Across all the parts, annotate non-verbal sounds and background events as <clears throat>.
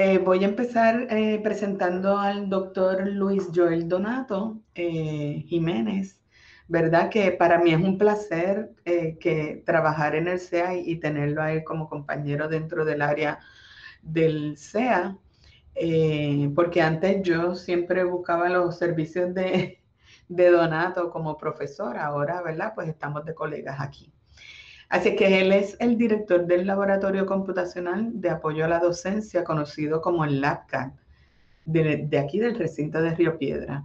Eh, voy a empezar eh, presentando al doctor Luis Joel Donato eh, Jiménez, ¿verdad? Que para mí es un placer que trabajar en el SEA y, tenerlo ahí como compañero dentro del área del SEA, porque antes yo siempre buscaba los servicios de, de Donato como profesor, ahora, ¿verdad? Pues estamos de colegas aquí. Así que él es el director del Laboratorio Computacional de Apoyo a la Docencia, conocido como el LACAN de, aquí del recinto de Río Piedra.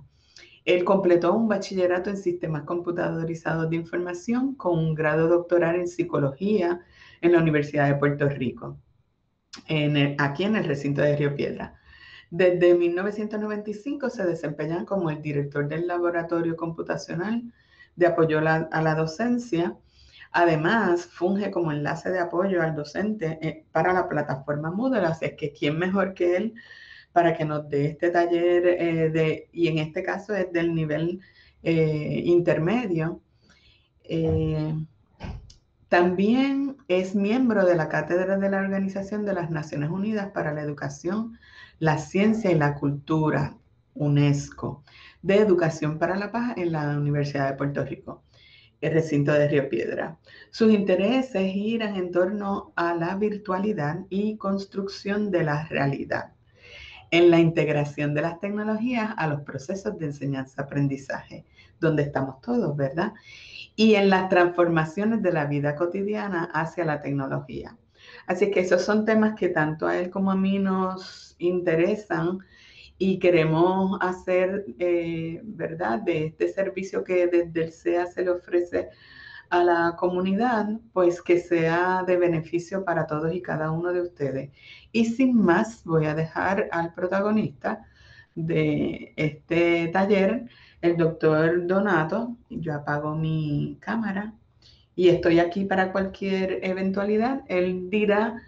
Él completó un bachillerato en sistemas computadorizados de información con un grado doctoral en psicología en la Universidad de Puerto Rico, en aquí en el recinto de Río Piedra. Desde 1995 se desempeña como el director del Laboratorio Computacional de Apoyo a la Docencia. Además, funge como enlace de apoyo al docente eh, para la plataforma Moodle, así es que quién mejor que él para que nos dé este taller eh, de, y en este caso es del nivel eh, intermedio. también es miembro de la Cátedra de la Organización de las Naciones Unidas para la Educación la ciencia y la cultura UNESCO de Educación para la Paz en la Universidad de Puerto Rico, el recinto de Río Piedra. Sus intereses giran en torno a la virtualidad y construcción de la realidad en la integración de las tecnologías a los procesos de enseñanza-aprendizaje, donde estamos todos, ¿verdad? Y en las transformaciones de la vida cotidiana hacia la tecnología. Así que esos son temas que tanto a él como a mí nos interesan y queremos hacer, eh, ¿verdad?, de este servicio que desde el SEA se le ofrece a la comunidad, pues que sea de beneficio para todos y cada uno de ustedes. Y sin más, voy a dejar al protagonista de este taller, el doctor Donato. Yo apago mi cámara y estoy aquí para cualquier eventualidad. Él dirá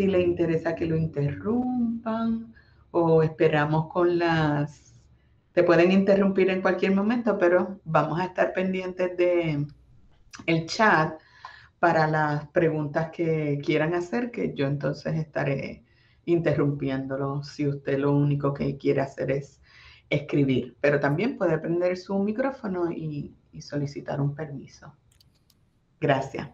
si le interesa que lo interrumpan o esperamos con las... Te pueden interrumpir en cualquier momento, pero vamos a estar pendientes de el chat para las preguntas que quieran hacer, que yo entonces estaré interrumpiéndolo si usted lo único que quiere hacer es escribir. Pero también puede prender su micrófono y, y solicitar un permiso. Gracias.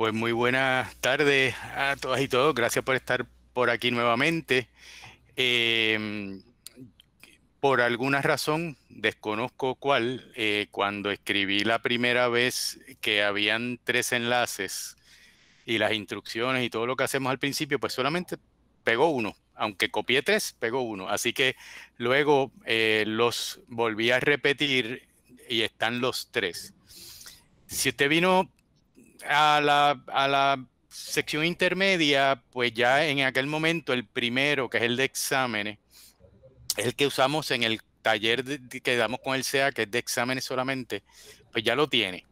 Pues muy buenas tardes a todas y todos. Gracias por estar por aquí nuevamente. Em, por alguna razón, desconozco cuál, eh, cuando escribí la primera vez que habían tres enlaces y las instrucciones y todo lo que hacemos al principio, pues solamente pegó uno. Aunque copié tres, pegó uno. Así que luego eh, los volví a repetir y están los tres. Si usted vino a la, a la sección intermedia, pues ya en aquel momento el primero, que es el de exámenes, el que usamos en el taller que damos con el SEA, que es de exámenes solamente, pues ya lo tiene.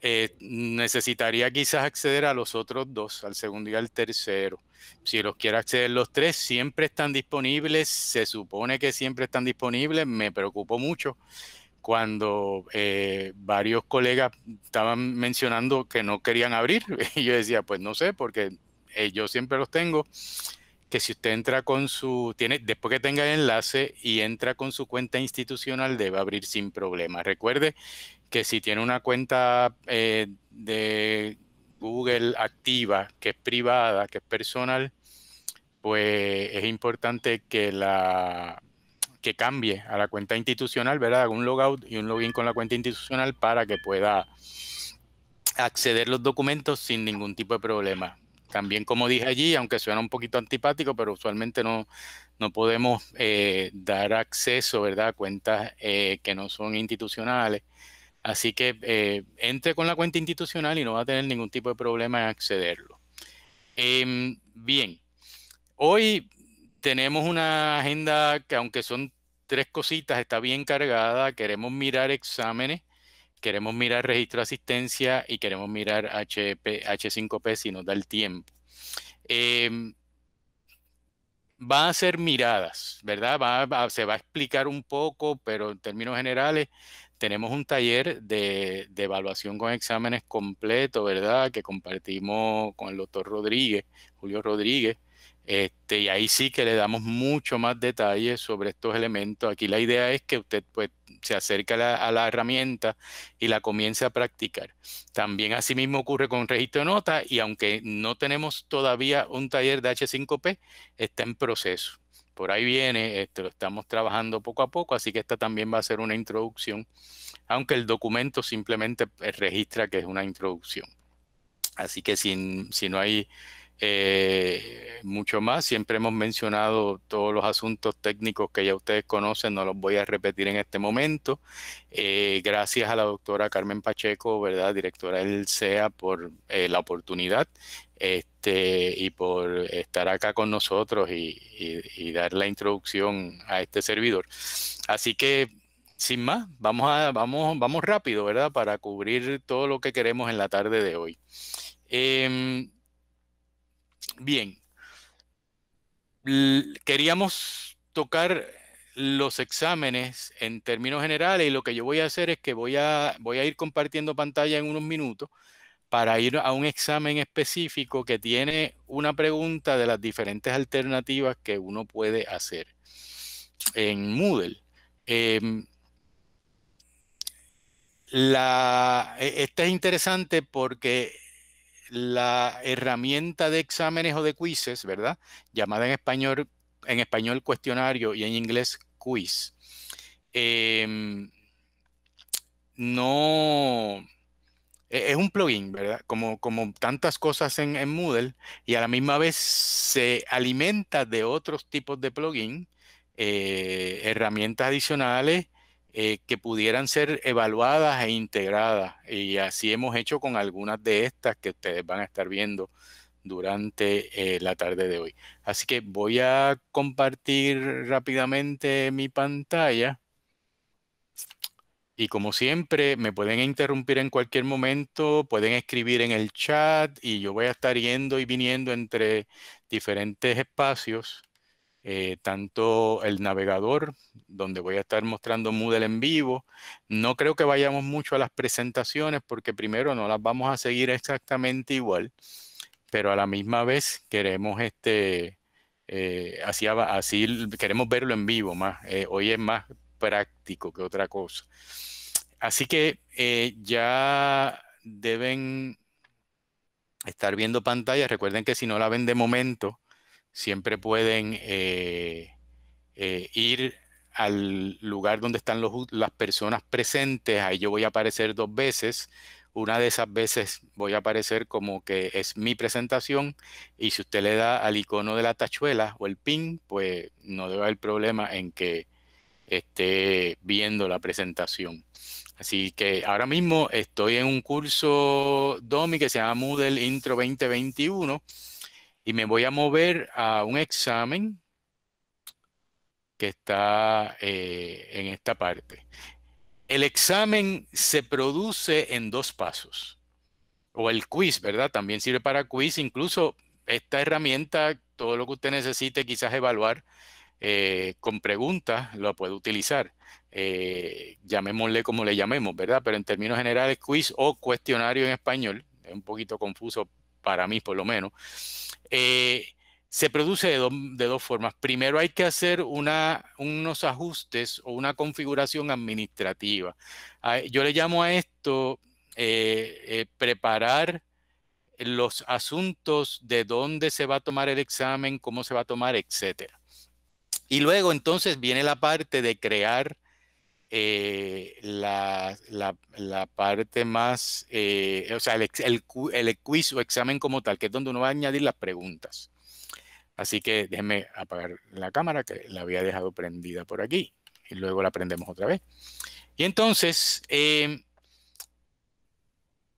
Eh, necesitaría quizás acceder a los otros dos, al segundo y al tercero. Si los quiere acceder los tres, siempre están disponibles, se supone que siempre están disponibles, me preocupo mucho cuando eh, varios colegas estaban mencionando que no querían abrir. <laughs> yo decía, pues no sé, porque eh, yo siempre los tengo. Que si usted entra con su, tiene, después que tenga el enlace y entra con su cuenta institucional, debe abrir sin problema. Recuerde que si tiene una cuenta eh, de Google activa, que es privada, que es personal, pues es importante que la cambie a la cuenta institucional, ¿verdad? Un logout y un login con la cuenta institucional para que pueda acceder los documentos sin ningún tipo de problema. También, como dije allí, aunque suena un poquito antipático, pero usualmente no, no podemos eh, dar acceso, ¿verdad?, a cuentas eh, que no son institucionales. Así que eh, entre con la cuenta institucional y no va a tener ningún tipo de problema en accederlo. Em, bien, hoy tenemos una agenda que aunque son tres cositas, está bien cargada, queremos mirar exámenes, queremos mirar registro de asistencia y queremos mirar H5P si nos da el tiempo. Em, va a ser miradas, ¿verdad? se va a explicar un poco, pero en términos generales tenemos un taller de, de, evaluación con exámenes completo, ¿verdad? Que compartimos con el doctor Rodríguez, Julio Rodríguez, este, y ahí sí que le damos mucho más detalle sobre estos elementos. Aquí la idea es que usted pues, se acerque a la, herramienta y la comience a practicar. También así mismo ocurre con registro de notas y aunque no tenemos todavía un taller de H5P, está en proceso. Por ahí viene, esto lo estamos trabajando poco a poco, así que esta también va a ser una introducción, aunque el documento simplemente eh, registra que es una introducción. Así que si no hay eh, mucho más. Siempre hemos mencionado todos los asuntos técnicos que ya ustedes conocen, no los voy a repetir en este momento. Eh, gracias a la doctora Carmen Pacheco, ¿verdad? directora del CEA, por eh, la oportunidad este, y por estar acá con nosotros y, dar la introducción a este servidor. Así que sin más, vamos, a, vamos, vamos rápido, ¿verdad? Para cubrir todo lo que queremos en la tarde de hoy. Em, Bien, queríamos tocar los exámenes en términos generales y lo que yo voy a hacer es que voy a, voy a ir compartiendo pantalla en unos minutos para ir a un examen específico que tiene una pregunta de las diferentes alternativas que uno puede hacer en Moodle. Em, la, e, esta es interesante porque la herramienta de exámenes o de quizzes, ¿verdad? Llamada en español, en español cuestionario y en inglés quiz. Em, no e-, es un plugin, ¿verdad? Como, como tantas cosas en, en, Moodle, y a la misma vez se alimenta de otros tipos de plugin, eh, herramientas adicionales eh, que pudieran ser evaluadas e integradas. Y así hemos hecho con algunas de estas que ustedes van a estar viendo durante eh, la tarde de hoy. Así que voy a compartir rápidamente mi pantalla. Y como siempre, me pueden interrumpir en cualquier momento, pueden escribir en el chat y yo voy a estar yendo y viniendo entre diferentes espacios. Eh, tanto el navegador, donde voy a estar mostrando Moodle en vivo. No creo que vayamos mucho a las presentaciones porque primero no las vamos a seguir exactamente igual, pero a la misma vez queremos este, eh, así, queremos verlo en vivo más. Eh, hoy es más práctico que otra cosa. Así que ya deben estar viendo pantalla. Recuerden que si no la ven de momento, siempre pueden eh, eh, ir al lugar donde están las personas presentes, ahí yo voy a aparecer dos veces, una de esas veces voy a aparecer como que es mi presentación y si usted le da al icono de la tachuela o el pin, pues no debe haber problema en que esté viendo la presentación. Así que ahora mismo estoy en un curso DOMI que se llama Moodle Intro 2021 y me voy a mover a un examen que está eh, en esta parte. El examen se produce en dos pasos. O el quiz, ¿verdad? También sirve para quiz. Incluso esta herramienta, todo lo que usted necesite quizás evaluar eh, con preguntas, lo puede utilizar. Eh, llamémosle como le llamemos, ¿verdad? Pero en términos generales, quiz o cuestionario en español. Es un poquito confuso para mí, por lo menos eh, se produce de, dos formas. Primero hay que hacer unos ajustes o una configuración administrativa. Yo le llamo a esto eh, eh, preparar los asuntos de dónde se va a tomar el examen, cómo se va a tomar, etc. Y luego entonces viene la parte de crear eh, la, parte más, eh, o sea, el, quiz o examen como tal, que es donde uno va a añadir las preguntas. Así que déjenme apagar la cámara que la había dejado prendida por aquí y luego la prendemos otra vez. Y entonces, em,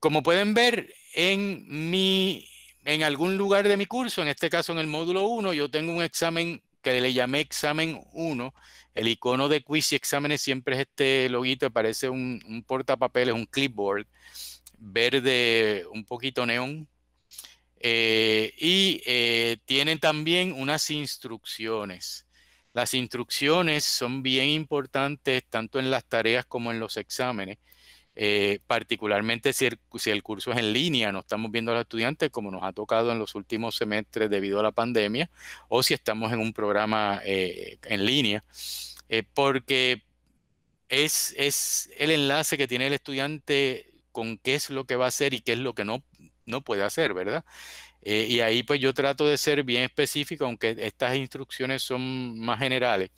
como pueden ver en mi, en algún lugar de mi curso, en este caso en el módulo 1, yo tengo un examen que le llamé examen 1, el icono de quiz y exámenes siempre es este loguito, parece un, portapapeles, un clipboard verde, un poquito neón. Eh, y eh, tienen también unas instrucciones. Las instrucciones son bien importantes tanto en las tareas como en los exámenes eh, particularmente si el, curso es en línea, no estamos viendo a los estudiantes como nos ha tocado en los últimos semestres debido a la pandemia, o si estamos en un programa eh, en línea, eh, porque es, el enlace que tiene el estudiante con qué es lo que va a hacer y qué es lo que no, no puede hacer, ¿verdad? y ahí pues yo trato de ser bien específico, aunque estas instrucciones son más generales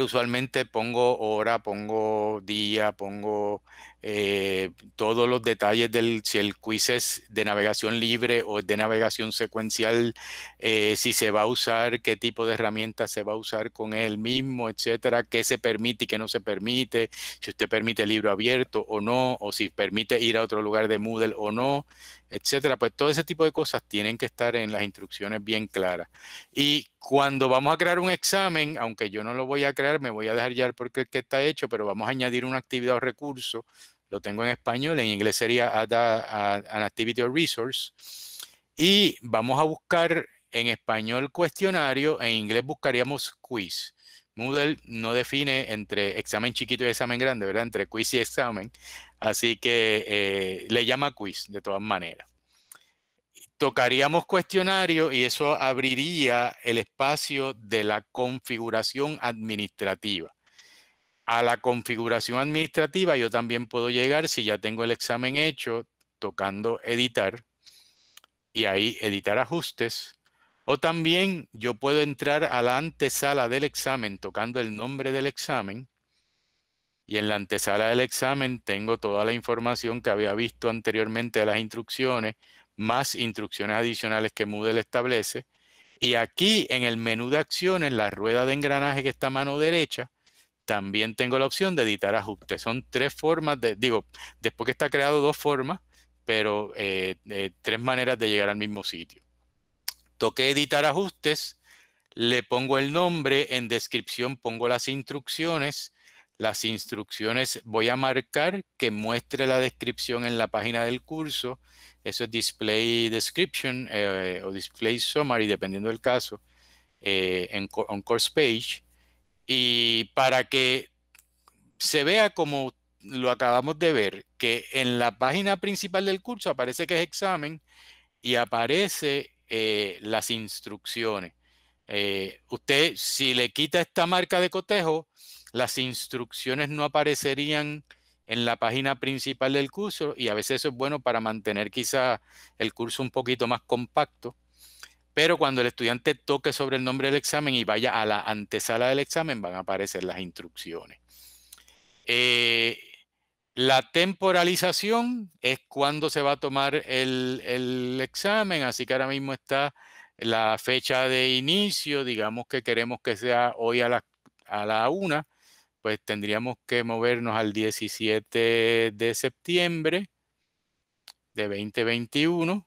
usualmente pongo hora, pongo día, pongo eh, todos los detalles del si el quiz es de navegación libre o de navegación secuencial, eh, si se va a usar, qué tipo de herramienta se va a usar con él mismo, etcétera, qué se permite y qué no se permite, si usted permite libro abierto o no, o si permite ir a otro lugar de Moodle o no, etcétera. Pues todo ese tipo de cosas tienen que estar en las instrucciones bien claras. Y cuando vamos a crear un examen, aunque yo no lo voy a crear, me voy a dejar ya porque que está hecho, pero vamos a añadir una actividad o recurso. Lo tengo en español, en inglés sería add an activity or resource. Y vamos a buscar en español cuestionario, en inglés buscaríamos quiz. Moodle no define entre examen chiquito y examen grande, ¿verdad? Entre quiz y examen. Así que eh, le llama quiz de todas maneras. Tocaríamos cuestionario y eso abriría el espacio de la configuración administrativa. A la configuración administrativa yo también puedo llegar si ya tengo el examen hecho, tocando editar y ahí editar ajustes o también yo puedo entrar a la antesala del examen tocando el nombre del examen y en la antesala del examen tengo toda la información que había visto anteriormente de las instrucciones, más instrucciones adicionales que Moodle establece. Y aquí en el menú de acciones, la rueda de engranaje que está a mano derecha, también tengo la opción de editar ajustes. Son tres formas de, digo, después que está creado dos formas, pero eh, eh, tres maneras de llegar al mismo sitio toqué editar ajustes, le pongo el nombre, en descripción pongo las instrucciones, las instrucciones voy a marcar que muestre la descripción en la página del curso, eso es Display Description eh, o Display Summary, dependiendo del caso, eh, en Course Page, y para que se vea como lo acabamos de ver, que en la página principal del curso aparece que es examen y aparece eh, las instrucciones. Eh, usted, si le quita esta marca de cotejo, las instrucciones no aparecerían en la página principal del curso y a veces eso es bueno para mantener quizá el curso un poquito más compacto. Pero cuando el estudiante toque sobre el nombre del examen y vaya a la antesala del examen, van a aparecer las instrucciones. Eh, la temporalización es cuando se va a tomar el, examen, así que ahora mismo está la fecha de inicio, digamos que queremos que sea hoy a la, a la una, pues tendríamos que movernos al 17 de septiembre de 2021.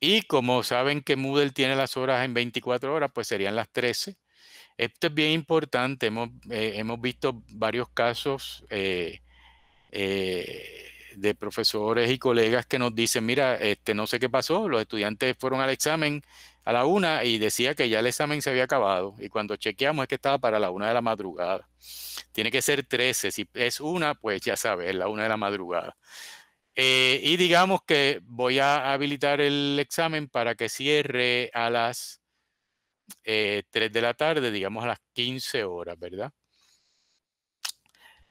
Y como saben que Moodle tiene las horas en 24 horas, pues serían las 13. Esto es bien importante, hemos, eh, visto varios casos. Eh, eh, de profesores y colegas que nos dicen, mira, este, no sé qué pasó, los estudiantes fueron al examen a la una y decía que ya el examen se había acabado y cuando chequeamos es que estaba para la una de la madrugada. Tiene que ser 13, si es una, pues ya sabes, la una de la madrugada. Eh, y digamos que voy a habilitar el examen para que cierre a las 3 eh, de la tarde, digamos a las 15 horas, ¿verdad?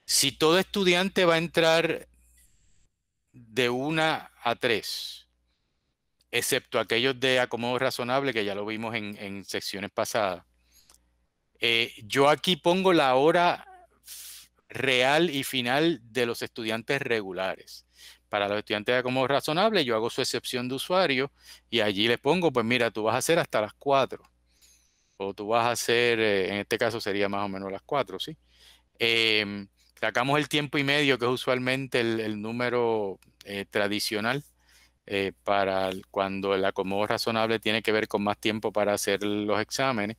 Si todo estudiante va a entrar de una a tres, excepto aquellos de acomodo razonable, que ya lo vimos en, secciones pasadas, eh, yo aquí pongo la hora real y final de los estudiantes regulares. Para los estudiantes de acomodo razonable, yo hago su excepción de usuario y allí le pongo, pues mira, tú vas a hacer hasta las cuatro. O tú vas a hacer, eh, en este caso sería más o menos las cuatro, ¿sí? Eh, sacamos el tiempo y medio, que es usualmente el, número eh, tradicional, eh, para cuando el acomodo razonable tiene que ver con más tiempo para hacer los exámenes.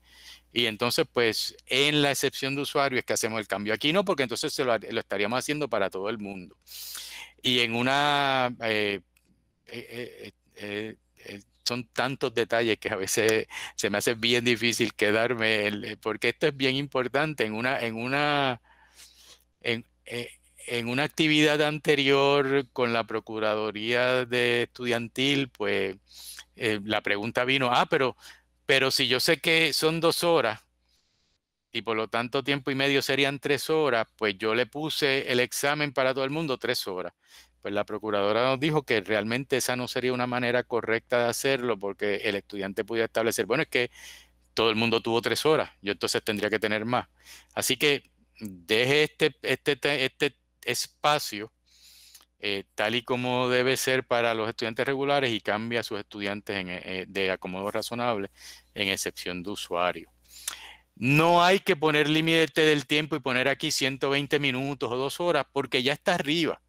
Y entonces, pues, en la excepción de usuario es que hacemos el cambio. Aquí no, porque entonces se lo, estaríamos haciendo para todo el mundo. Y en una... Eh, son tantos detalles que a veces se me hace bien difícil quedarme, porque esto es bien importante en una, en una eh, en, una actividad anterior con la Procuraduría de Estudiantil, pues eh, la pregunta vino, ah, pero, pero si yo sé que son dos horas y por lo tanto tiempo y medio serían tres horas, pues yo le puse el examen para todo el mundo tres horas. Pues la procuradora nos dijo que realmente esa no sería una manera correcta de hacerlo porque el estudiante pudiera establecer, bueno, es que todo el mundo tuvo tres horas, yo entonces tendría que tener más. Así que deje este, este, este espacio eh, tal y como debe ser para los estudiantes regulares y cambia a sus estudiantes eh, de acomodo razonable en excepción de usuario. No hay que poner límite del tiempo y poner aquí 120 minutos o dos horas porque ya está arriba.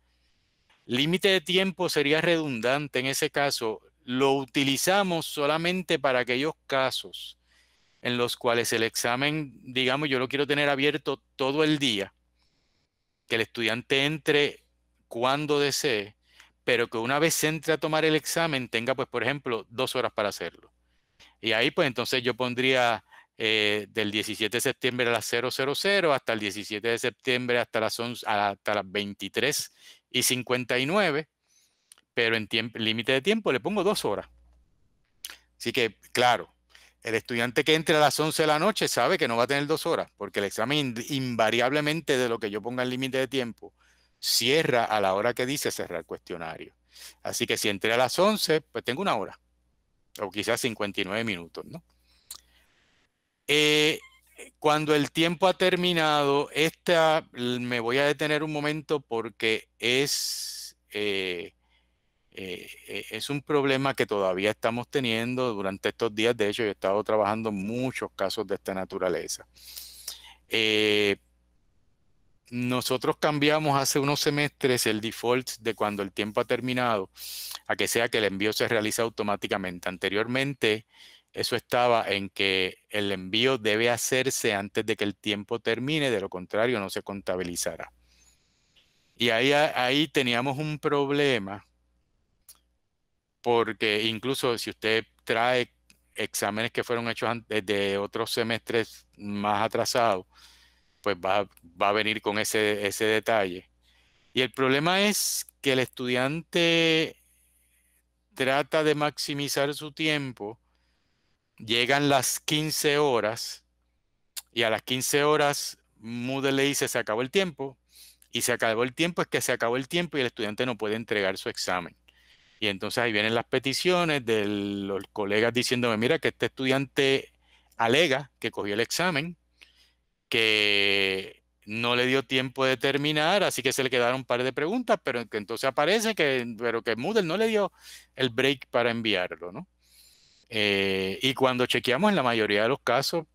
Límite de tiempo sería redundante en ese caso. Lo utilizamos solamente para aquellos casos en los cuales el examen, digamos, yo lo quiero tener abierto todo el día, que el estudiante entre cuando desee, pero que una vez entre a tomar el examen tenga, pues, por ejemplo, dos horas para hacerlo. Y ahí, pues, entonces yo pondría eh, del 17 de septiembre a las 000 hasta el 17 de septiembre hasta las, hasta las 23 y 59, pero en límite de tiempo le pongo dos horas. Así que, claro, el estudiante que entre a las 11 de la noche sabe que no va a tener dos horas, porque el examen invariablemente de lo que yo ponga el límite de tiempo cierra a la hora que dice cerrar cuestionario. Así que si entré a las 11, pues tengo una hora, o quizás 59 minutos, ¿no? Eh, cuando el tiempo ha terminado, esta me voy a detener un momento porque es eh, eh, eh, es un problema que todavía estamos teniendo durante estos días. De hecho, yo he estado trabajando muchos casos de esta naturaleza. Eh, nosotros cambiamos hace unos semestres el default de cuando el tiempo ha terminado a que sea que el envío se realiza automáticamente. Anteriormente, eso estaba en que el envío debe hacerse antes de que el tiempo termine, de lo contrario no se contabilizará. Y ahí, ahí teníamos un problema porque incluso si usted trae exámenes que fueron hechos de otros semestres más atrasados, pues va, va, a venir con ese, ese detalle. Y el problema es que el estudiante trata de maximizar su tiempo, llegan las 15 horas y a las 15 horas Moodle le dice se acabó el tiempo y se acabó el tiempo es que se acabó el tiempo y el estudiante no puede entregar su examen. Y entonces ahí vienen las peticiones de los colegas diciéndome, mira, que este estudiante alega que cogió el examen, que no le dio tiempo de terminar, así que se le quedaron un par de preguntas, pero entonces aparece que, pero que Moodle no le dio el break para enviarlo, ¿no? Eh, y cuando chequeamos en la mayoría de los casos,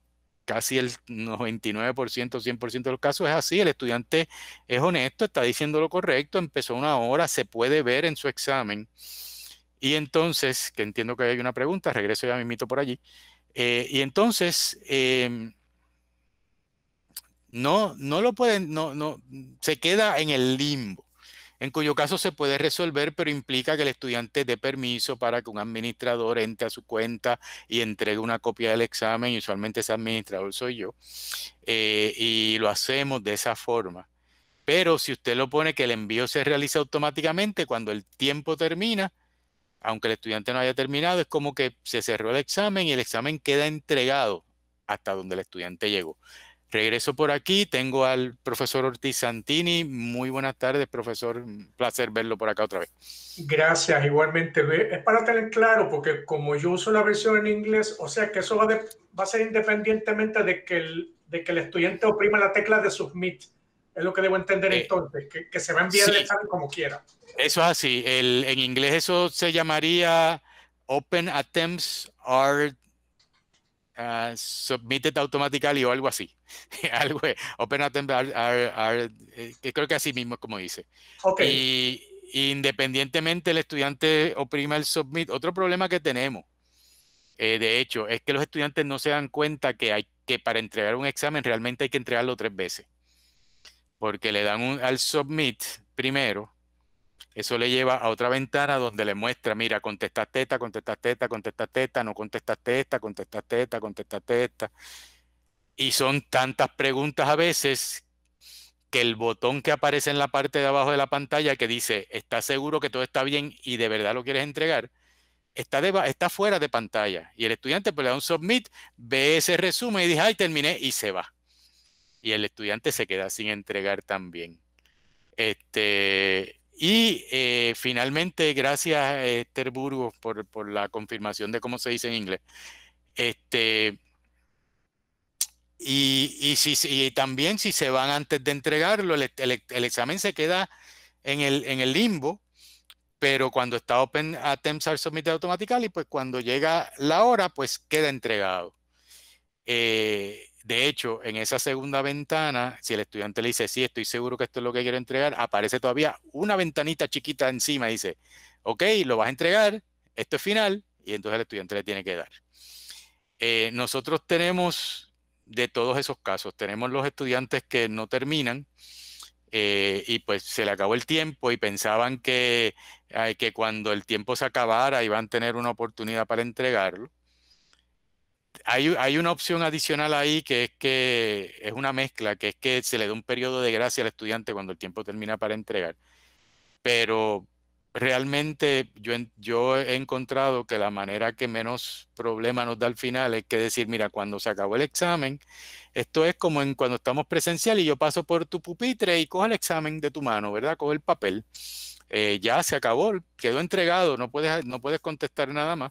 casi el 99%, 100% de los casos es así. El estudiante es honesto, está diciendo lo correcto, empezó una hora, se puede ver en su examen. Y entonces, que entiendo que hay una pregunta, regreso ya mismito por allí. Eh, y entonces, em, no, no lo pueden, no, no, se queda en el limbo en cuyo caso se puede resolver, pero implica que el estudiante dé permiso para que un administrador entre a su cuenta y entregue una copia del examen, y usualmente ese administrador soy yo, eh, y lo hacemos de esa forma. Pero si usted lo pone que el envío se realiza automáticamente cuando el tiempo termina, aunque el estudiante no haya terminado, es como que se cerró el examen y el examen queda entregado hasta donde el estudiante llegó. Regreso por aquí, tengo al profesor Ortiz Santini. Muy buenas tardes, profesor. Un placer verlo por acá otra vez. Gracias, igualmente. Es para tener claro, porque como yo uso la versión en inglés, o sea que eso va, a ser independientemente de que, el, estudiante oprima la tecla de submit. Es lo que debo entender eh, entonces, que, se va a enviar el como quiera. Eso es así. en inglés eso se llamaría Open Attempts Art uh, submitted automatically o algo así. <laughs> algo, open eh, creo que así mismo como dice. Okay. Y independientemente el estudiante oprima el submit. Otro problema que tenemos, eh, de hecho, es que los estudiantes no se dan cuenta que hay que para entregar un examen realmente hay que entregarlo tres veces. Porque le dan un, al submit primero eso le lleva a otra ventana donde le muestra, mira, contesta teta, contestaste teta, contestaste teta, no contestaste esta, contestaste esta, contestaste esta. Y son tantas preguntas a veces que el botón que aparece en la parte de abajo de la pantalla que dice, ¿estás seguro que todo está bien y de verdad lo quieres entregar? Está, de, está fuera de pantalla. Y el estudiante pues, le da un submit, ve ese resumen y dice, ay, terminé y se va. Y el estudiante se queda sin entregar también. Este, y eh, finalmente, gracias a Esther Burgos por, la confirmación de cómo se dice en inglés. Este, y, y, si, y también si se van antes de entregarlo, el, examen se queda en el, limbo, pero cuando está open attempts are submitted automatically, pues cuando llega la hora, pues queda entregado. Eh, de hecho, en esa segunda ventana, si el estudiante le dice, sí, estoy seguro que esto es lo que quiero entregar, aparece todavía una ventanita chiquita encima y dice, ok, lo vas a entregar, esto es final, y entonces el estudiante le tiene que dar. Eh, nosotros tenemos de todos esos casos, tenemos los estudiantes que no terminan eh, y pues se le acabó el tiempo y pensaban que, que cuando el tiempo se acabara iban a tener una oportunidad para entregarlo hay, una opción adicional ahí que es que es una mezcla, que es que se le da un periodo de gracia al estudiante cuando el tiempo termina para entregar. Pero realmente yo, he encontrado que la manera que menos problema nos da al final es que decir, mira, cuando se acabó el examen, esto es como en cuando estamos presencial y yo paso por tu pupitre y cojo el examen de tu mano, ¿verdad? Coge el papel. Eh, ya se acabó, quedó entregado, no puedes, no puedes contestar nada más.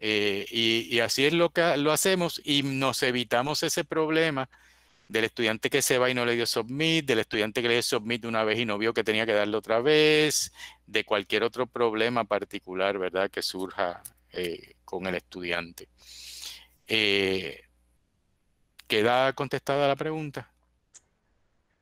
Eh, y, así es lo que lo hacemos y nos evitamos ese problema del estudiante que se va y no le dio submit, del estudiante que le dio submit una vez y no vio que tenía que darle otra vez, de cualquier otro problema particular, ¿verdad?, que surja eh, con el estudiante. Eh, ¿Queda contestada la pregunta?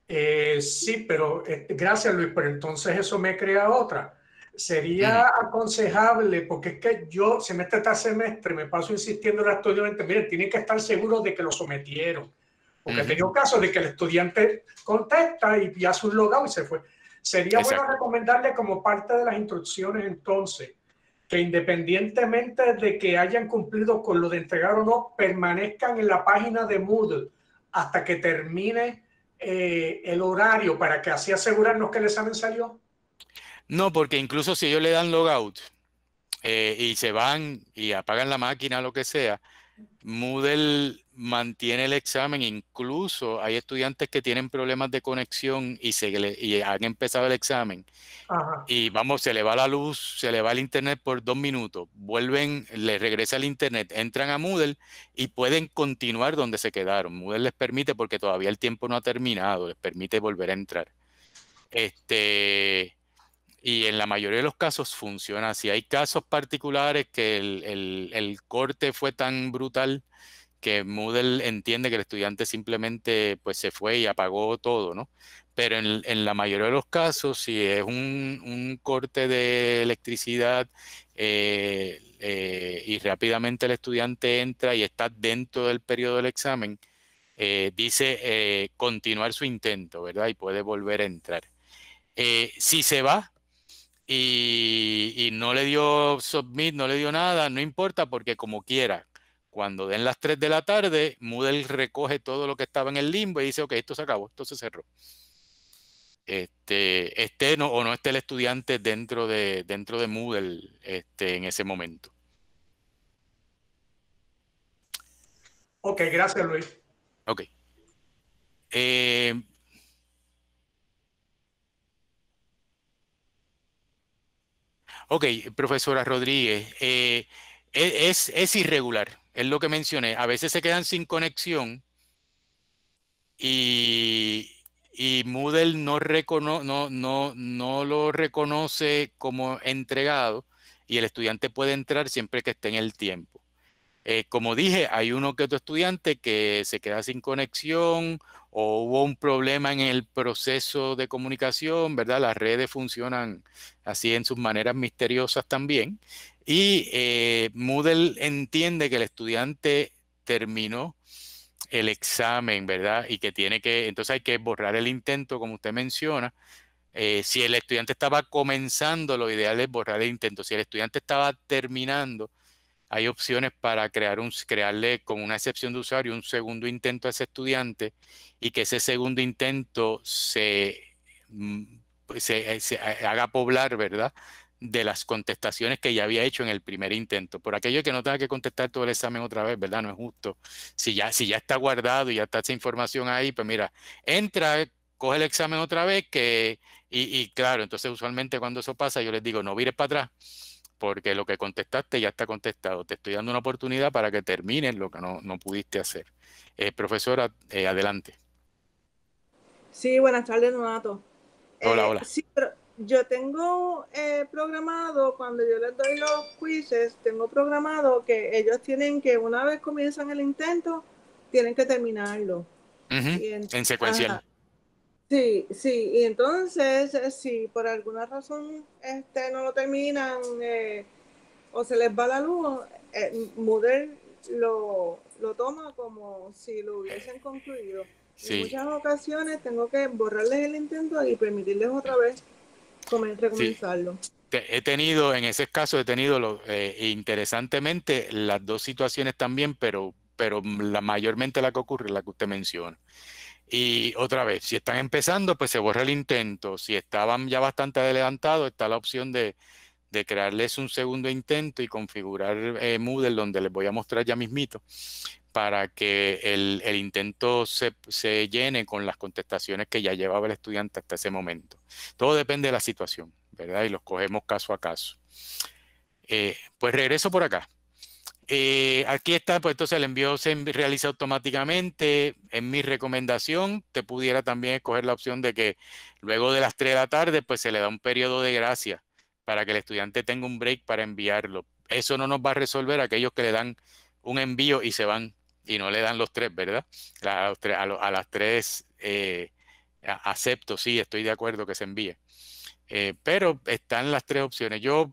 sí, pero este, gracias Luis, pero entonces eso me crea otra sería aconsejable, porque es que yo semestre este tras semestre me paso insistiendo en la estudiante, miren, tienen que estar seguros de que lo sometieron. Porque en caso de que el estudiante contesta y, ya hace un y se fue. Sería bueno recomendarle como parte de las instrucciones entonces, que independientemente de que hayan cumplido con lo de entregar o no, permanezcan en la página de Moodle hasta que termine eh, el horario para que así asegurarnos que les examen salió. No, porque incluso si ellos le dan logout eh, y se van y apagan la máquina, lo que sea, Moodle mantiene el examen, incluso hay estudiantes que tienen problemas de conexión y, se han empezado el examen. Y vamos, se le va la luz, se le va el internet por dos minutos, vuelven, le regresa el internet, entran a Moodle y pueden continuar donde se quedaron. Moodle les permite, porque todavía el tiempo no ha terminado, les permite volver a entrar. Este, y en la mayoría de los casos funciona si Hay casos particulares que el, corte fue tan brutal que Moodle entiende que el estudiante simplemente pues, se fue y apagó todo, ¿no? Pero en, la mayoría de los casos, si es un, corte de electricidad eh, eh, y rápidamente el estudiante entra y está dentro del periodo del examen, eh, dice continuar su intento, ¿verdad? Y puede volver a entrar. si se va, y, no le dio submit, no le dio nada, no importa porque como quiera, cuando den las 3 de la tarde, Moodle recoge todo lo que estaba en el limbo y dice, ok, esto se acabó, esto se cerró. Este, esté no, o no esté el estudiante dentro de, dentro de Moodle este, en ese momento. Ok, gracias Luis. Ok. Eh, Ok, profesora Rodríguez, eh, e, es, irregular, es lo que mencioné. A veces se quedan sin conexión y, Moodle no, no, lo reconoce como entregado y el estudiante puede entrar siempre que esté en el tiempo. Eh, como dije, hay uno que otro estudiante que se queda sin conexión o hubo un problema en el proceso de comunicación, ¿verdad? Las redes funcionan así en sus maneras misteriosas también. Y eh, Moodle entiende que el estudiante terminó el examen, ¿verdad? Y que tiene que, entonces hay que borrar el intento, como usted menciona. Eh, si el estudiante estaba comenzando, lo ideal es borrar el intento. Si el estudiante estaba terminando, hay opciones para crear un, crearle con una excepción de usuario un segundo intento a ese estudiante y que ese segundo intento se, mm, pues, eh, haga poblar, ¿verdad? de las contestaciones que ya había hecho en el primer intento. Por aquello que no tenga que contestar todo el examen otra vez, ¿verdad? No es justo. Si ya, si ya está guardado y ya está esa información ahí, pues mira, entra, coge el examen otra vez que, y, y claro, entonces usualmente cuando eso pasa yo les digo, no vires para atrás porque lo que contestaste ya está contestado. Te estoy dando una oportunidad para que termines lo que no, pudiste hacer. Eh, profesora, eh, adelante. Sí, buenas tardes, Donato. Hola, eh, hola. Sí, yo tengo programado, cuando yo les doy los quizzes, tengo programado que ellos tienen que, una vez comienzan el intento, tienen que terminarlo. en, secuencia, secuencial. Sí, sí, y entonces eh, si por alguna razón este no lo terminan eh, o se les va la luz, eh, lo, lo toma como si lo hubiesen concluido. En muchas ocasiones tengo que borrarles el intento y permitirles otra vez comenzarlo. He tenido, en ese caso, he tenido lo, interesantemente las dos situaciones también, pero, pero la, mayormente la que ocurre, es la que usted menciona. Y otra vez, si están empezando, pues se borra el intento. Si estaban ya bastante adelantados, está la opción de, crearles un segundo intento y configurar eh, Moodle, donde les voy a mostrar ya mismito, para que el, intento se, llene con las contestaciones que ya llevaba el estudiante hasta ese momento. Todo depende de la situación, ¿verdad? Y los cogemos caso a caso. Eh, pues regreso por acá. Eh, aquí está, pues entonces el envío se realiza automáticamente. En mi recomendación, te pudiera también escoger la opción de que luego de las 3 de la tarde, pues se le da un periodo de gracia para que el estudiante tenga un break para enviarlo. Eso no nos va a resolver aquellos que le dan un envío y se van y no le dan los tres, ¿verdad? A, las tres eh, acepto, sí, estoy de acuerdo que se envíe. Eh, pero están las tres opciones. Yo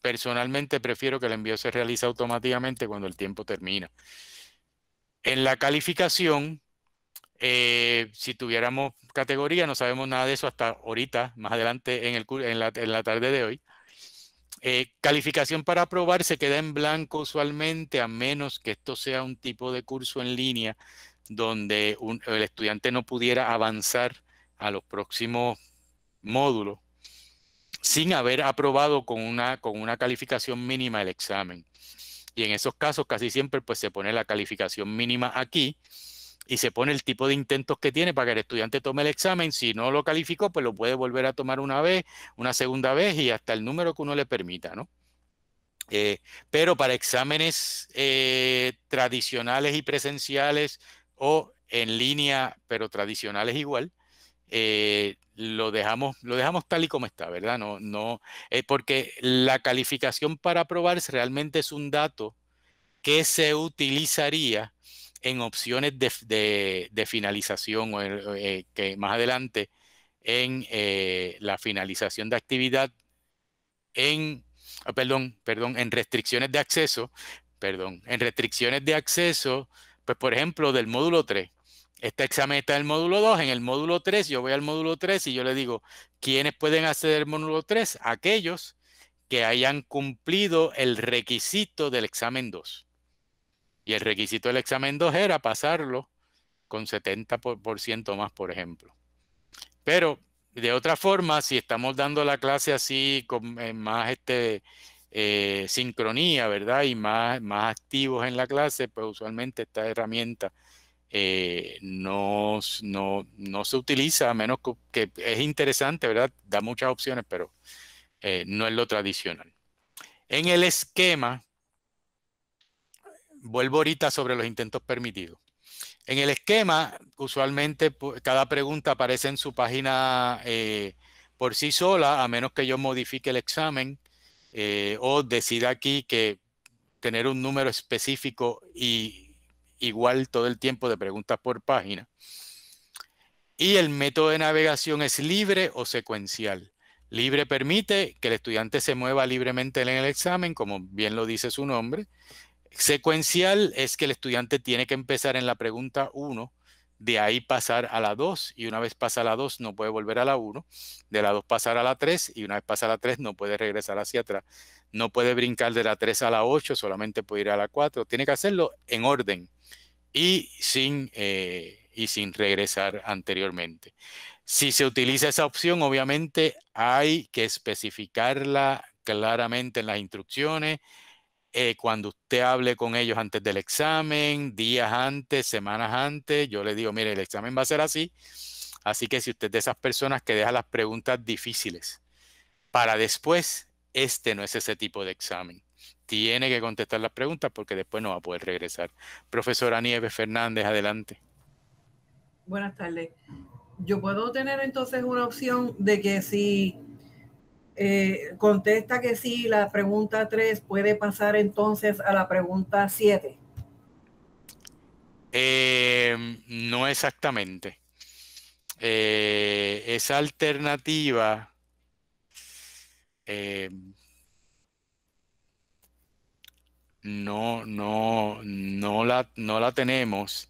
Personalmente prefiero que el envío se realice automáticamente cuando el tiempo termina. En la calificación, eh, si tuviéramos categoría, no sabemos nada de eso hasta ahorita, más adelante en, la, tarde de hoy. Eh, calificación para aprobar se queda en blanco usualmente, a menos que esto sea un tipo de curso en línea donde el estudiante no pudiera avanzar a los próximos módulos sin haber aprobado con una, con una calificación mínima el examen. Y en esos casos casi siempre pues, se pone la calificación mínima aquí y se pone el tipo de intentos que tiene para que el estudiante tome el examen. Si no lo calificó, pues lo puede volver a tomar una vez, una segunda vez y hasta el número que uno le permita, ¿no? Eh, pero para exámenes eh, tradicionales y presenciales o en línea, pero tradicionales igual, eh, lo, dejamos, lo dejamos tal y como está, ¿verdad? No, no, eh, porque la calificación para aprobarse realmente es un dato que se utilizaría en opciones de, finalización o eh, que más adelante en la finalización de actividad en ah, perdón, perdón, en restricciones de acceso, perdón, en restricciones de acceso, pues por ejemplo del módulo 3 este examen está en el módulo 2. En el módulo 3, yo voy al módulo 3 y yo le digo, ¿quiénes pueden acceder al módulo 3? Aquellos que hayan cumplido el requisito del examen 2. Y el requisito del examen 2 era pasarlo con 70% más, por ejemplo. Pero de otra forma, si estamos dando la clase así, con eh, más este, eh, sincronía, ¿verdad? Y más, más activos en la clase, pues usualmente esta herramienta eh, no, no, se utiliza, a menos que, es interesante, ¿verdad? Da muchas opciones, pero eh, no es lo tradicional. En el esquema, vuelvo ahorita sobre los intentos permitidos. En el esquema, usualmente cada pregunta aparece en su página eh, por sí sola, a menos que yo modifique el examen o decida aquí que tener un número específico y igual todo el tiempo de preguntas por página. Y el método de navegación es libre o secuencial. Libre permite que el estudiante se mueva libremente en el examen, como bien lo dice su nombre. Secuencial es que el estudiante tiene que empezar en la pregunta 1 de ahí pasar a la 2 y una vez pasa a la 2 no puede volver a la 1, de la 2 pasar a la 3 y una vez pasa a la 3 no puede regresar hacia atrás, no puede brincar de la 3 a la 8, solamente puede ir a la 4, tiene que hacerlo en orden y sin, eh, y sin regresar anteriormente. Si se utiliza esa opción, obviamente hay que especificarla claramente en las instrucciones, eh, cuando usted hable con ellos antes del examen, días antes, semanas antes, yo le digo, mire, el examen va a ser así. Así que si usted de esas personas que deja las preguntas difíciles para después, este no es ese tipo de examen. Tiene que contestar las preguntas porque después no va a poder regresar. Profesora Nieves Fernández, adelante. Buenas tardes. Yo puedo tener entonces una opción de que si eh, contesta que sí, la pregunta 3 puede pasar entonces a la pregunta 7. Eh, no exactamente. Eh, esa alternativa eh, no, no, no, la, no la tenemos.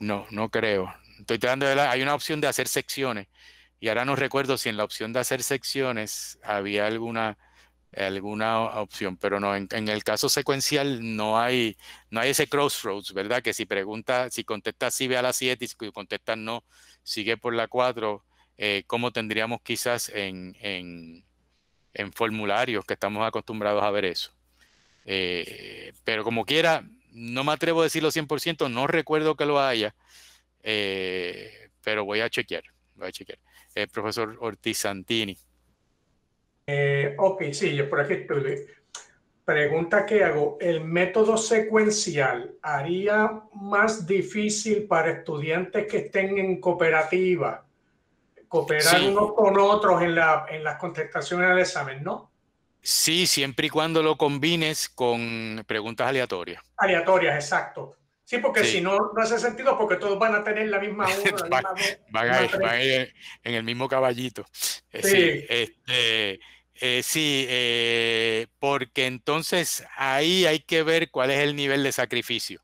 no, no creo. Estoy tratando de hay una opción de hacer secciones y ahora no recuerdo si en la opción de hacer secciones había alguna, alguna opción, pero no, en, el caso secuencial no hay, no hay ese crossroads, ¿verdad? Que si pregunta, si contesta sí ve a la 7 y si contesta no, sigue por la 4, eh, cómo como tendríamos quizás en, en, formularios que estamos acostumbrados a ver eso. Eh, pero como quiera, no me atrevo a decirlo 100%, no recuerdo que lo haya, eh, pero voy a chequear, voy a chequear. Eh, profesor Ortiz Santini. Eh, ok, sí, yo por aquí estoy. Pregunta que hago, ¿el método secuencial haría más difícil para estudiantes que estén en cooperativa cooperar unos con otros en, la, en las contestaciones al examen, no? Sí, siempre y cuando lo combines con preguntas aleatorias. Aleatorias, exacto. Sí, porque si no, no hace sentido porque todos van a tener la misma <laughs> van, a ir, en, el mismo caballito. Eh, sí, sí, este, eh, eh, porque entonces ahí hay que ver cuál es el nivel de sacrificio.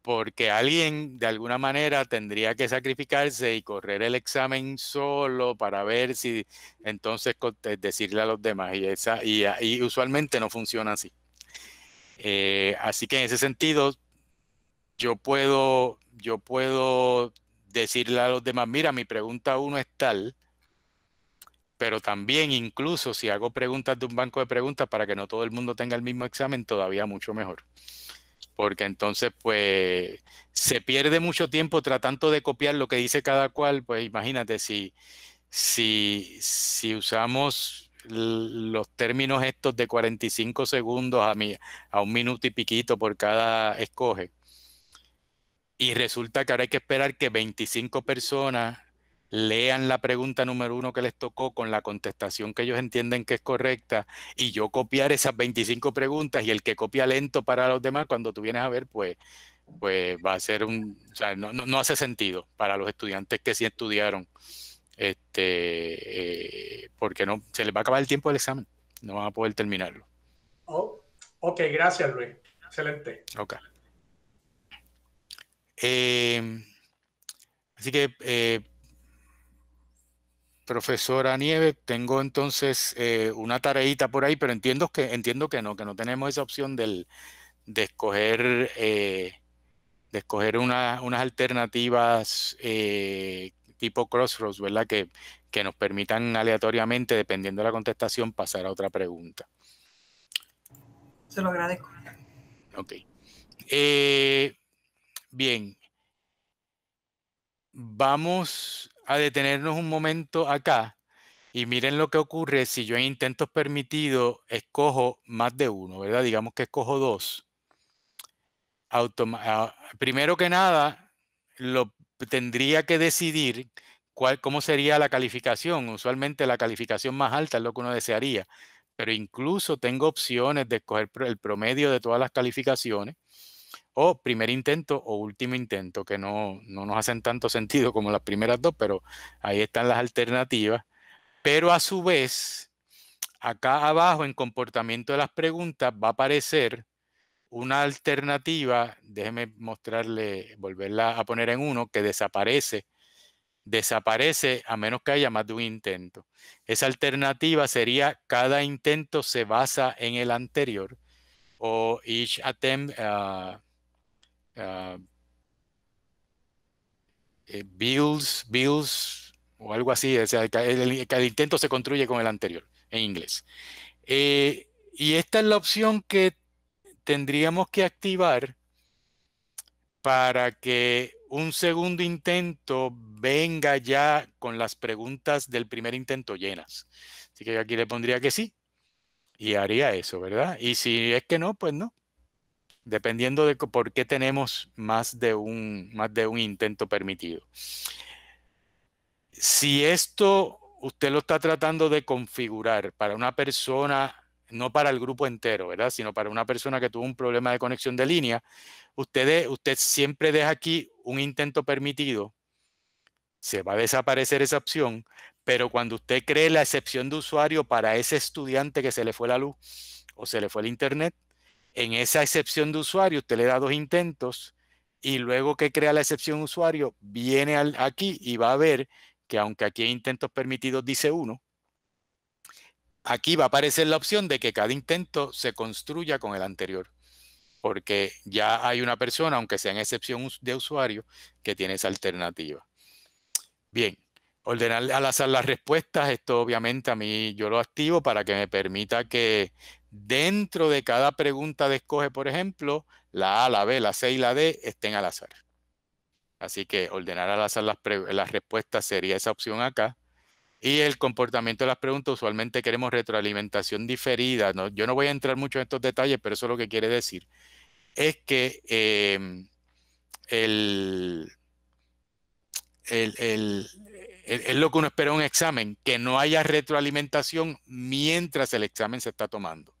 Porque alguien de alguna manera tendría que sacrificarse y correr el examen solo para ver si entonces decirle a los demás. Y, esa, y, y usualmente no funciona así. así que en ese sentido, yo puedo, yo puedo decirle a los demás, mira, mi pregunta uno es tal, pero también incluso si hago preguntas de un banco de preguntas para que no todo el mundo tenga el mismo examen, todavía mucho mejor. Porque entonces, pues, se pierde mucho tiempo tratando de copiar lo que dice cada cual. Pues imagínate, si, si, usamos los términos estos de 45 segundos a, a un minuto y piquito por cada escoge, y resulta que ahora hay que esperar que 25 personas lean la pregunta número uno que les tocó con la contestación que ellos entienden que es correcta y yo copiar esas 25 preguntas y el que copia lento para los demás cuando tú vienes a ver, pues, pues va a ser un, o sea, no, hace sentido para los estudiantes que sí estudiaron, este, eh, porque no, se les va a acabar el tiempo del examen, no van a poder terminarlo. Oh, ok, gracias Luis, excelente. Okay. Em, así que, eh, profesora Nieves, tengo entonces eh, una tareita por ahí, pero entiendo que, entiendo que no, que no tenemos esa opción del, de escoger, eh, de escoger unas alternativas tipo Crossroads, ¿verdad? Que, que nos permitan aleatoriamente, dependiendo de la contestación, pasar a otra pregunta. Se lo agradezco. Ok. Eh, Bien, vamos a detenernos un momento acá y miren lo que ocurre si yo en intentos permitidos escojo más de uno, ¿verdad? Digamos que escojo dos. Ah, primero que nada, lo tendría que decidir cuál, cómo sería la calificación. Usualmente la calificación más alta es lo que uno desearía, pero incluso tengo opciones de escoger el promedio de todas las calificaciones o primer intento o último intento, que no, no nos hacen tanto sentido como las primeras dos, pero ahí están las alternativas. Pero a su vez, acá abajo en comportamiento de las preguntas va a aparecer una alternativa, déjeme mostrarle, volverla a poner en uno, que desaparece. Desaparece a menos que haya más de un intento. Esa alternativa sería cada intento se basa en el anterior o each attempt ah, Ah, eh, bills bills o algo así, o sea, cada, el, intento se construye con el anterior en inglés. Eh, y esta es la opción que tendríamos que activar para que un segundo intento venga ya con las preguntas del primer intento llenas. Así que aquí le pondría que sí y haría eso, ¿verdad? Y si es que no, pues no dependiendo de por qué tenemos más de un, más de un intento permitido. Si esto usted lo está tratando de configurar para una persona, no para el grupo entero, ¿verdad? Sino para una persona que tuvo un problema de conexión de línea, usted, usted siempre deja aquí un intento permitido, se va a desaparecer esa opción, pero cuando usted cree la excepción de usuario para ese estudiante que se le fue la luz o se le fue el internet, en esa excepción de usuario, usted le da dos intentos y luego que crea la excepción usuario, viene aquí y va a ver que aunque aquí hay intentos permitidos, dice uno, aquí va a aparecer la opción de que cada intento se construya con el anterior, porque ya hay una persona, aunque sea en excepción de usuario, que tiene esa alternativa. Bien, ordenar al azar las respuestas, esto obviamente a mí yo lo activo para que me permita que dentro de cada pregunta de escoge, por ejemplo, la A, la B, la C y la D estén al azar. Así que ordenar al azar las, respuestas sería esa opción acá. Y el comportamiento de las preguntas, usualmente queremos retroalimentación diferida. Yo no voy a entrar mucho en estos detalles, pero eso es lo que quiere decir. Es que em, es lo que uno espera en un examen, que no haya retroalimentación mientras el examen se está tomando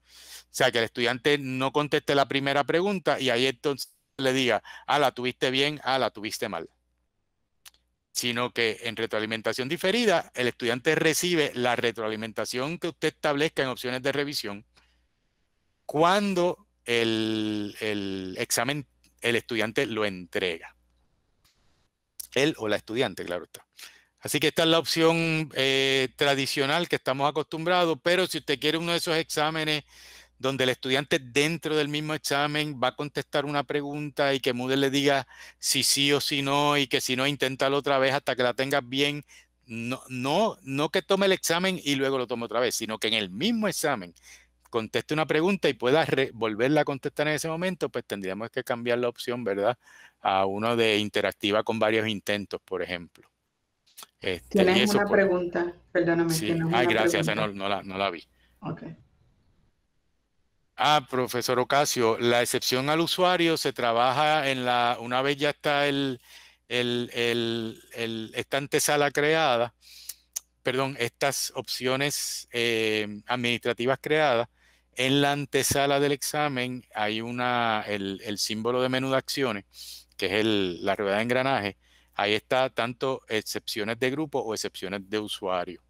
o sea, que el estudiante no conteste la primera pregunta y ahí entonces le diga, ah, la tuviste bien, ah, la tuviste mal. Sino que en retroalimentación diferida, el estudiante recibe la retroalimentación que usted establezca en opciones de revisión cuando el, examen, el estudiante lo entrega. Él o la estudiante, claro está. Así que esta es la opción eh, tradicional que estamos acostumbrados, pero si usted quiere uno de esos exámenes donde el estudiante dentro del mismo examen va a contestar una pregunta y que Moodle le diga si sí o si no y que si no inténtalo otra vez hasta que la tengas bien. No, no, no que tome el examen y luego lo tome otra vez, sino que en el mismo examen conteste una pregunta y pueda volverla a contestar en ese momento, pues tendríamos que cambiar la opción, ¿verdad? A uno de interactiva con varios intentos, por ejemplo. Este, tienes una pregunta, perdóname. Sí. Ay, gracias, No, no, la, no la vi. Okay. Ah, profesor Ocasio, la excepción al usuario se trabaja en la, una vez ya está el, esta antesala creada, perdón, estas opciones eh, administrativas creadas, en la antesala del examen hay una, el, símbolo de menú de acciones, que es el, la rueda de engranaje. Ahí está tanto excepciones de grupo o excepciones de usuario.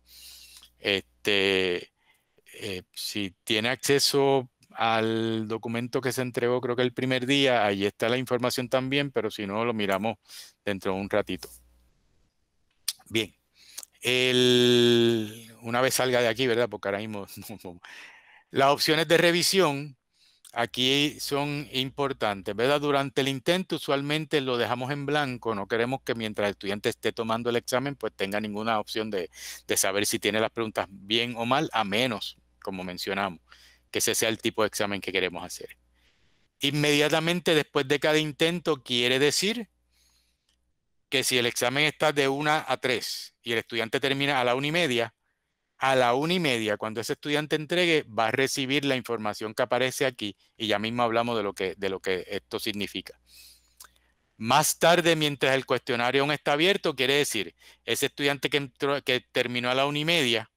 Este, eh, si tiene acceso al documento que se entregó creo que el primer día, ahí está la información también, pero si no lo miramos dentro de un ratito. Bien, una vez salga de aquí, ¿verdad? Porque ahora mismo... <laughs> Las opciones de revisión aquí son importantes, ¿verdad? Durante el intento usualmente lo dejamos en blanco, no queremos que mientras el estudiante esté tomando el examen pues tenga ninguna opción de saber si tiene las preguntas bien o mal, a menos, como mencionamos, que ese sea el tipo de examen que queremos hacer. Inmediatamente después de cada intento quiere decir que si el examen está de 1 a 3 y el estudiante termina a la 1 y media, a la 1 y media, cuando ese estudiante entregue, va a recibir la información que aparece aquí y ya mismo hablamos de lo que, de lo que esto significa. Más tarde, mientras el cuestionario aún está abierto, quiere decir, ese estudiante que, que terminó a la una y media,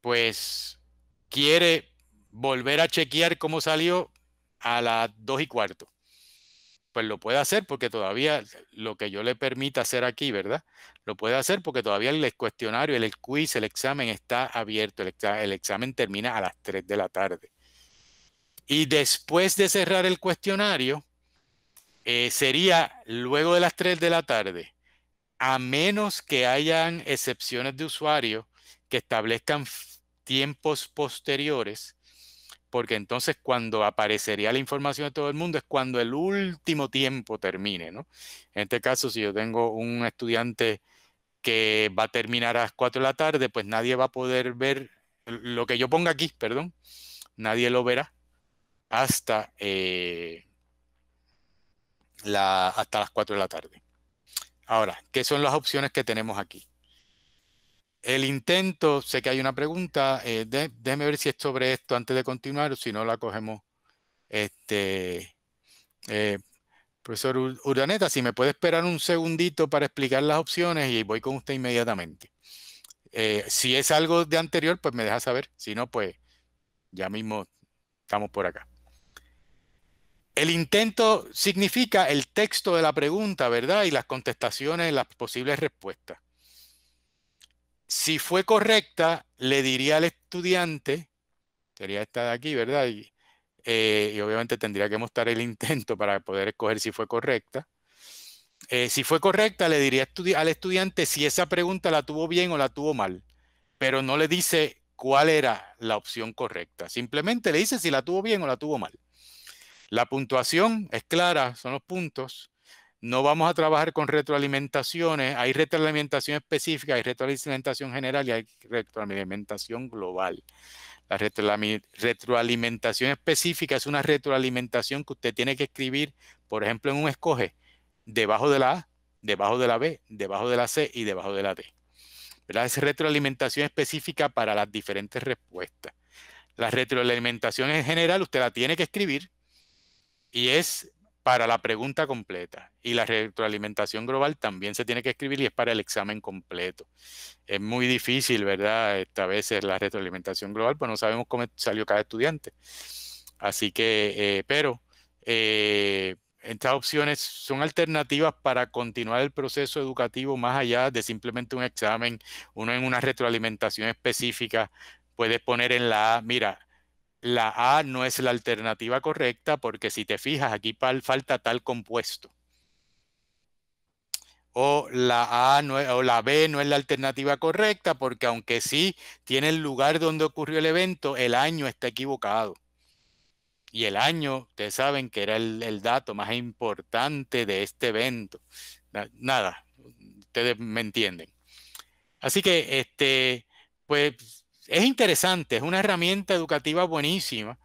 pues quiere volver a chequear cómo salió a las dos y cuarto. Pues lo puede hacer porque todavía lo que yo le permita hacer aquí, ¿verdad? Lo puede hacer porque todavía el cuestionario, el quiz, el examen está abierto. El, examen, termina a las 3 de la tarde. Y después de cerrar el cuestionario, eh, sería luego de las 3 de la tarde, a menos que hayan excepciones de usuario que establezcan tiempos posteriores, porque entonces cuando aparecería la información de todo el mundo es cuando el último tiempo termine, ¿no? En este caso, si yo tengo un estudiante que va a terminar a las 4 de la tarde, pues nadie va a poder ver lo que yo ponga aquí, perdón, nadie lo verá hasta, eh, la, hasta las 4 de la tarde. Ahora, ¿qué son las opciones que tenemos aquí? El intento, sé que hay una pregunta, eh, déjeme ver si es sobre esto antes de continuar, o si no la cogemos. Este, eh, profesor Urdaneta, si me puede esperar un segundito para explicar las opciones y voy con usted inmediatamente. Eh, si es algo de anterior, pues me deja saber, si no, pues ya mismo estamos por acá. El intento significa el texto de la pregunta, ¿verdad? Y las contestaciones, las posibles respuestas. Si fue correcta, le diría al estudiante, sería esta de aquí, ¿verdad? Y, eh, obviamente tendría que mostrar el intento <laughs> para poder escoger si fue correcta. Eh, si fue correcta, le diría al estudiante si esa pregunta la tuvo bien o la tuvo mal, pero no le dice cuál era la opción correcta, simplemente le dice si la tuvo bien o la tuvo mal. La puntuación es clara, son los puntos no vamos a trabajar con retroalimentaciones. Hay retroalimentación específica, hay retroalimentación general y hay retroalimentación global. La retroalimentación específica es una retroalimentación que usted tiene que escribir, por ejemplo, en un escoge, debajo de la A, debajo de la B, debajo de la C y debajo de la D. Es retroalimentación específica para las diferentes respuestas. La retroalimentación en general usted la tiene que escribir y es para la pregunta completa. Y la retroalimentación global también se tiene que escribir y es para el examen completo. Es muy difícil, ¿verdad? Esta vez la retroalimentación global, pues no sabemos cómo salió cada estudiante. Así que, eh, pero eh, estas opciones son alternativas para continuar el proceso educativo más allá de simplemente un examen, uno en una retroalimentación específica. Puedes poner en la A, mira, la A no es la alternativa correcta porque si te fijas aquí falta tal compuesto. O la, A o la B no es la alternativa correcta porque aunque sí tiene el lugar donde ocurrió el evento, el año está equivocado. Y el año, ustedes saben que era el, el dato más importante de este evento. Nada, ustedes me entienden. Así que, este, pues es interesante, es una herramienta educativa buenísima,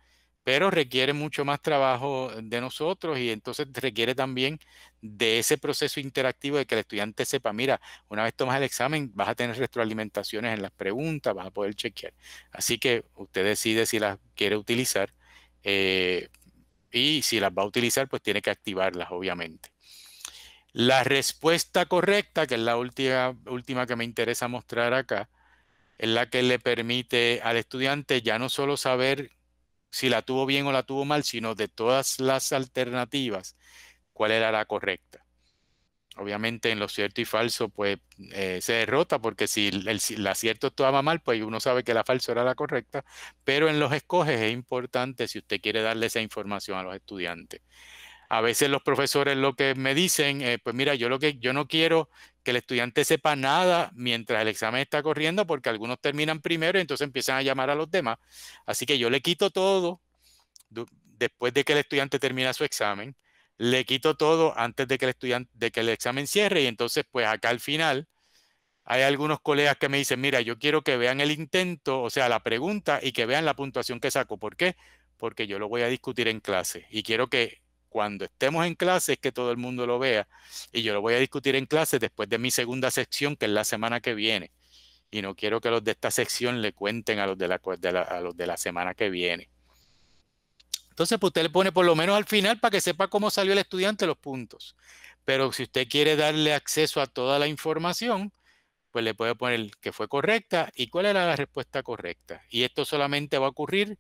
pero requiere mucho más trabajo de nosotros y entonces requiere también de ese proceso interactivo de que el estudiante sepa, mira, una vez tomas el examen vas a tener retroalimentaciones en las preguntas, vas a poder chequear. Así que usted decide si las quiere utilizar eh, y si las va a utilizar, pues tiene que activarlas, obviamente. La respuesta correcta, que es la última, última que me interesa mostrar acá, es la que le permite al estudiante ya no solo saber si la tuvo bien o la tuvo mal, sino de todas las alternativas, cuál era la correcta. Obviamente en lo cierto y falso, pues eh, se derrota, porque si el, cierto estaba mal, pues uno sabe que la falso era la correcta, pero en los escoges es importante si usted quiere darle esa información a los estudiantes. A veces los profesores lo que me dicen, pues mira, yo lo que yo no quiero que el estudiante sepa nada mientras el examen está corriendo, porque algunos terminan primero y entonces empiezan a llamar a los demás. Así que yo le quito todo después de que el estudiante termina su examen, le quito todo antes de que el estudiante, de que el examen cierre y entonces pues acá al final hay algunos colegas que me dicen, mira, yo quiero que vean el intento, o sea, la pregunta y que vean la puntuación que saco. ¿Por qué? Porque yo lo voy a discutir en clase y quiero que cuando estemos en clase es que todo el mundo lo vea. Y yo lo voy a discutir en clase después de mi segunda sección, que es la semana que viene. Y no quiero que los de esta sección le cuenten a los de la, de la de la semana que viene. Entonces, pues, usted le pone por lo menos al final para que sepa cómo salió el estudiante los puntos. Pero si usted quiere darle acceso a toda la información, pues le puede poner que fue correcta y cuál era la respuesta correcta. Y esto solamente va a ocurrir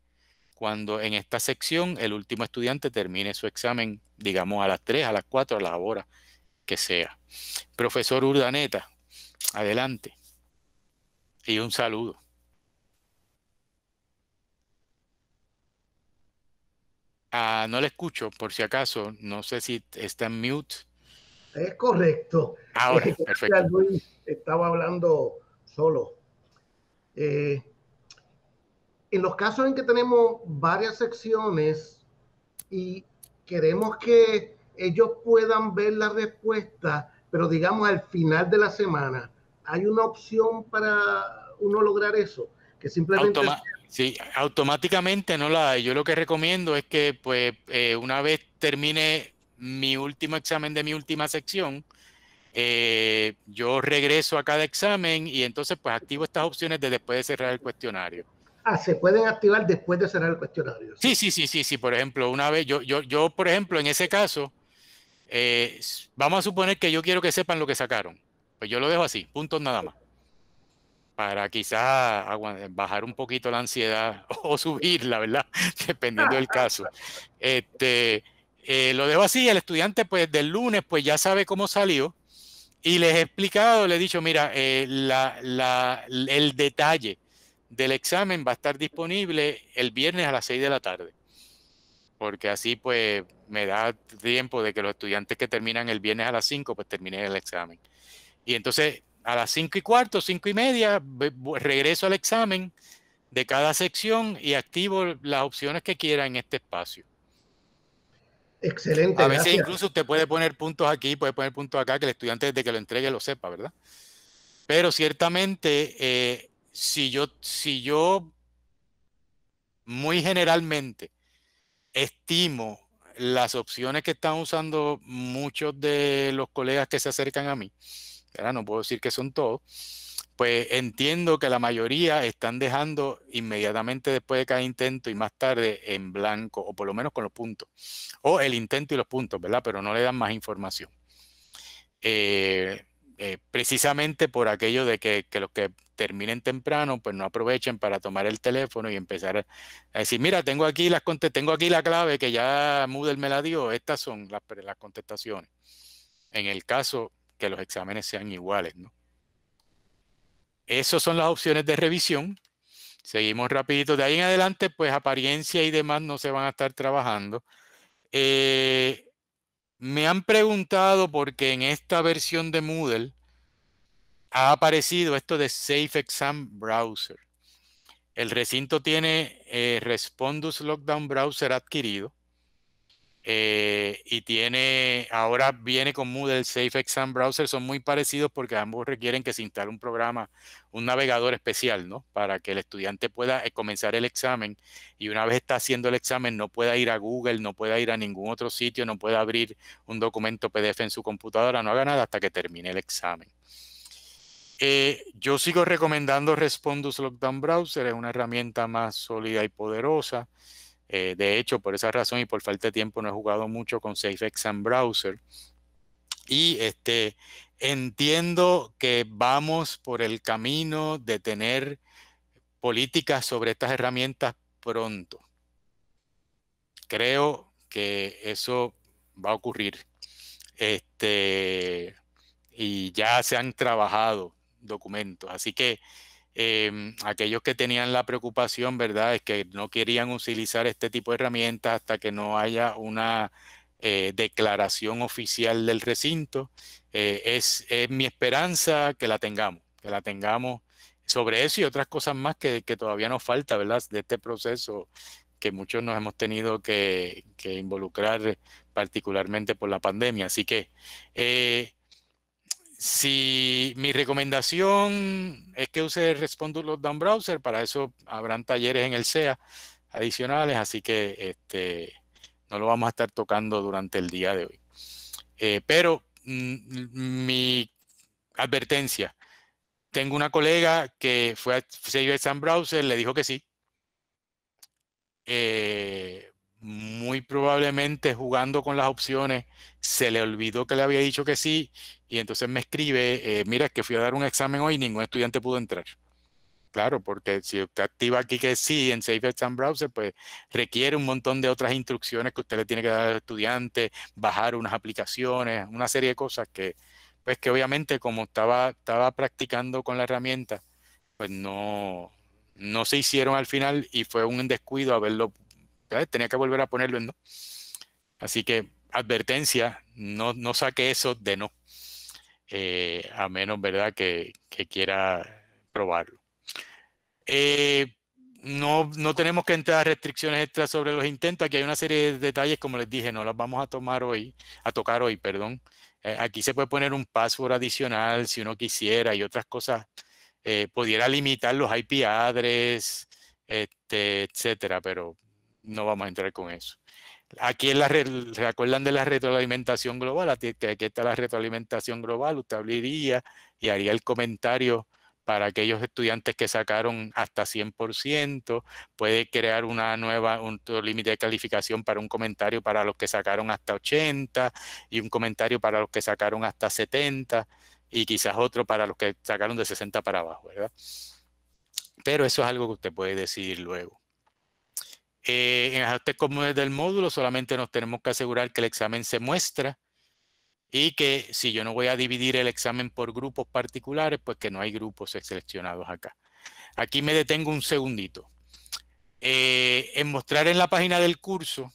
cuando en esta sección el último estudiante termine su examen, digamos a las 3, a las 4, a la hora que sea. Profesor Urdaneta, adelante. Y un saludo. Ah, no le escucho, por si acaso. No sé si está en mute. Es correcto. Ahora, <laughs> perfecto. estaba hablando solo. Eh, en los casos en que tenemos varias secciones y queremos que ellos puedan ver la respuesta, pero digamos al final de la semana, ¿hay una opción para uno lograr eso? Que simplemente... sí, automáticamente no la Yo lo que recomiendo es que pues eh, una vez termine mi último examen de mi última sección, eh, yo regreso a cada examen y entonces pues activo estas opciones de después de cerrar el cuestionario. Ah, se pueden activar después de cerrar el cuestionario. Sí, sí, sí, sí, sí. Por ejemplo, una vez, yo, yo, yo por ejemplo, en ese caso, eh, vamos a suponer que yo quiero que sepan lo que sacaron. Pues yo lo dejo así, puntos nada más. Para quizás bajar un poquito la ansiedad <laughs> o subirla, ¿verdad? <laughs> Dependiendo del caso. Este, eh, lo dejo así, el estudiante pues del lunes pues ya sabe cómo salió y les he explicado, le he dicho, mira, eh, la, la, el detalle del examen va a estar disponible el viernes a las 6 de la tarde, porque así pues me da tiempo de que los estudiantes que terminan el viernes a las 5 pues terminen el examen. Y entonces a las 5 y cuarto, cinco y media, regreso al examen de cada sección y activo las opciones que quiera en este espacio. Excelente. A veces incluso usted puede poner puntos aquí, puede poner puntos acá, que el estudiante desde que lo entregue lo sepa, ¿verdad? Pero ciertamente eh, si yo, si yo muy generalmente estimo las opciones que están usando muchos de los colegas que se acercan a mí, ¿verdad? no puedo decir que son todos, pues entiendo que la mayoría están dejando inmediatamente después de cada intento y más tarde en blanco, o por lo menos con los puntos, o el intento y los puntos, ¿verdad? Pero no le dan más información. Eh, eh, precisamente por aquello de que, que los que terminen temprano, pues no aprovechen para tomar el teléfono y empezar a decir, mira, tengo aquí las tengo aquí la clave que ya Moodle me la dio, estas son las, contestaciones. En el caso que los exámenes sean iguales, ¿no? Esas son las opciones de revisión. Seguimos rapidito. De ahí en adelante, pues apariencia y demás no se van a estar trabajando. Eh, me han preguntado porque en esta versión de Moodle ha aparecido esto de Safe Exam Browser. El recinto tiene eh, Respondus Lockdown Browser adquirido eh, y tiene, ahora viene con Moodle Safe Exam Browser, son muy parecidos porque ambos requieren que se instale un programa, un navegador especial, ¿no? Para que el estudiante pueda eh, comenzar el examen y una vez está haciendo el examen no pueda ir a Google, no pueda ir a ningún otro sitio, no pueda abrir un documento PDF en su computadora, no haga nada hasta que termine el examen. Eh, yo sigo recomendando Respondus Lockdown Browser, es una herramienta más sólida y poderosa. Eh, de hecho, por esa razón y por falta de tiempo no he jugado mucho con and Browser. Y este, entiendo que vamos por el camino de tener políticas sobre estas herramientas pronto. Creo que eso va a ocurrir. Este, y ya se han trabajado documentos. Así que em, aquellos que tenían la preocupación, ¿verdad?, es que no querían utilizar este tipo de herramientas hasta que no haya una eh, declaración oficial del recinto. Eh, es, mi esperanza que la tengamos, que la tengamos sobre eso y otras cosas más que, todavía nos falta, ¿verdad?, de este proceso que muchos nos hemos tenido que, involucrar particularmente por la pandemia. Así que eh, si mi recomendación es que use Respondus Lockdown Browser, para eso habrán talleres en el SEA adicionales, así que este, no lo vamos a estar tocando durante el día de hoy. Eh, pero mm, mi advertencia, tengo una colega que fue a sello de Browser, le dijo que sí. Eh, muy probablemente jugando con las opciones, se le olvidó que le había dicho que sí y entonces me escribe, eh, mira, es que fui a dar un examen hoy y ningún estudiante pudo entrar. Claro, porque si usted activa aquí que sí en Safe Exam Browser, pues requiere un montón de otras instrucciones que usted le tiene que dar al estudiante, bajar unas aplicaciones, una serie de cosas que, pues que obviamente como estaba, estaba practicando con la herramienta, pues no, no se hicieron al final y fue un descuido haberlo tenía que volver a ponerlo en no. Así que advertencia, no, no saque eso de no, eh, a menos ¿verdad? Que, quiera probarlo. Eh, no, no tenemos que entrar a restricciones extras sobre los intentos. Aquí hay una serie de detalles, como les dije, no las vamos a tomar hoy, a tocar hoy, perdón. Eh, aquí se puede poner un password adicional si uno quisiera y otras cosas. Eh, pudiera limitar los IP address, este, etcétera, pero no vamos a entrar con eso. Aquí en la red, ¿se acuerdan de la retroalimentación global? Aquí, está la retroalimentación global, usted abriría y haría el comentario para aquellos estudiantes que sacaron hasta 100%, puede crear una nueva, un límite de calificación para un comentario para los que sacaron hasta 80 y un comentario para los que sacaron hasta 70 y quizás otro para los que sacaron de 60 para abajo, ¿verdad? Pero eso es algo que usted puede decidir luego. Eh, en las artes comunes del módulo solamente nos tenemos que asegurar que el examen se muestra y que si yo no voy a dividir el examen por grupos particulares, pues que no hay grupos seleccionados acá. Aquí me detengo un segundito. Eh, en mostrar en la página del curso,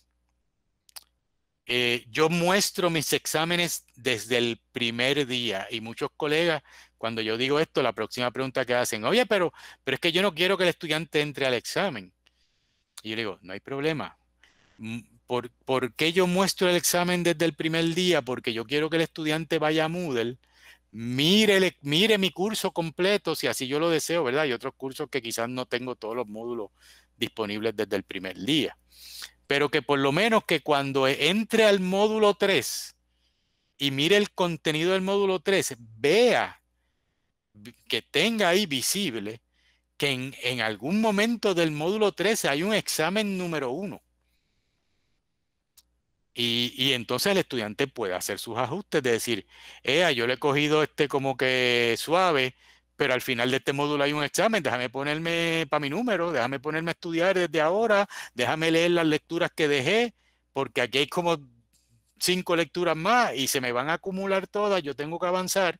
eh, yo muestro mis exámenes desde el primer día y muchos colegas, cuando yo digo esto, la próxima pregunta que hacen, oye, pero, pero es que yo no quiero que el estudiante entre al examen. Y yo le digo, no hay problema. Mm, ¿Por, qué yo muestro el examen desde el primer día? Porque yo quiero que el estudiante vaya a Moodle, mire, mire mi curso completo, si así yo lo deseo, ¿verdad? Y otros cursos que quizás no tengo todos los módulos disponibles desde el primer día. Pero que por lo menos que cuando e, entre al módulo 3 y mire el contenido del módulo 3, vea que tenga ahí visible que en, algún momento del módulo 13 hay un examen número uno. Y, entonces el estudiante puede hacer sus ajustes, de decir, yo le he cogido este como que suave, pero al final de este módulo hay un examen, déjame ponerme para mi número, déjame ponerme a estudiar desde ahora, déjame leer las lecturas que dejé, porque aquí hay como cinco lecturas más y se me van a acumular todas, yo tengo que avanzar.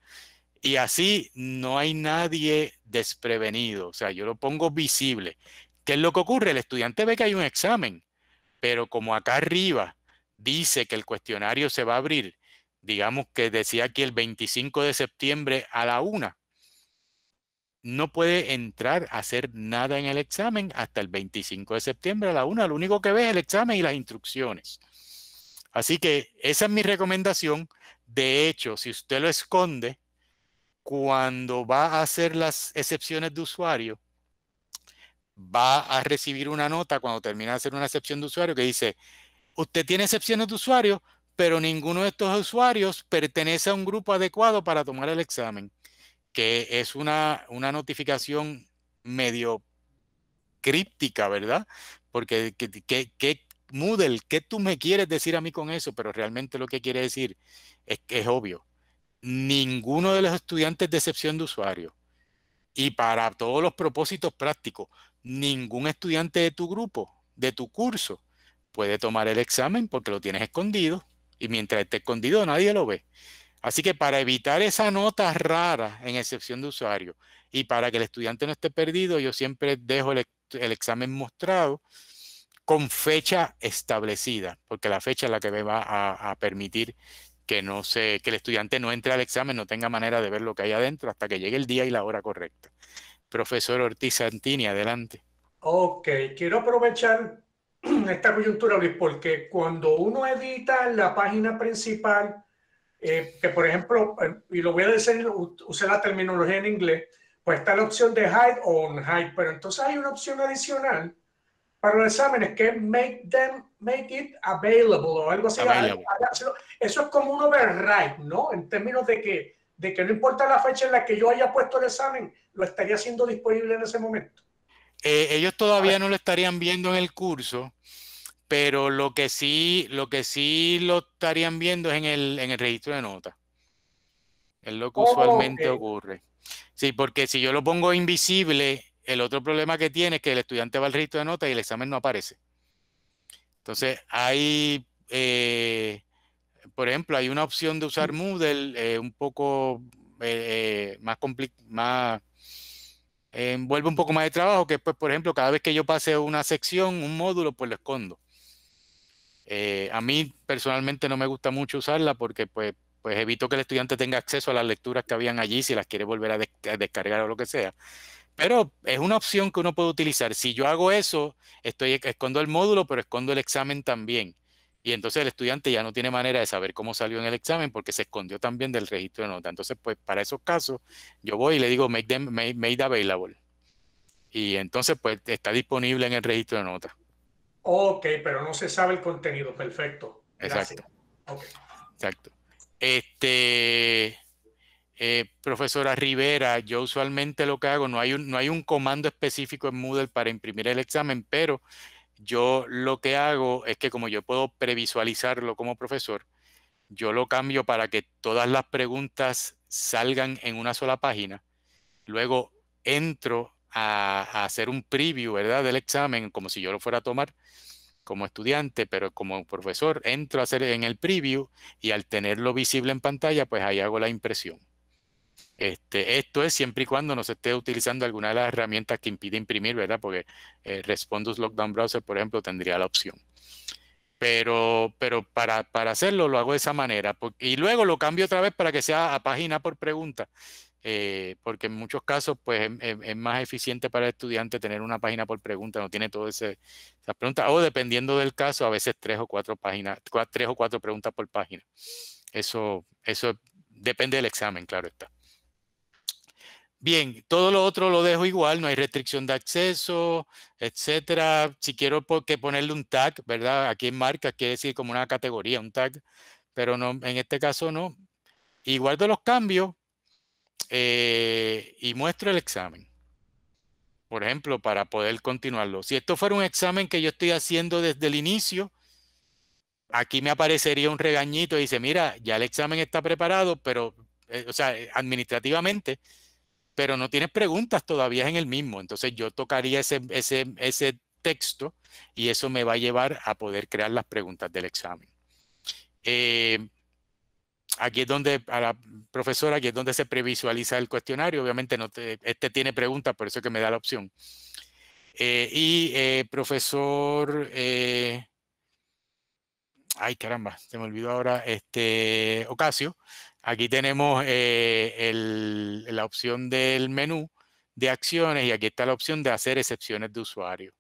Y así no hay nadie desprevenido. O sea, yo lo pongo visible. ¿Qué es lo que ocurre? El estudiante ve que hay un examen, pero como acá arriba dice que el cuestionario se va a abrir, digamos que decía aquí el 25 de septiembre a la una, no puede entrar a hacer nada en el examen hasta el 25 de septiembre a la una. Lo único que ve es el examen y las instrucciones. Así que esa es mi recomendación. De hecho, si usted lo esconde, cuando va a hacer las excepciones de usuario, va a recibir una nota cuando termina de hacer una excepción de usuario que dice, usted tiene excepciones de usuario, pero ninguno de estos usuarios pertenece a un grupo adecuado para tomar el examen, que es una, notificación medio críptica, ¿verdad? Porque que, Moodle, ¿qué tú me quieres decir a mí con eso? Pero realmente lo que quiere decir es que es obvio ninguno de los estudiantes de excepción de usuario y para todos los propósitos prácticos, ningún estudiante de tu grupo, de tu curso, puede tomar el examen porque lo tienes escondido y mientras esté escondido nadie lo ve. Así que para evitar esa nota rara en excepción de usuario y para que el estudiante no esté perdido, yo siempre dejo el, examen mostrado con fecha establecida, porque la fecha es la que me va a, a permitir que no se, que el estudiante no entre al examen, no tenga manera de ver lo que hay adentro hasta que llegue el día y la hora correcta. Profesor Ortiz Santini, adelante. Ok, quiero aprovechar <clears throat> esta coyuntura, Luis, porque cuando uno edita la página principal, eh, que por ejemplo, eh, y lo voy a decir, usé la terminología en inglés, pues está la opción de hide o on hide, pero entonces hay una opción adicional para los exámenes, que make them, make it available o algo así. Eso es como un override, ¿no? En términos de que, de que no importa la fecha en la que yo haya puesto el examen, lo estaría siendo disponible en ese momento. Eh, ellos todavía no lo estarían viendo en el curso, pero lo que sí, lo que sí lo estarían viendo es en el, en el registro de notas. Es lo que oh, usualmente ocurre. Sí, porque si yo lo pongo invisible, el otro problema que tiene es que el estudiante va al registro de notas y el examen no aparece. Entonces, hay, eh, por ejemplo, hay una opción de usar Moodle eh, un poco eh, más complicado, envuelve un poco más de trabajo, que pues, por ejemplo, cada vez que yo pase una sección, un módulo, pues lo escondo. a mí personalmente no me gusta mucho usarla porque pues, pues evito que el estudiante tenga acceso a las lecturas que habían allí si las quiere volver a descargar o lo que sea. Pero es una opción que uno puede utilizar. Si yo hago eso, estoy e-, escondo el módulo, pero escondo el examen también. Y entonces el estudiante ya no tiene manera de saber cómo salió en el examen porque se escondió también del registro de nota. Entonces, pues para esos casos, yo voy y le digo make them made, available. Y entonces, pues está disponible en el registro de nota. Ok, pero no se sabe el contenido. Perfecto. Exacto. Exacto. Este. Eh, profesora Rivera, yo usualmente lo que hago, no hay, un, no hay un comando específico en Moodle para imprimir el examen, pero yo lo que hago es que como yo puedo previsualizarlo como profesor, yo lo cambio para que todas las preguntas salgan en una sola página. Luego entro a, hacer un preview, ¿verdad? Del examen, como si yo lo fuera a tomar como estudiante, pero como profesor, entro a hacer en el preview y al tenerlo visible en pantalla, pues ahí hago la impresión. Este, esto es siempre y cuando no se esté utilizando alguna de las herramientas que impide imprimir, ¿verdad? Porque eh, Respondus Lockdown Browser, por ejemplo, tendría la opción. Pero, pero para, para hacerlo lo hago de esa manera. y luego lo cambio otra vez para que sea a página por pregunta. Eh, porque en muchos casos pues em, em, es, más eficiente para el estudiante tener una página por pregunta, no tiene todas esas preguntas, o dependiendo del caso, a veces tres o cuatro páginas, tres o cuatro preguntas por página. Eso, eso depende del examen, claro está. Bien, todo lo otro lo dejo igual, no hay restricción de acceso, etcétera. Si quiero ponerle un tag, ¿verdad? Aquí en marca quiere decir como una categoría, un tag, pero no, en este caso no. Y guardo los cambios eh, y muestro el examen. Por ejemplo, para poder continuarlo. Si esto fuera un examen que yo estoy haciendo desde el inicio, aquí me aparecería un regañito y dice, mira, ya el examen está preparado, pero, eh, o sea, administrativamente pero no tiene preguntas todavía en el mismo. Entonces yo tocaría ese, texto y eso me va a llevar a poder crear las preguntas del examen. Eh, aquí es donde, a la profesora, aquí es donde se previsualiza el cuestionario. Obviamente este tiene preguntas, por eso es que me da la opción. Eh, y eh, profesor, ay caramba, se me olvidó ahora, este Ocasio, Aquí tenemos eh, la opción del menú de acciones y aquí está la opción de hacer excepciones de usuario.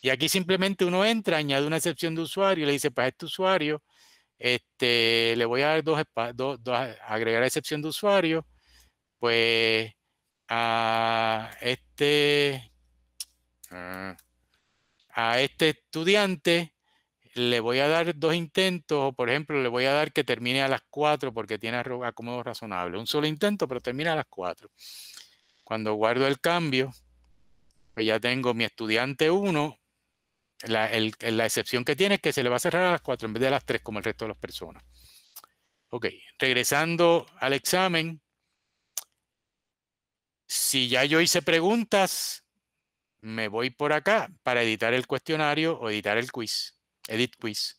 Y aquí simplemente uno entra, añade una excepción de usuario y le dice, para pues, este usuario, este, le voy a dar agregar excepción de usuario, pues a este, ah, a este estudiante le voy a dar dos intentos, o por ejemplo, le voy a dar que termine a las 4 porque tiene acomodo razonable. Un solo intento, pero termina a las 4. Cuando guardo el cambio, pues ya tengo mi estudiante 1. La, excepción que tiene es que se le va a cerrar a las 4 en vez de a las 3 como el resto de las personas. Ok, regresando al examen. Si ya yo hice preguntas, me voy por acá para editar el cuestionario o editar el quiz. Edit Quiz.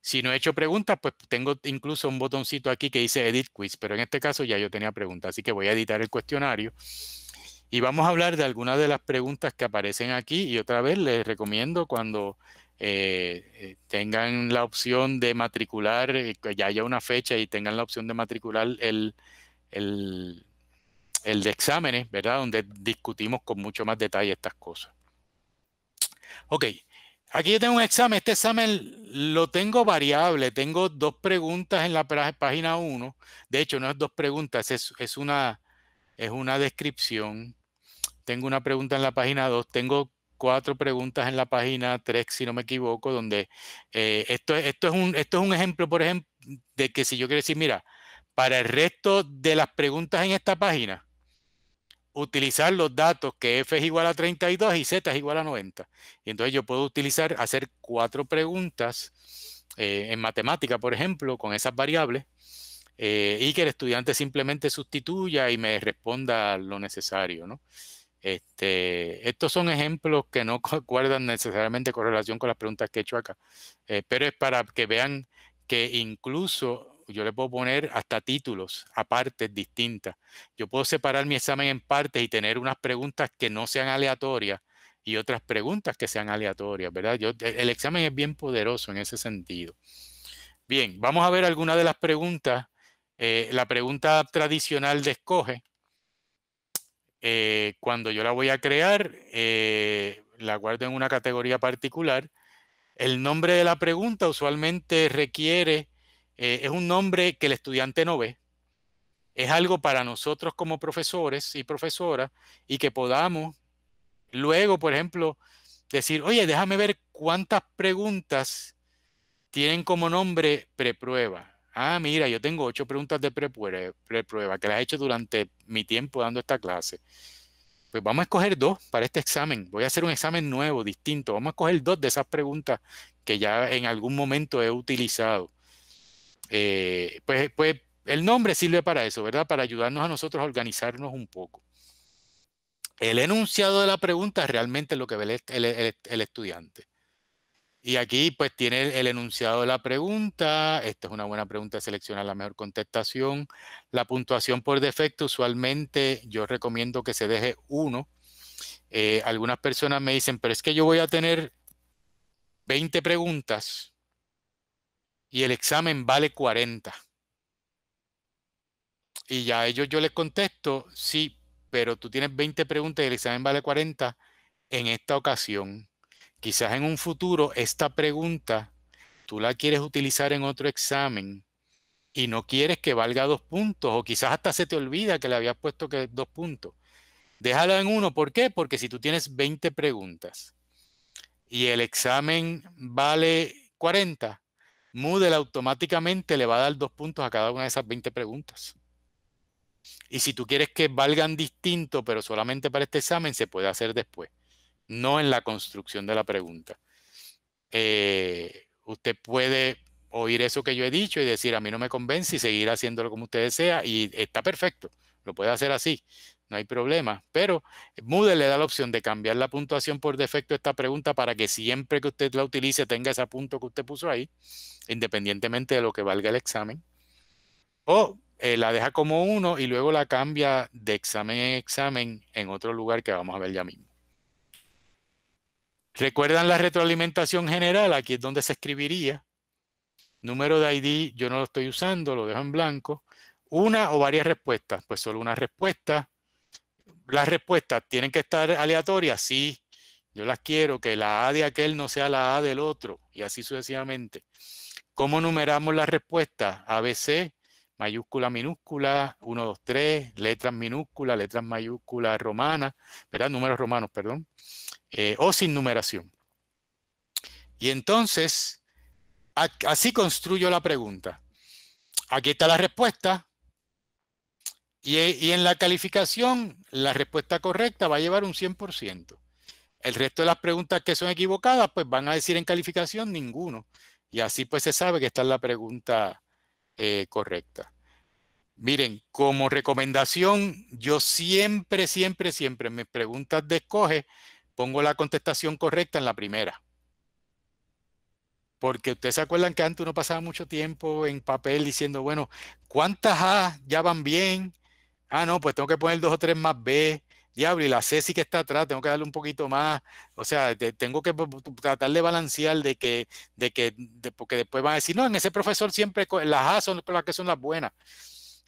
Si no he hecho preguntas, pues tengo incluso un botoncito aquí que dice Edit Quiz, pero en este caso ya yo tenía preguntas, así que voy a editar el cuestionario. Y vamos a hablar de algunas de las preguntas que aparecen aquí. Y otra vez les recomiendo cuando eh, eh, tengan la opción de matricular, eh, que ya haya una fecha y tengan la opción de matricular el, el, el de exámenes, ¿verdad? Donde discutimos con mucho más detalle estas cosas. Ok, Aquí yo tengo un examen. Este examen lo tengo variable. Tengo dos preguntas en la página 1. De hecho, no es dos preguntas, es, una, es una descripción. Tengo una pregunta en la página 2. Tengo cuatro preguntas en la página 3, si no me equivoco, donde eh, esto, esto, es un, esto es un ejemplo, por ejemplo, de que si yo quiero decir, mira, para el resto de las preguntas en esta página, utilizar los datos que f es igual a 32 y z es igual a 90. Y entonces yo puedo utilizar, hacer cuatro preguntas eh, en matemática, por ejemplo, con esas variables, eh, y que el estudiante simplemente sustituya y me responda lo necesario, Este, estos son ejemplos que no guardan <laughs> necesariamente correlación con las preguntas que he hecho acá, eh, pero es para que vean que incluso yo le puedo poner hasta títulos a partes distintas. Yo puedo separar mi examen en partes y tener unas preguntas que no sean aleatorias y otras preguntas que sean aleatorias, ¿verdad? Yo, e, el examen es bien poderoso en ese sentido. Bien, vamos a ver algunas de las preguntas. Eh, la pregunta tradicional de escoge, eh, cuando yo la voy a crear, eh, la guardo en una categoría particular. El nombre de la pregunta usualmente requiere eh, es un nombre que el estudiante no ve. Es algo para nosotros como profesores y profesoras y que podamos luego, por ejemplo, decir, oye, déjame ver cuántas preguntas tienen como nombre preprueba. Ah, mira, yo tengo ocho preguntas de preprueba, preprueba que las he hecho durante mi tiempo dando esta clase. Pues vamos a escoger dos para este examen. Voy a hacer un examen nuevo, distinto. Vamos a escoger dos de esas preguntas que ya en algún momento he utilizado. Eh, pues, pues el nombre sirve para eso, ¿verdad? Para ayudarnos a nosotros a organizarnos un poco. El enunciado de la pregunta realmente lo que ve el, estudiante. Y aquí pues tiene el enunciado de la pregunta. Esta es una buena pregunta, seleccionar la mejor contestación. La puntuación por defecto usualmente yo recomiendo que se deje uno. Eh, algunas personas me dicen, pero es que yo voy a tener 20 preguntas y el examen vale 40. Y ya a ellos yo les contesto, sí, pero tú tienes 20 preguntas y el examen vale 40 en esta ocasión. Quizás en un futuro esta pregunta tú la quieres utilizar en otro examen y no quieres que valga dos puntos o quizás hasta se te olvida que le habías puesto que dos puntos. Déjala en uno. ¿Por qué? Porque si tú tienes 20 preguntas y el examen vale 40, Moodle automáticamente le va a dar dos puntos a cada una de esas 20 preguntas. Y si tú quieres que valgan distinto, pero solamente para este examen, se puede hacer después, no en la construcción de la pregunta. Eh, usted puede oír eso que yo he dicho y decir, a mí no me convence y seguir haciéndolo como usted desea, y está perfecto, lo puede hacer así no hay problema. Pero Moodle le da la opción de cambiar la puntuación por defecto a esta pregunta para que siempre que usted la utilice tenga ese punto que usted puso ahí, independientemente de lo que valga el examen. O eh, la deja como uno y luego la cambia de examen en examen en otro lugar que vamos a ver ya mismo. ¿Recuerdan la retroalimentación general? Aquí es donde se escribiría. Número de ID, yo no lo estoy usando, lo dejo en blanco. Una o varias respuestas. Pues solo una respuesta las respuestas tienen que estar aleatorias, sí. Yo las quiero, que la A de aquel no sea la A del otro, y así sucesivamente. ¿Cómo numeramos las respuestas? ABC, mayúscula, minúscula, 1, 2, 3, letras minúsculas, letras mayúsculas romanas, ¿verdad? Números romanos, perdón, eh, o sin numeración. Y entonces, así construyo la pregunta. Aquí está la respuesta, y, en la calificación, la respuesta correcta va a llevar un 100%. El resto de las preguntas que son equivocadas, pues van a decir en calificación ninguno. Y así pues se sabe que está la pregunta eh, correcta. Miren, como recomendación, yo siempre, siempre, siempre en mis preguntas de escoge, pongo la contestación correcta en la primera. Porque ustedes se acuerdan que antes uno pasaba mucho tiempo en papel diciendo, bueno, ¿cuántas A ya van bien? ah, no, pues tengo que poner dos o tres más B, diablo, y la C sí que está atrás, tengo que darle un poquito más, o sea, tengo que pues, pues, tratar de balancear de que, de que, porque después van a decir, no, en ese profesor siempre las A son las que son las buenas,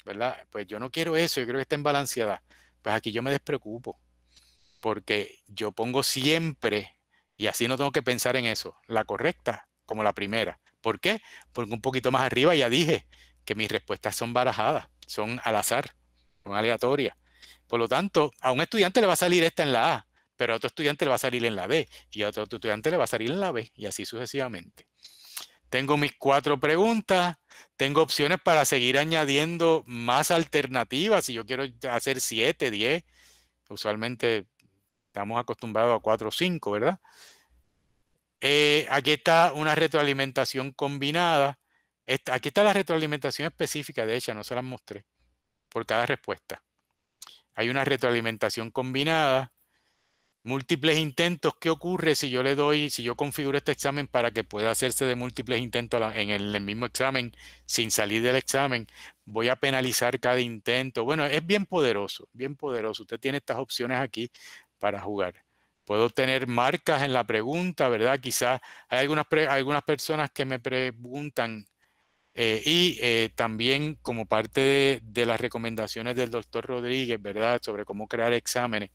¿verdad? Pues yo no quiero eso, yo creo que estén en balanceada. Pues aquí yo me despreocupo, porque yo pongo siempre, y así no tengo que pensar en eso, la correcta como la primera. ¿Por qué? Porque un poquito más arriba ya dije que mis respuestas son barajadas, son al azar son aleatoria, Por lo tanto, a un estudiante le va a salir esta en la A, pero a otro estudiante le va a salir en la B, y a otro estudiante le va a salir en la B, y así sucesivamente. Tengo mis cuatro preguntas, tengo opciones para seguir añadiendo más alternativas, si yo quiero hacer siete, diez, usualmente estamos acostumbrados a cuatro o cinco, ¿verdad? Eh, aquí está una retroalimentación combinada. aquí está la retroalimentación específica, de hecho, no se las mostré por cada respuesta. Hay una retroalimentación combinada, múltiples intentos. ¿Qué ocurre si yo le doy, si yo configuro este examen para que pueda hacerse de múltiples intentos en el, mismo examen sin salir del examen? Voy a penalizar cada intento. Bueno, es bien poderoso, bien poderoso. Usted tiene estas opciones aquí para jugar. Puedo tener marcas en la pregunta, ¿verdad? Quizás hay algunas, algunas personas que me preguntan eh, y eh, también como parte de, las recomendaciones del doctor Rodríguez, ¿verdad? Sobre cómo crear exámenes,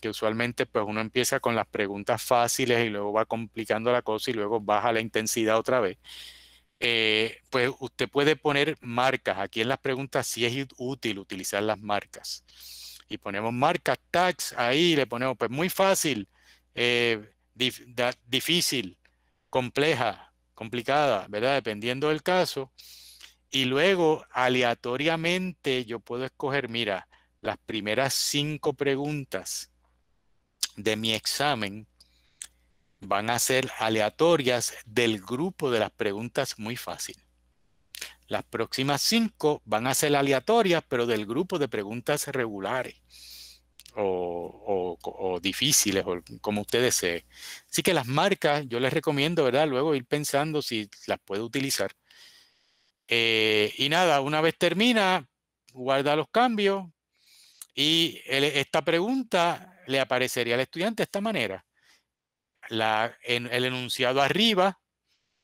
que usualmente pues uno empieza con las preguntas fáciles y luego va complicando la cosa y luego baja la intensidad otra vez. Eh, pues usted puede poner marcas. Aquí en las preguntas sí es útil utilizar las marcas. Y ponemos marcas, tags, ahí le ponemos pues muy fácil, difícil, compleja, complicada, ¿verdad? Dependiendo del caso. Y luego, aleatoriamente, yo puedo escoger, mira, las primeras cinco preguntas de mi examen van a ser aleatorias del grupo de las preguntas muy fácil. Las próximas cinco van a ser aleatorias, pero del grupo de preguntas regulares o, difíciles, o como ustedes desee. Así que las marcas, yo les recomiendo, ¿verdad? Luego ir pensando si las puede utilizar. Eh, y nada, una vez termina, guarda los cambios y esta pregunta le aparecería al estudiante de esta manera. en, el enunciado arriba,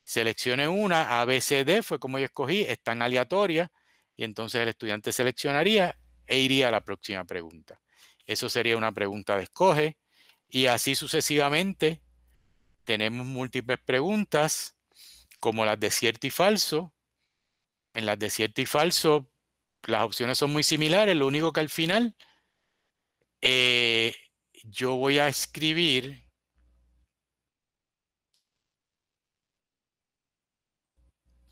seleccione una, A, B, C, D, fue como yo escogí, están aleatoria y entonces el estudiante seleccionaría e iría a la próxima pregunta. Eso sería una pregunta de escoge. Y así sucesivamente, tenemos múltiples preguntas, como las de cierto y falso. En las de cierto y falso, las opciones son muy similares, lo único que al final eh, yo voy a escribir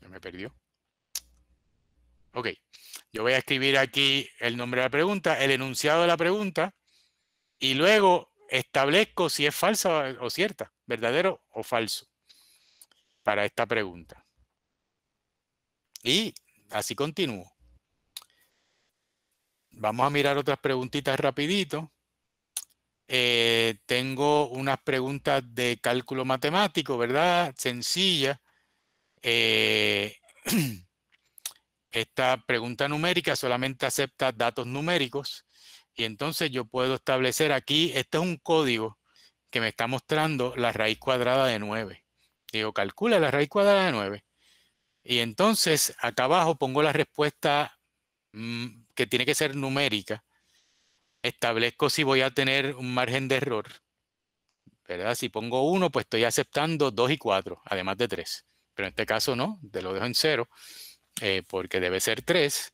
me perdió. Ok. Yo voy a escribir aquí el nombre de la pregunta, el enunciado de la pregunta, y luego establezco si es falsa o cierta, verdadero o falso, para esta pregunta. Y así continúo. Vamos a mirar otras preguntitas rapidito. Eh, tengo unas preguntas de cálculo matemático, ¿verdad? Sencilla. Eh, <clears throat> Esta pregunta numérica solamente acepta datos numéricos y entonces yo puedo establecer aquí, este es un código que me está mostrando la raíz cuadrada de 9. Digo, calcula la raíz cuadrada de 9. Y entonces acá abajo pongo la respuesta mm, que tiene que ser numérica. Establezco si voy a tener un margen de error. ¿verdad? Si pongo 1, pues estoy aceptando 2 y 4, además de 3. Pero en este caso no, te lo dejo en 0. Eh, porque debe ser 3,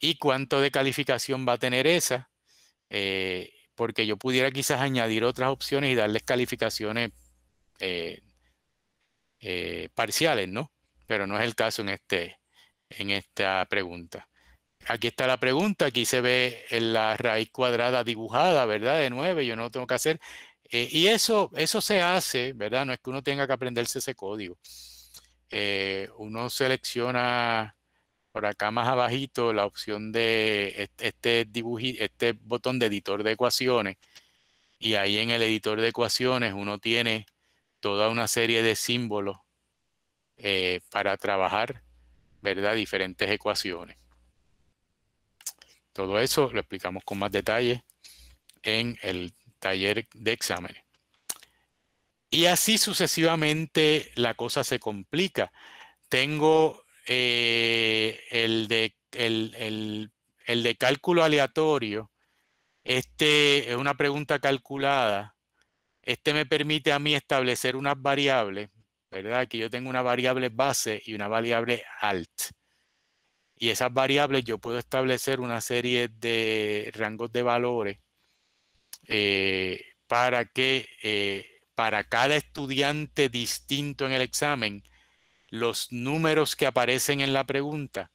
y cuánto de calificación va a tener esa, eh, porque yo pudiera quizás añadir otras opciones y darles calificaciones eh, parciales, ¿no? Pero no es el caso en, este, en esta pregunta. Aquí está la pregunta, aquí se ve la raíz cuadrada dibujada, ¿verdad? De 9, yo no tengo que hacer y eso, eso se hace, ¿verdad? No es que uno tenga que aprenderse ese código. Eh, uno selecciona por acá más abajito la opción de este, este botón de editor de ecuaciones y ahí en el editor de ecuaciones uno tiene toda una serie de símbolos eh, para trabajar, ¿verdad? Diferentes ecuaciones. Todo eso lo explicamos con más detalle en el taller de exámenes. Y así sucesivamente la cosa se complica. Tengo eh, el, de, el, de cálculo aleatorio. Este es una pregunta calculada. Este me permite a mí establecer unas variables, ¿verdad? Que yo tengo una variable base y una variable alt. Y esas variables yo puedo establecer una serie de rangos de valores eh, para que eh, para cada estudiante distinto en el examen, los números que aparecen en la pregunta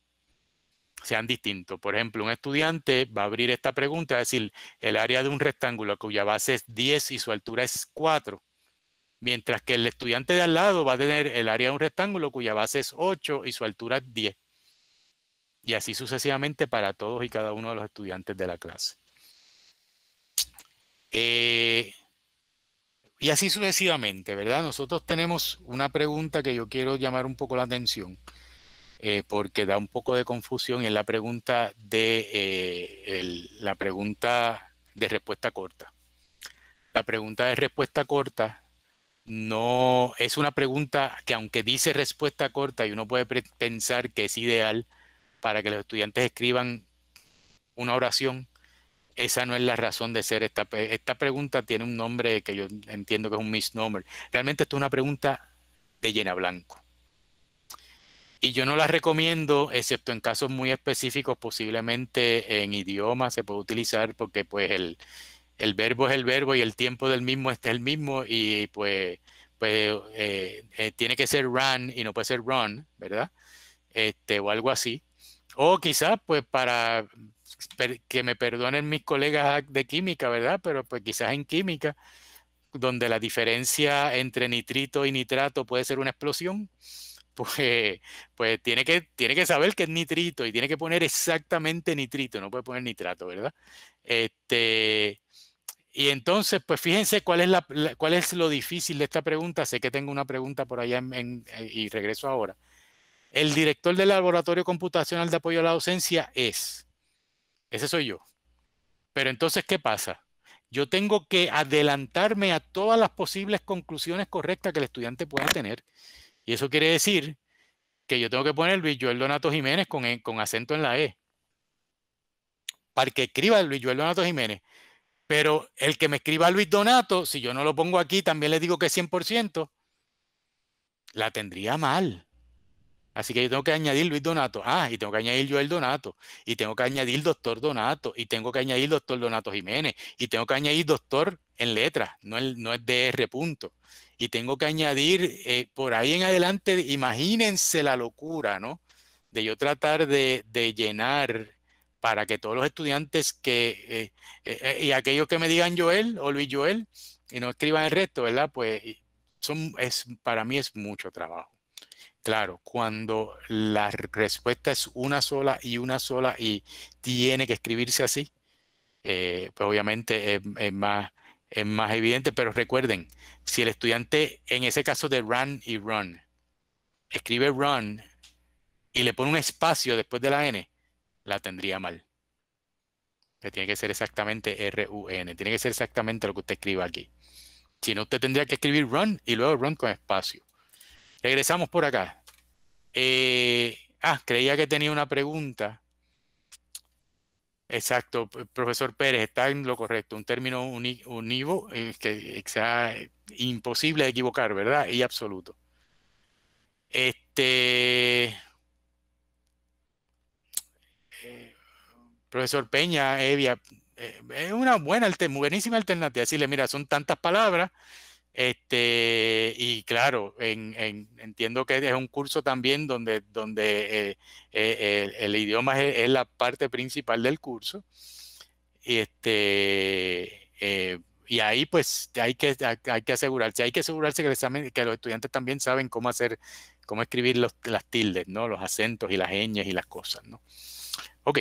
sean distintos. Por ejemplo, un estudiante va a abrir esta pregunta, es decir, el área de un rectángulo cuya base es 10 y su altura es 4, mientras que el estudiante de al lado va a tener el área de un rectángulo cuya base es 8 y su altura es 10. Y así sucesivamente para todos y cada uno de los estudiantes de la clase. Eh, y así sucesivamente, ¿verdad? Nosotros tenemos una pregunta que yo quiero llamar un poco la atención, eh, porque da un poco de confusión en la pregunta de eh, la pregunta de respuesta corta. La pregunta de respuesta corta no es una pregunta que aunque dice respuesta corta y uno puede pensar que es ideal para que los estudiantes escriban una oración, esa no es la razón de ser. Esta, esta pregunta tiene un nombre que yo entiendo que es un misnomer. Realmente esto es una pregunta de llena blanco. Y yo no la recomiendo, excepto en casos muy específicos, posiblemente en idioma se puede utilizar porque pues el, el verbo es el verbo y el tiempo del mismo es el mismo y pues, pues eh, eh, tiene que ser run y no puede ser run, ¿verdad? Este, o algo así. O quizás pues para que me perdonen mis colegas de química, ¿verdad? Pero pues quizás en química, donde la diferencia entre nitrito y nitrato puede ser una explosión, <laughs> pues, pues tiene, que, tiene que saber que es nitrito y tiene que poner exactamente nitrito, no puede poner nitrato, ¿verdad? Este, y entonces, pues fíjense cuál es, la, cuál es lo difícil de esta pregunta. Sé que tengo una pregunta por allá eh, y regreso ahora. El director del Laboratorio Computacional de Apoyo a la Docencia es ese soy yo. Pero entonces, ¿qué pasa? Yo tengo que adelantarme a todas las posibles conclusiones correctas que el estudiante pueda tener. Y eso quiere decir que yo tengo que poner Luis Joel Donato Jiménez con, e, con acento en la E. Para que escriba Luis Joel Donato Jiménez. Pero el que me escriba Luis Donato, si yo no lo pongo aquí, también le digo que es 100%, la tendría mal. Así que yo tengo que añadir Luis Donato. Ah, y tengo que añadir Joel Donato. Y tengo que añadir doctor Donato. Y tengo que añadir doctor Donato Jiménez. Y tengo que añadir doctor en letras, no, no es DR punto. Y tengo que añadir, eh, por ahí en adelante, imagínense la locura, ¿no? De yo tratar de, llenar para que todos los estudiantes que, eh, eh, y aquellos que me digan Joel o Luis Joel, y no escriban el resto, ¿verdad? Pues son, es, para mí es mucho trabajo. Claro, cuando la respuesta es una sola y una sola y tiene que escribirse así, eh, pues obviamente es, más, evidente, pero recuerden, si el estudiante en ese caso de run y run, escribe run y le pone un espacio después de la N, la tendría mal. tiene que ser exactamente R-U-N, tiene que ser exactamente lo que usted escriba aquí. Si no, usted tendría que escribir run y luego run con espacio. Regresamos por acá. Eh, ah, creía que tenía una pregunta. Exacto, profesor Pérez, está en lo correcto, un término univo eh, que sea imposible de equivocar, ¿verdad? Y absoluto. Este. Eh, profesor Peña, Evia, es una buena, alternativa, buenísima alternativa. Decirle, mira, son tantas palabras este, y claro, entiendo que es un curso también donde, donde eh, eh, el, idioma es, la parte principal del curso. Este, eh, y ahí pues hay que, hay que asegurarse, hay que asegurarse que, que los estudiantes también saben cómo hacer, cómo escribir los, las tildes, ¿no? Los acentos y las ñas y las cosas, ¿no? Ok.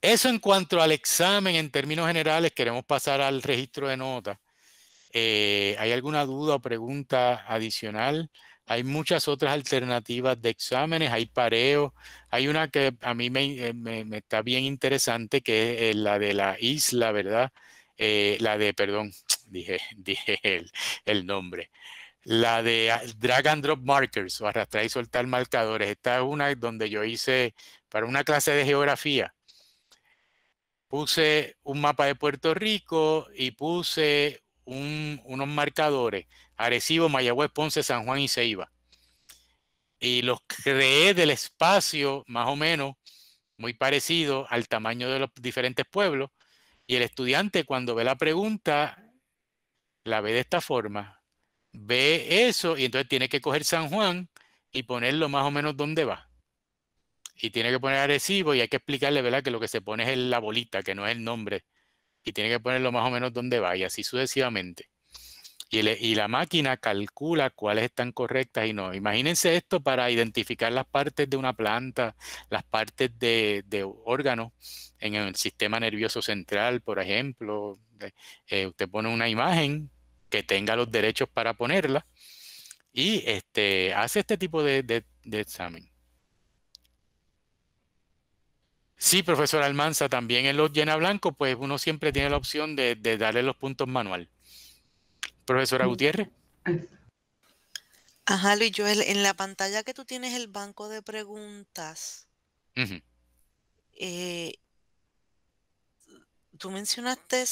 Eso en cuanto al examen en términos generales, queremos pasar al registro de notas. Eh, ¿Hay alguna duda o pregunta adicional? Hay muchas otras alternativas de exámenes, hay pareo, hay una que a mí me, eh, está bien interesante, que es eh, la de la isla, ¿verdad? la de, perdón, <tsk> dije, <laughs> dije el, el, nombre, la de ah, drag and drop markers o arrastrar y soltar marcadores. Esta es una donde yo hice para una clase de geografía. Puse un mapa de Puerto Rico y puse unos marcadores, Arecibo, Mayagüez, Ponce, San Juan y Ceiba. Y los creé del espacio más o menos muy parecido al tamaño de los diferentes pueblos. Y el estudiante cuando ve la pregunta, la ve de esta forma, ve eso y entonces tiene que coger San Juan y ponerlo más o menos donde va. Y tiene que poner Arecibo y hay que explicarle, ¿verdad? Que lo que se pone es la bolita, que no es el nombre y tiene que ponerlo más o menos donde va y así sucesivamente. Y, la máquina calcula cuáles están correctas y no. Imagínense esto para identificar las partes de una planta, las partes de, órganos en el sistema nervioso central, por ejemplo. Eh, usted pone una imagen que tenga los derechos para ponerla y este, hace este tipo de examen. Sí, profesora Almanza, también en los llena blanco, pues uno siempre tiene la opción de, darle los puntos manual. Profesora mm. Gutiérrez. Ajá, Luis, yo en la pantalla que tú tienes el banco de preguntas, eh, tú mencionaste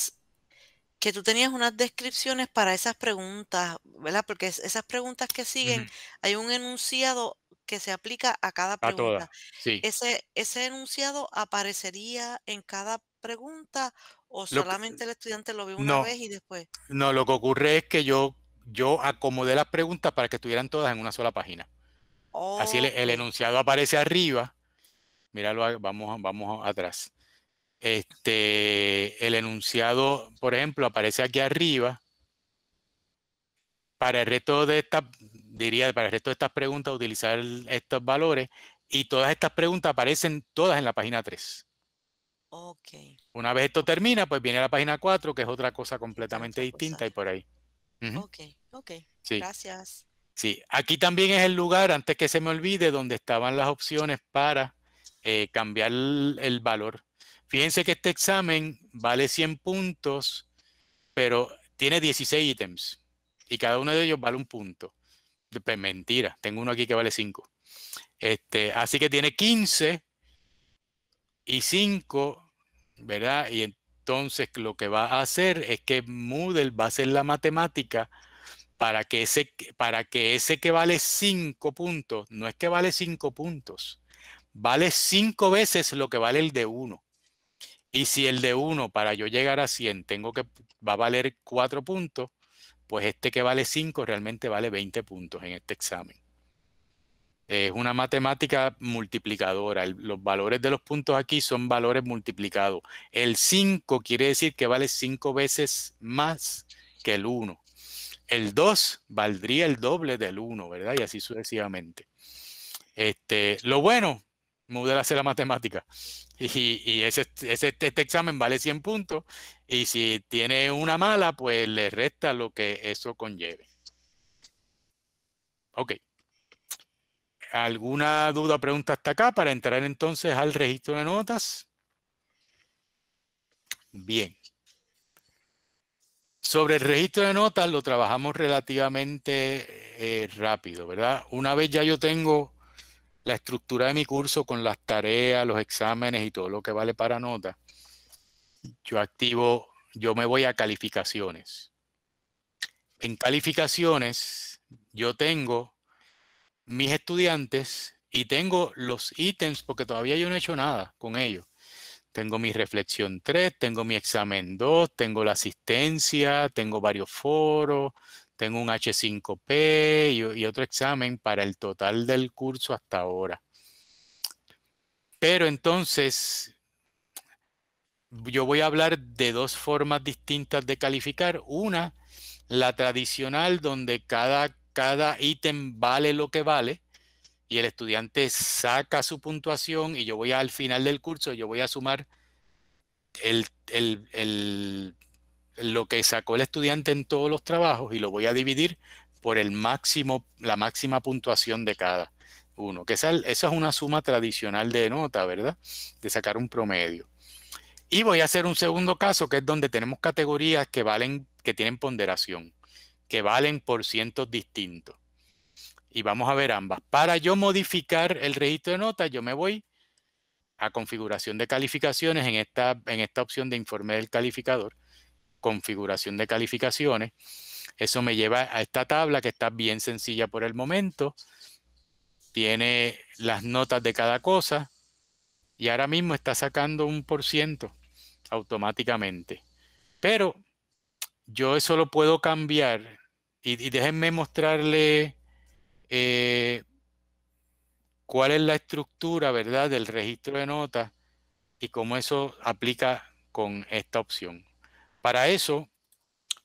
que tú tenías unas descripciones para esas preguntas, ¿verdad? Porque esas preguntas que siguen, hay un enunciado que se aplica a cada pregunta. ese, enunciado aparecería en cada pregunta o solamente el estudiante lo ve una vez y después. No, lo que ocurre es que yo, yo acomodé las preguntas para que estuvieran todas en una sola página. Así el, enunciado aparece arriba. Míralo, vamos, vamos atrás. Este, el enunciado, por ejemplo, aparece aquí arriba. Para el resto de estas, diría, para el resto de estas preguntas, utilizar estos valores y todas estas preguntas aparecen todas en la página 3. Ok. Una vez esto termina, pues viene la página 4, que es otra cosa completamente distinta y por ahí. Ok, ok. Gracias. Sí, aquí también es el lugar, antes que se me olvide, donde estaban las opciones para eh, cambiar el valor Fíjense que este examen vale 100 puntos, pero tiene 16 ítems y cada uno de ellos vale un punto. Pues mentira, tengo uno aquí que vale 5. Este, así que tiene 15 y 5, ¿verdad? Y entonces lo que va a hacer es que Moodle va a hacer la matemática para que ese, para que, ese que vale 5 puntos, no es que vale 5 puntos, vale 5 veces lo que vale el de 1. Y si el de 1 para yo llegar a 100 tengo que, va a valer 4 puntos, pues este que vale 5 realmente vale 20 puntos en este examen. Es una matemática multiplicadora. los valores de los puntos aquí son valores multiplicados. El 5 quiere decir que vale 5 veces más que el 1. El 2 valdría el doble del 1, ¿verdad? Y así sucesivamente. Este, lo bueno a hacer la matemática. Y, ese, este, este examen vale 100 puntos. Y si tiene una mala, pues le resta lo que eso conlleve. Ok. ¿Alguna duda o pregunta hasta acá para entrar entonces al registro de notas? Bien. Sobre el registro de notas lo trabajamos relativamente eh, rápido, ¿verdad? Una vez ya yo tengo la estructura de mi curso con las tareas, los exámenes y todo lo que vale para nota, yo activo, yo me voy a calificaciones. En calificaciones yo tengo mis estudiantes y tengo los ítems porque todavía yo no he hecho nada con ellos. Tengo mi reflexión 3, tengo mi examen 2, tengo la asistencia, tengo varios foros, tengo un H5P y, otro examen para el total del curso hasta ahora. Pero entonces, yo voy a hablar de dos formas distintas de calificar. Una, la tradicional, donde cada, cada ítem vale lo que vale y el estudiante saca su puntuación y yo voy al final del curso, yo voy a sumar el lo que sacó el estudiante en todos los trabajos y lo voy a dividir por el máximo, la máxima puntuación de cada uno. Que esa, es una suma tradicional de nota, ¿verdad? De sacar un promedio. Y voy a hacer un segundo caso, que es donde tenemos categorías que valen, que tienen ponderación, que valen por cientos distintos. Y vamos a ver ambas. Para yo modificar el registro de notas, yo me voy a configuración de calificaciones en esta, en esta opción de informe del calificador configuración de calificaciones. Eso me lleva a esta tabla que está bien sencilla por el momento. Tiene las notas de cada cosa y ahora mismo está sacando un por ciento automáticamente. Pero yo eso lo puedo cambiar y, déjenme mostrarle eh, cuál es la estructura, ¿verdad?, del registro de notas y cómo eso aplica con esta opción. Para eso,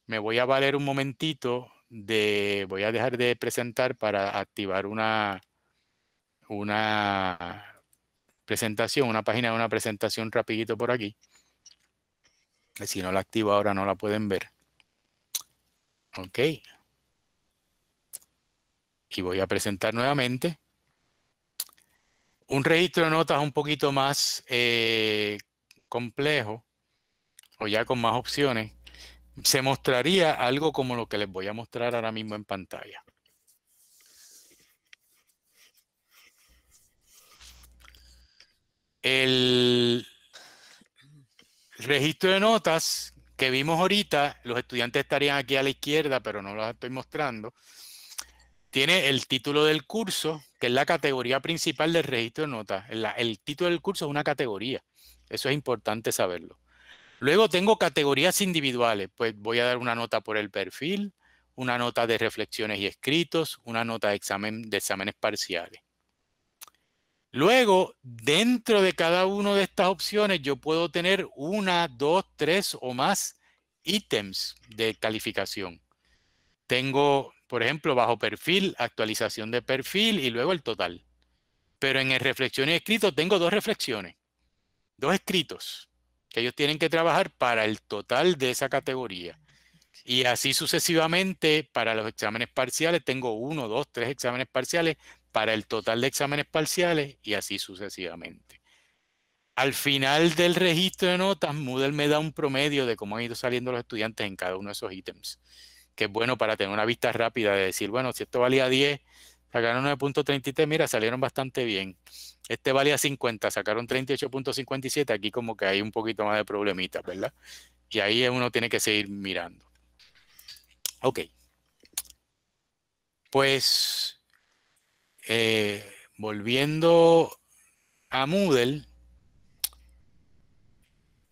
me voy a valer un momentito de, voy a dejar de presentar para activar una, una presentación, una página de una presentación rapidito por aquí. Si no la activo ahora no la pueden ver. Ok. Y voy a presentar nuevamente. Un registro de notas un poquito más eh, complejo o ya con más opciones, se mostraría algo como lo que les voy a mostrar ahora mismo en pantalla. El registro de notas que vimos ahorita, los estudiantes estarían aquí a la izquierda, pero no los estoy mostrando. Tiene el título del curso, que es la categoría principal del registro de notas. El, título del curso es una categoría. Eso es importante saberlo. Luego tengo categorías individuales, pues voy a dar una nota por el perfil, una nota de reflexiones y escritos, una nota de, exámenes parciales. Luego, dentro de cada una de estas opciones, yo puedo tener una, dos, tres o más ítems de calificación. Tengo, por ejemplo, bajo perfil, actualización de perfil y luego el total. Pero en el reflexión y escritos tengo dos reflexiones, dos escritos que ellos tienen que trabajar para el total de esa categoría. Y así sucesivamente, para los exámenes parciales, tengo uno, dos, tres exámenes parciales, para el total de exámenes parciales y así sucesivamente. Al final del registro de notas, Moodle me da un promedio de cómo han ido saliendo los estudiantes en cada uno de esos ítems, que es bueno para tener una vista rápida de decir, bueno, si esto valía 10, sacaron 9.33, mira, salieron bastante bien. Este vale a 50, sacaron 38.57, aquí como que hay un poquito más de problemitas, ¿verdad? Y ahí uno tiene que seguir mirando. Ok. Pues, eh, volviendo a Moodle,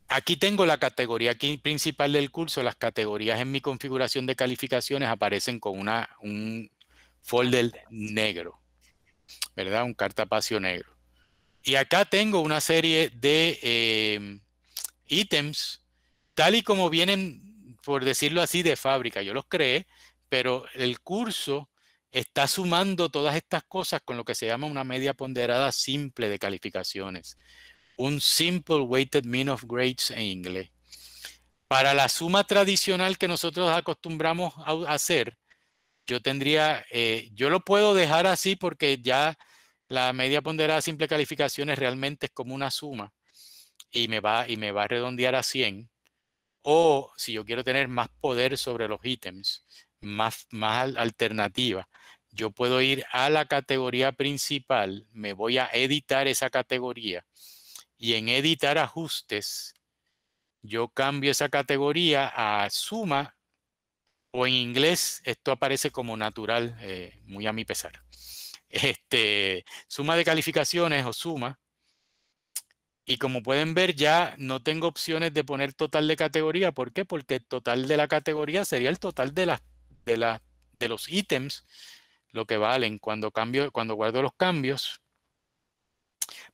aquí tengo la categoría principal del curso, las categorías en mi configuración de calificaciones aparecen con una, un, folder negro, ¿verdad? Un cartapacio negro. Y acá tengo una serie de em, ítems, tal y como vienen, por decirlo así, de fábrica. Yo los creé, pero el curso está sumando todas estas cosas con lo que se llama una media ponderada simple de calificaciones. Un simple weighted mean of grades en inglés. Para la suma tradicional que nosotros acostumbramos a hacer, yo tendría, eh, yo lo puedo dejar así porque ya la media ponderada simple calificaciones realmente es como una suma y me va, y me va a redondear a 100. O si yo quiero tener más poder sobre los ítems, más, más alternativa, yo puedo ir a la categoría principal, me voy a editar esa categoría y en editar ajustes, yo cambio esa categoría a suma o en inglés esto aparece como natural, eh, muy a mi pesar. Este, suma de calificaciones o suma. Y como pueden ver, ya no tengo opciones de poner total de categoría. ¿Por qué? Porque el total de la categoría sería el total de, las de, la, de los ítems, lo que valen. Cuando, cambio, cuando guardo los cambios,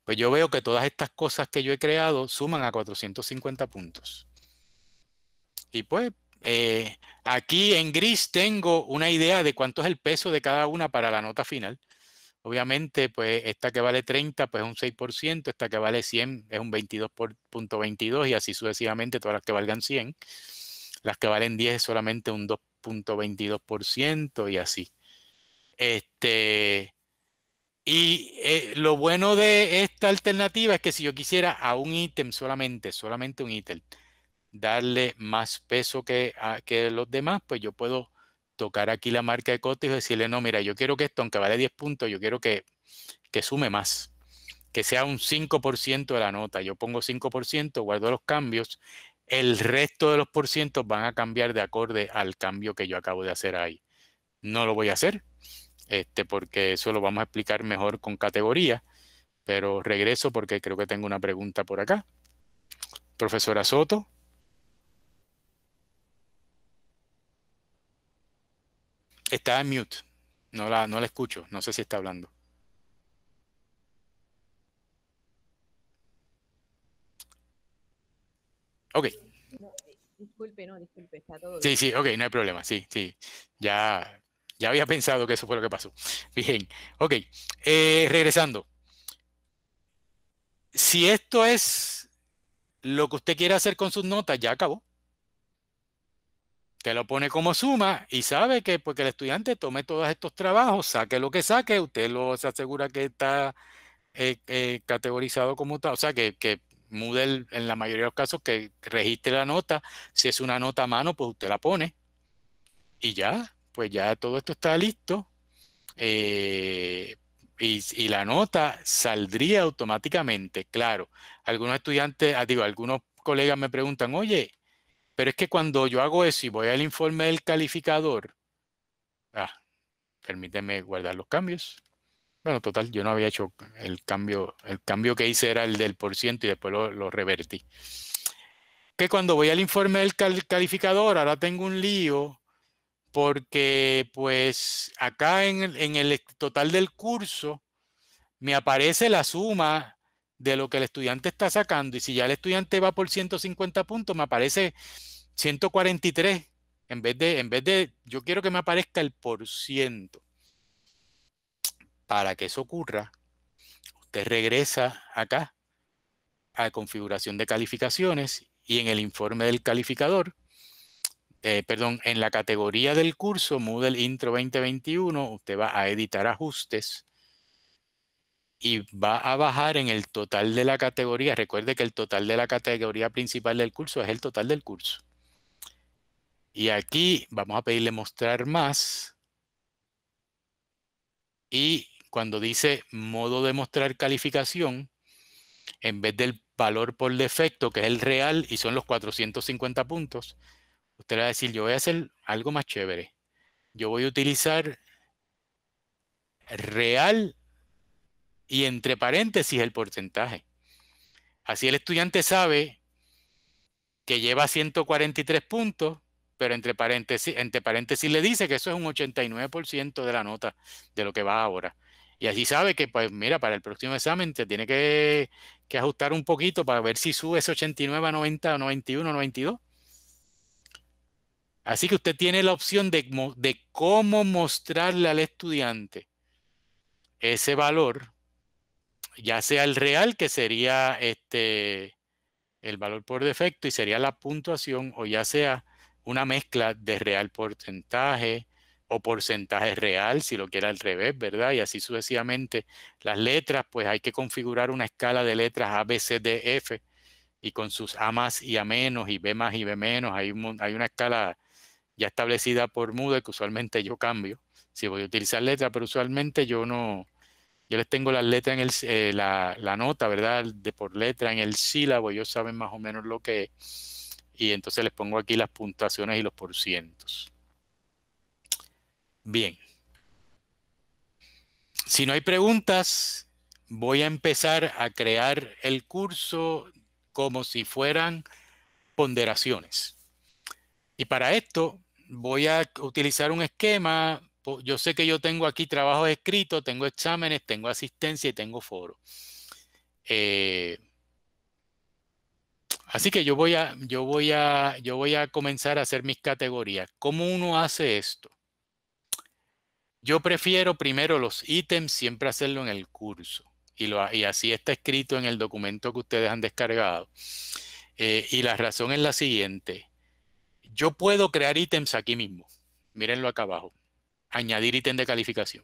pues yo veo que todas estas cosas que yo he creado suman a 450 puntos. Y pues eh, aquí en gris tengo una idea de cuánto es el peso de cada una para la nota final. Obviamente, pues esta que vale 30, pues es un 6%, esta que vale 100 es un 22.22 y así sucesivamente todas las que valgan 100. Las que valen 10 es solamente un 2.22% y así. Este, y eh, lo bueno de esta alternativa es que si yo quisiera a un ítem solamente, solamente un ítem, darle más peso que, que los demás, pues yo puedo tocar aquí la marca de costo y decirle, no, mira, yo quiero que esto, aunque vale 10 puntos, yo quiero que, que sume más, que sea un 5% de la nota. Yo pongo 5%, guardo los cambios, el resto de los por van a cambiar de acorde al cambio que yo acabo de hacer ahí. No lo voy a hacer, este, porque eso lo vamos a explicar mejor con categoría, pero regreso porque creo que tengo una pregunta por acá. Profesora Soto. Está en mute. No la, no la escucho. No sé si está hablando. Ok. disculpe, no, disculpe, está todo Sí, sí, ok, no hay problema, sí, sí. Ya, ya había pensado que eso fue lo que pasó. <laughs> Bien, ok. Eh, regresando. Si esto es lo que usted quiere hacer con sus notas, ya acabó. Usted lo pone como suma y sabe que porque pues, el estudiante tome todos estos trabajos, saque lo que saque, usted lo asegura que está eh, eh, categorizado como tal, o sea, que, que mude en la mayoría de los casos que registre la nota. Si es una nota a mano, pues usted la pone. Y ya, pues ya todo esto está listo. Eh, y, la nota saldría automáticamente, claro. Algunos estudiantes, ah, digo, algunos colegas me preguntan, oye, pero es que cuando yo hago eso y voy al informe del calificador, ah, permíteme guardar los cambios. Bueno, total, yo no había hecho el cambio, el cambio que hice era el del por ciento y después lo, revertí. Que cuando voy al informe del calificador, ahora tengo un lío porque pues acá en el total del curso me aparece la suma de lo que el estudiante está sacando. Y si ya el estudiante va por 150 puntos, me aparece 143 en vez de, en vez de, yo quiero que me aparezca el por ciento. Para que eso ocurra, usted regresa acá a configuración de calificaciones y en el informe del calificador, eh, perdón, en la categoría del curso Moodle Intro 2021, usted va a editar ajustes y va a bajar en el total de la categoría. Recuerde que el total de la categoría principal del curso es el total del curso. Y aquí vamos a pedirle mostrar más. Y cuando dice modo de mostrar calificación, en vez del valor por defecto, que es el real, y son los 450 puntos, usted va a decir, yo voy a hacer algo más chévere. Yo voy a utilizar real y entre paréntesis el porcentaje. Así el estudiante sabe que lleva 143 puntos, pero entre paréntesis, entre paréntesis le dice que eso es un 89% de la nota de lo que va ahora. Y así sabe que, pues mira, para el próximo examen te tiene que, ajustar un poquito para ver si sube ese 89 a 90, 91, 92. Así que usted tiene la opción de cómo mostrarle al estudiante ese valor ya sea el real, que sería este, el valor por defecto y sería la puntuación, o ya sea una mezcla de real porcentaje o porcentaje real, si lo quiera al revés, ¿verdad? Y así sucesivamente. Las letras, pues hay que configurar una escala de letras A, B, C, D, F, y con sus A más y A menos, y B más y B menos, hay, hay una escala ya establecida por Moodle que usualmente yo cambio, si voy a utilizar letras, pero usualmente yo no, yo les tengo la letra en el, eh, la, la, nota, ¿verdad? De por letra en el sílabo, ellos saben más o menos lo que es. Y entonces les pongo aquí las puntuaciones y los porcientos. Bien. Si no hay preguntas, voy a empezar a crear el curso como si fueran ponderaciones. Y para esto voy a utilizar un esquema yo sé que yo tengo aquí trabajos escritos, tengo exámenes, tengo asistencia y tengo foro. Eh, así que yo voy, a, yo, voy a, yo voy a comenzar a hacer mis categorías. ¿Cómo uno hace esto? Yo prefiero primero los ítems, siempre hacerlo en el curso. Y, lo, y así está escrito en el documento que ustedes han descargado. Eh, y la razón es la siguiente. Yo puedo crear ítems aquí mismo. Mírenlo acá abajo añadir ítem de calificación.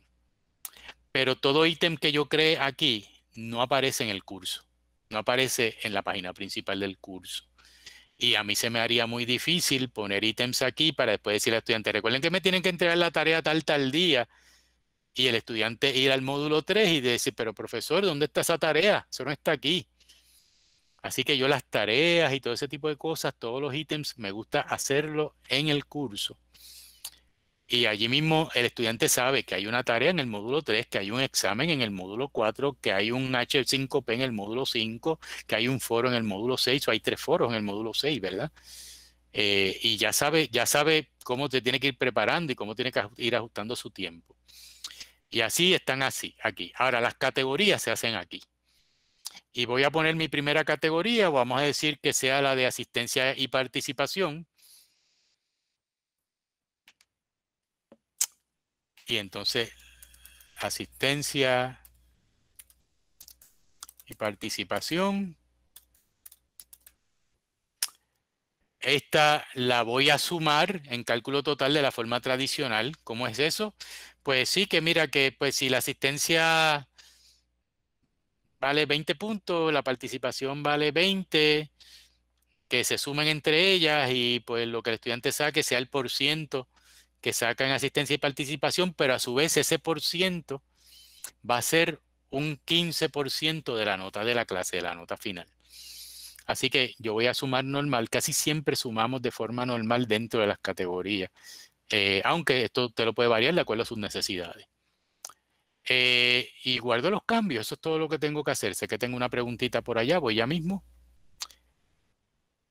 Pero todo ítem que yo cree aquí no aparece en el curso, no aparece en la página principal del curso. Y a mí se me haría muy difícil poner ítems aquí para después decir al estudiante, recuerden que me tienen que entregar la tarea tal, tal día. Y el estudiante ir al módulo 3 y decir, pero profesor, ¿dónde está esa tarea? Eso no está aquí. Así que yo las tareas y todo ese tipo de cosas, todos los ítems, me gusta hacerlo en el curso. Y allí mismo el estudiante sabe que hay una tarea en el módulo 3, que hay un examen en el módulo 4, que hay un H5P en el módulo 5, que hay un foro en el módulo 6, o hay tres foros en el módulo 6, ¿verdad? Eh, y ya sabe, ya sabe cómo se tiene que ir preparando y cómo tiene que ir ajustando su tiempo. Y así están así, aquí. Ahora, las categorías se hacen aquí. Y voy a poner mi primera categoría, vamos a decir que sea la de asistencia y participación Y entonces, asistencia y participación. Esta la voy a sumar en cálculo total de la forma tradicional. ¿Cómo es eso? Pues sí que mira que pues si la asistencia vale 20 puntos, la participación vale 20, que se sumen entre ellas y pues lo que el estudiante saque sea el por ciento que sacan asistencia y participación, pero a su vez ese por ciento va a ser un 15% de la nota de la clase, de la nota final. Así que yo voy a sumar normal, casi siempre sumamos de forma normal dentro de las categorías, eh, aunque esto te lo puede variar de acuerdo a sus necesidades. Eh, y guardo los cambios, eso es todo lo que tengo que hacer. Sé que tengo una preguntita por allá, voy ya mismo.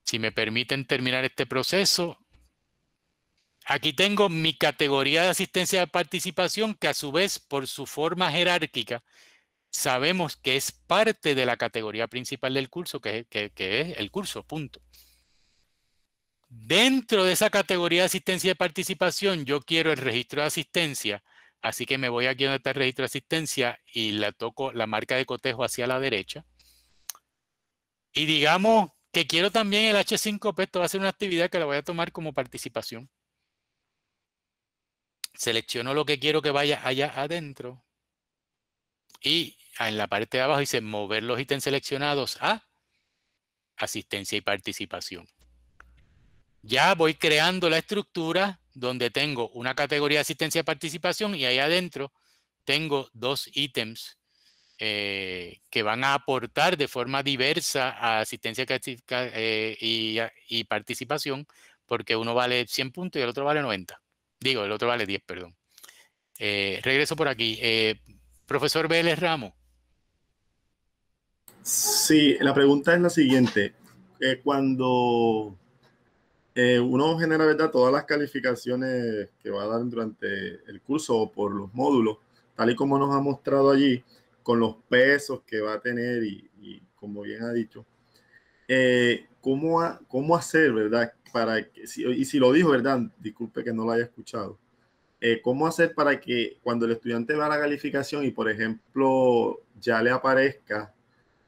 Si me permiten terminar este proceso, Aquí tengo mi categoría de asistencia de participación, que a su vez, por su forma jerárquica, sabemos que es parte de la categoría principal del curso, que, es el curso, punto. Dentro de esa categoría de asistencia de participación, yo quiero el registro de asistencia, así que me voy aquí donde está el registro de asistencia y la toco la marca de cotejo hacia la derecha. Y digamos que quiero también el H5P, esto va a ser una actividad que la voy a tomar como participación selecciono lo que quiero que vaya allá adentro y en la parte de abajo dice mover los ítems seleccionados a asistencia y participación. Ya voy creando la estructura donde tengo una categoría de asistencia y participación y ahí adentro tengo dos ítems eh, que van a aportar de forma diversa a asistencia y, eh, y participación porque uno vale 100 puntos y el otro vale 90. Digo, el otro vale 10, perdón. Eh, regreso por aquí. Eh, profesor Vélez Ramos. Sí, la pregunta es la siguiente. Eh, cuando uno genera ¿verdad? todas las calificaciones que va a dar durante el curso o por los módulos, tal y como nos ha mostrado allí, con los pesos que va a tener y, como bien ha dicho, ¿cómo, ¿cómo, hacer, verdad? para que, y si lo dijo, ¿verdad? Disculpe que no lo haya escuchado. Eh, ¿Cómo hacer para que cuando el estudiante va a la calificación y, por ejemplo, ya le aparezca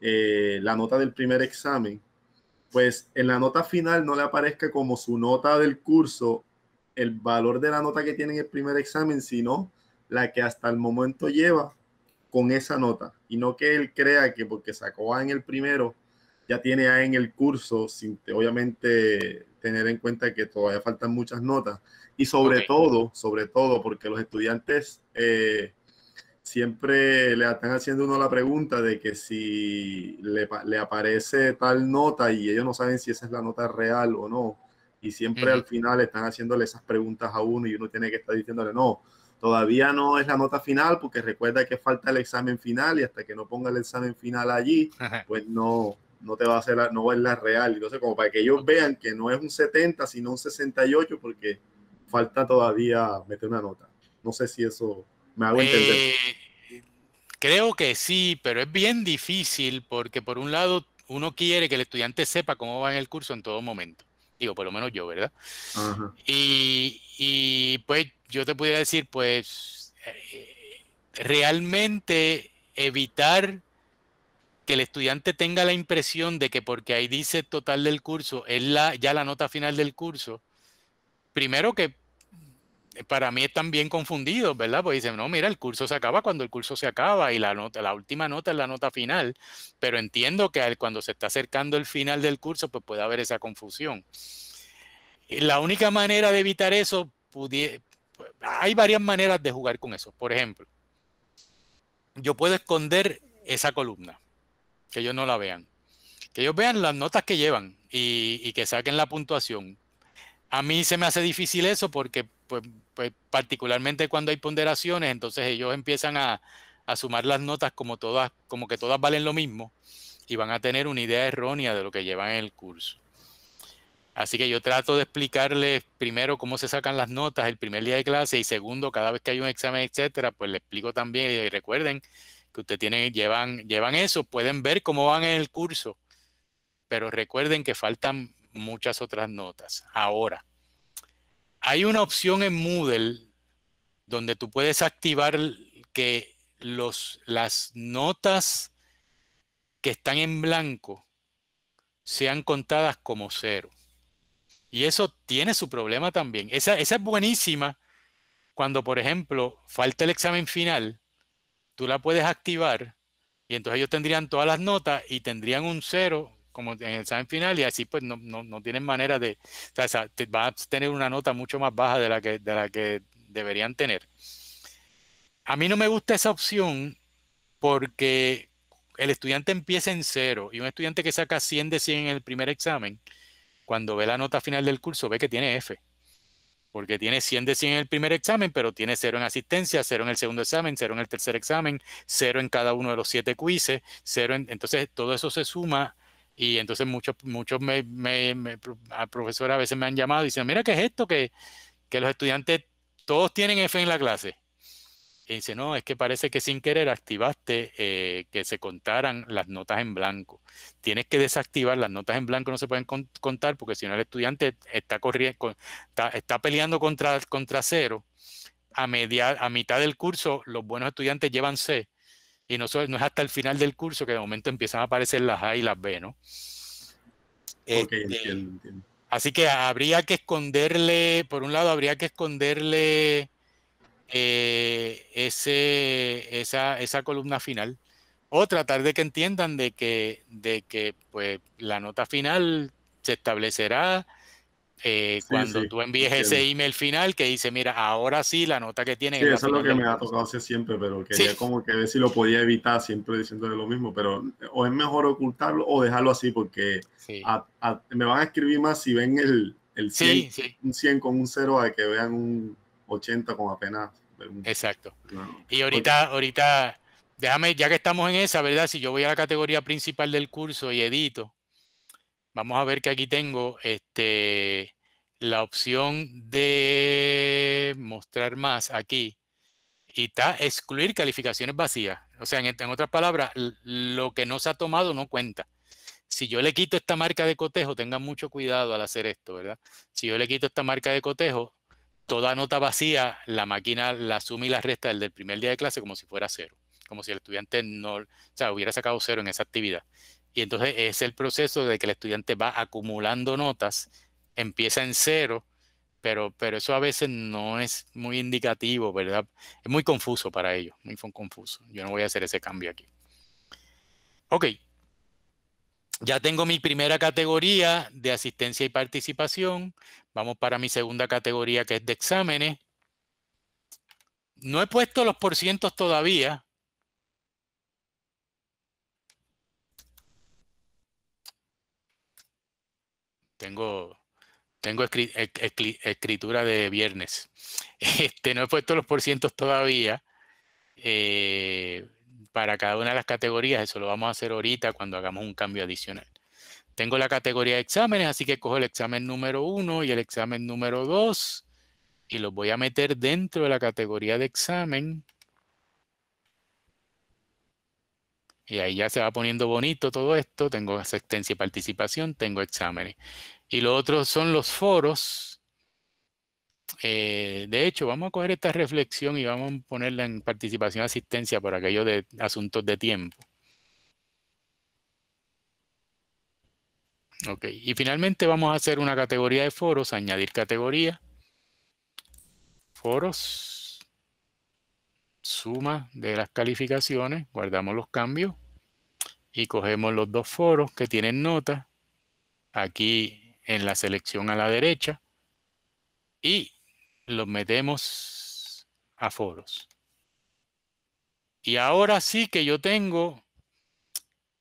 eh, la nota del primer examen, pues en la nota final no le aparezca como su nota del curso el valor de la nota que tiene en el primer examen, sino la que hasta el momento lleva con esa nota y no que él crea que porque sacó A en el primero ya tiene en el curso, sin obviamente tener en cuenta que todavía faltan muchas notas. Y sobre todo, sobre todo, porque los estudiantes eh, siempre le están haciendo uno la pregunta de que si le, aparece tal nota y ellos no saben si esa es la nota real o no. Y siempre al final están haciéndole esas preguntas a uno y uno tiene que estar diciéndole, no, todavía no es la nota final porque recuerda que falta el examen final y hasta que no ponga el examen final allí, pues no, no te va a hacer la, no es la real. Entonces, como para que ellos vean que no es un 70, sino un 68, porque falta todavía meter una nota. No sé si eso me hago entender. Eh, creo que sí, pero es bien difícil porque por un lado uno quiere que el estudiante sepa cómo va en el curso en todo momento. Digo, por lo menos yo, ¿verdad? Y, y, pues yo te pudiera decir, pues eh, realmente evitar que el estudiante tenga la impresión de que porque ahí dice total del curso, es la, ya la nota final del curso, primero que eh, para mí están bien confundidos, ¿verdad? Pues dicen, no, mira, el curso se acaba cuando el curso se acaba y la, nota, la última nota es la nota final, pero entiendo que cuando se está acercando el final del curso, pues puede haber esa confusión. La única manera de evitar eso, hay varias maneras de jugar con eso. Por ejemplo, yo puedo esconder esa columna que ellos no la vean. Que ellos vean las notas que llevan y, que saquen la puntuación. A mí se me hace difícil eso porque, pues, pues, particularmente cuando hay ponderaciones, entonces ellos empiezan a, a, sumar las notas como todas, como que todas valen lo mismo y van a tener una idea errónea de lo que llevan en el curso. Así que yo trato de explicarles primero cómo se sacan las notas el primer día de clase y segundo, cada vez que hay un examen, etcétera, pues les explico también y recuerden que usted tiene, llevan, llevan eso, pueden ver cómo van en el curso, pero recuerden que faltan muchas otras notas. Ahora, hay una opción en Moodle donde tú puedes activar que los, las notas que están en blanco sean contadas como cero. Y eso tiene su problema también. esa es buenísima cuando, por ejemplo, falta el examen final tú la puedes activar y entonces ellos tendrían todas las notas y tendrían un cero como en el examen final y así pues no, no, tienen manera de, o sea, vas a tener una nota mucho más baja de la que, de la que deberían tener. A mí no me gusta esa opción porque el estudiante empieza en cero y un estudiante que saca 100 de 100 en el primer examen, cuando ve la nota final del curso, ve que tiene F porque tiene 100 de 100 en el primer examen, pero tiene 0 en asistencia, 0 en el segundo examen, 0 en el tercer examen, 0 en cada uno de los 7 quizzes, 0 en... Entonces, todo eso se suma y entonces muchos, muchos me, me, profesores a veces me han llamado y dicen, mira, ¿qué es esto? Que, que los estudiantes todos tienen F en la clase. Y dice, no, es que parece que sin querer activaste eh, que se contaran las notas en blanco. Tienes que desactivar, las notas en blanco no se pueden contar porque si no el estudiante está, corriendo, está, peleando contra, contra cero. A, media, a mitad del curso los buenos estudiantes llevan C y no, no es hasta el final del curso que de momento empiezan a aparecer las A y las B, ¿no? Este, así que habría que esconderle, por un lado habría que esconderle eh, ese, esa, esa, columna final o tratar de que entiendan de que, de que pues, la nota final se establecerá eh, cuando tú envíes ese email final que dice, mira, ahora sí la nota que tiene. eso es lo que me ha tocado hacer siempre, pero quería como que ver si lo podía evitar siempre diciéndole lo mismo, pero o es mejor ocultarlo o dejarlo así porque me van a escribir más si ven el, el 100 con un 0 a que vean un 80 con apenas Exacto. Y ahorita, ahorita, déjame, ya que estamos en esa, ¿verdad? Si yo voy a la categoría principal del curso y edito, vamos a ver que aquí tengo este, la opción de mostrar más aquí. Y está excluir calificaciones vacías. O sea, en, este, en otras palabras, lo que no se ha tomado no cuenta si yo le quito esta marca de cotejo, tengan mucho cuidado al hacer esto, ¿verdad? Si yo le quito esta marca de cotejo, toda nota vacía, la máquina la suma y la resta del, primer día de clase como si fuera cero, como si el estudiante no, o sea, hubiera sacado cero en esa actividad. Y entonces es el proceso de que el estudiante va acumulando notas, empieza en cero, pero, pero eso a veces no es muy indicativo, ¿verdad? Es muy confuso para ellos, muy confuso. Yo no voy a hacer ese cambio aquí. Ok, ya tengo mi primera categoría de asistencia y participación. Vamos para mi segunda categoría que es de exámenes. No he puesto los porcientos todavía. Tengo, tengo escritura de viernes. <laughs> Este, no he puesto los porcientos todavía. Eh, para cada una de las categorías, eso lo vamos a hacer ahorita cuando hagamos un cambio adicional. Tengo la categoría de exámenes, así que cojo el examen número 1 y el examen número 2 y los voy a meter dentro de la categoría de examen. Y ahí ya se va poniendo bonito todo esto. Tengo asistencia y participación, tengo exámenes. Y lo otro son los foros. Eh, de hecho, vamos a coger esta reflexión y vamos a ponerla en participación asistencia por aquellos de asuntos de tiempo. Ok, y finalmente vamos a hacer una categoría de foros, añadir categoría, foros, suma de las calificaciones, guardamos los cambios y cogemos los dos foros que tienen nota, aquí en la selección a la derecha y los metemos a foros. Y ahora sí que yo tengo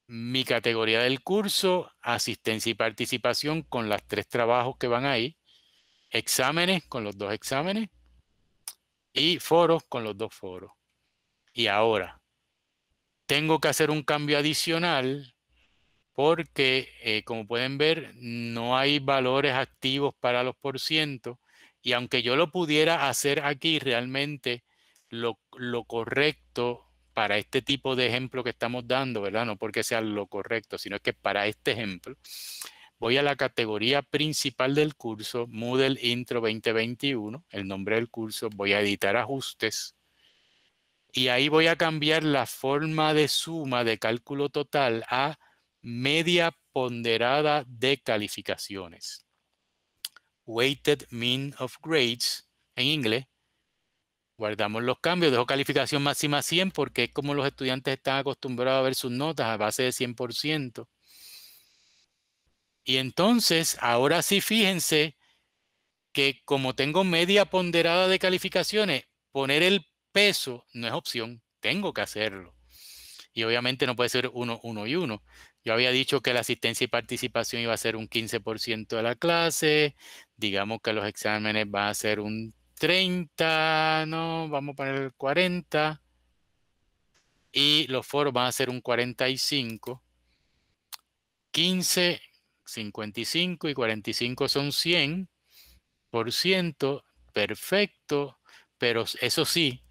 mi categoría del curso, asistencia y participación con los tres trabajos que van ahí, exámenes con los dos exámenes y foros con los dos foros. Y ahora, tengo que hacer un cambio adicional porque, eh, como pueden ver, no hay valores activos para los por ciento y aunque yo lo pudiera hacer aquí, realmente lo, correcto para este tipo de ejemplo que estamos dando, ¿verdad? No porque sea lo correcto, sino que para este ejemplo, voy a la categoría principal del curso, Moodle Intro 2021, el nombre del curso, voy a editar ajustes. Y ahí voy a cambiar la forma de suma de cálculo total a media ponderada de calificaciones weighted mean of grades en inglés. Guardamos los cambios, dejo calificación máxima 100 porque es como los estudiantes están acostumbrados a ver sus notas a base de 100%. Y entonces, ahora sí fíjense que como tengo media ponderada de calificaciones, poner el peso no es opción, tengo que hacerlo. Y obviamente no puede ser uno, uno y uno. Yo había dicho que la asistencia y participación iba a ser un 15% de la clase, digamos que los exámenes van a ser un 30, no, vamos a poner el 40, y los foros van a ser un 45, 15, 55 y 45 son 100%, perfecto, pero eso sí,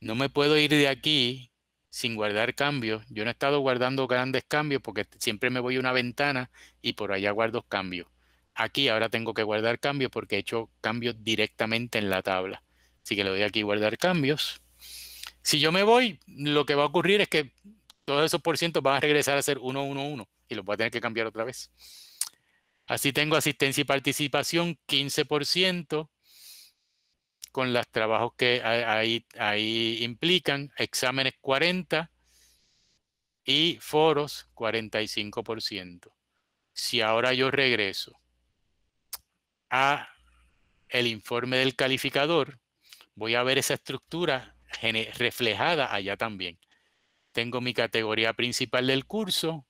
no me puedo ir de aquí sin guardar cambios. Yo no he estado guardando grandes cambios porque siempre me voy a una ventana y por allá guardo cambios. Aquí ahora tengo que guardar cambios porque he hecho cambios directamente en la tabla. Así que le doy aquí guardar cambios. Si yo me voy, lo que va a ocurrir es que todos esos por van a regresar a ser 1, 1, 1 y los voy a tener que cambiar otra vez. Así tengo asistencia y participación 15%, con los trabajos que ahí, implican, exámenes 40 y foros 45%. Si ahora yo regreso a el informe del calificador, voy a ver esa estructura reflejada allá también. Tengo mi categoría principal del curso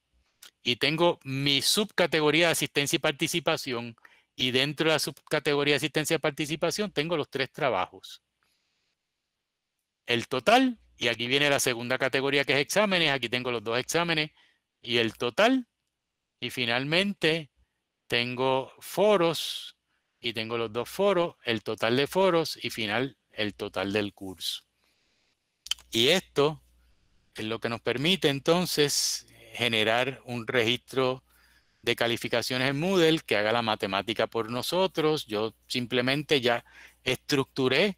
y tengo mi subcategoría de asistencia y participación y dentro de la subcategoría de asistencia y participación tengo los tres trabajos. El total, y aquí viene la segunda categoría que es exámenes, aquí tengo los dos exámenes, y el total. Y finalmente tengo foros, y tengo los dos foros, el total de foros y final el total del curso. Y esto es lo que nos permite entonces generar un registro de calificaciones en Moodle que haga la matemática por nosotros. Yo simplemente ya estructuré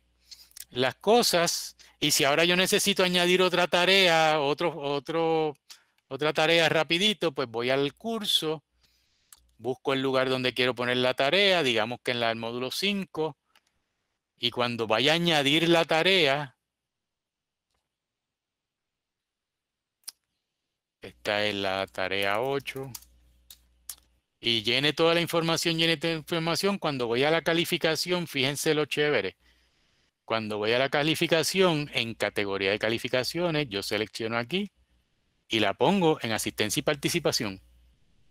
las cosas y si ahora yo necesito añadir otra tarea, otro, otro, otra tarea rapidito, pues voy al curso, busco el lugar donde quiero poner la tarea, digamos que en la, el módulo 5, y cuando vaya a añadir la tarea, esta es la tarea 8 y llene toda la información, llene toda la información. Cuando voy a la calificación, fíjense lo chévere. Cuando voy a la calificación, en categoría de calificaciones, yo selecciono aquí y la pongo en asistencia y participación.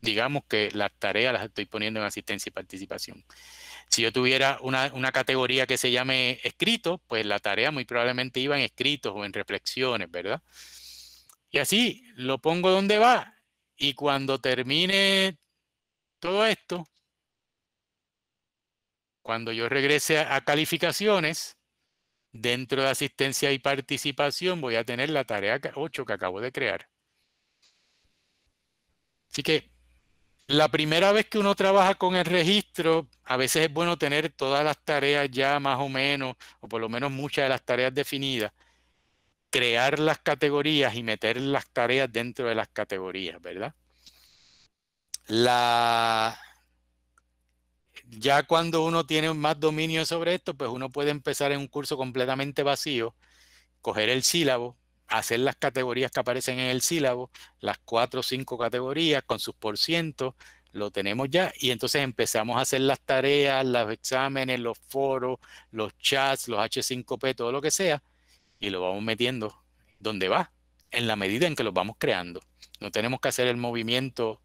Digamos que las tareas las estoy poniendo en asistencia y participación. Si yo tuviera una, una categoría que se llame escrito, pues la tarea muy probablemente iba en escritos o en reflexiones, ¿verdad? Y así lo pongo donde va. Y cuando termine todo esto, cuando yo regrese a, calificaciones, dentro de asistencia y participación voy a tener la tarea 8 que acabo de crear. Así que la primera vez que uno trabaja con el registro, a veces es bueno tener todas las tareas ya más o menos, o por lo menos muchas de las tareas definidas, crear las categorías y meter las tareas dentro de las categorías, ¿verdad? la ya cuando uno tiene más dominio sobre esto, pues uno puede empezar en un curso completamente vacío, coger el sílabo, hacer las categorías que aparecen en el sílabo, las cuatro o cinco categorías con sus por lo tenemos ya, y entonces empezamos a hacer las tareas, los exámenes, los foros, los chats, los H5P, todo lo que sea, y lo vamos metiendo donde va, en la medida en que los vamos creando. No tenemos que hacer el movimiento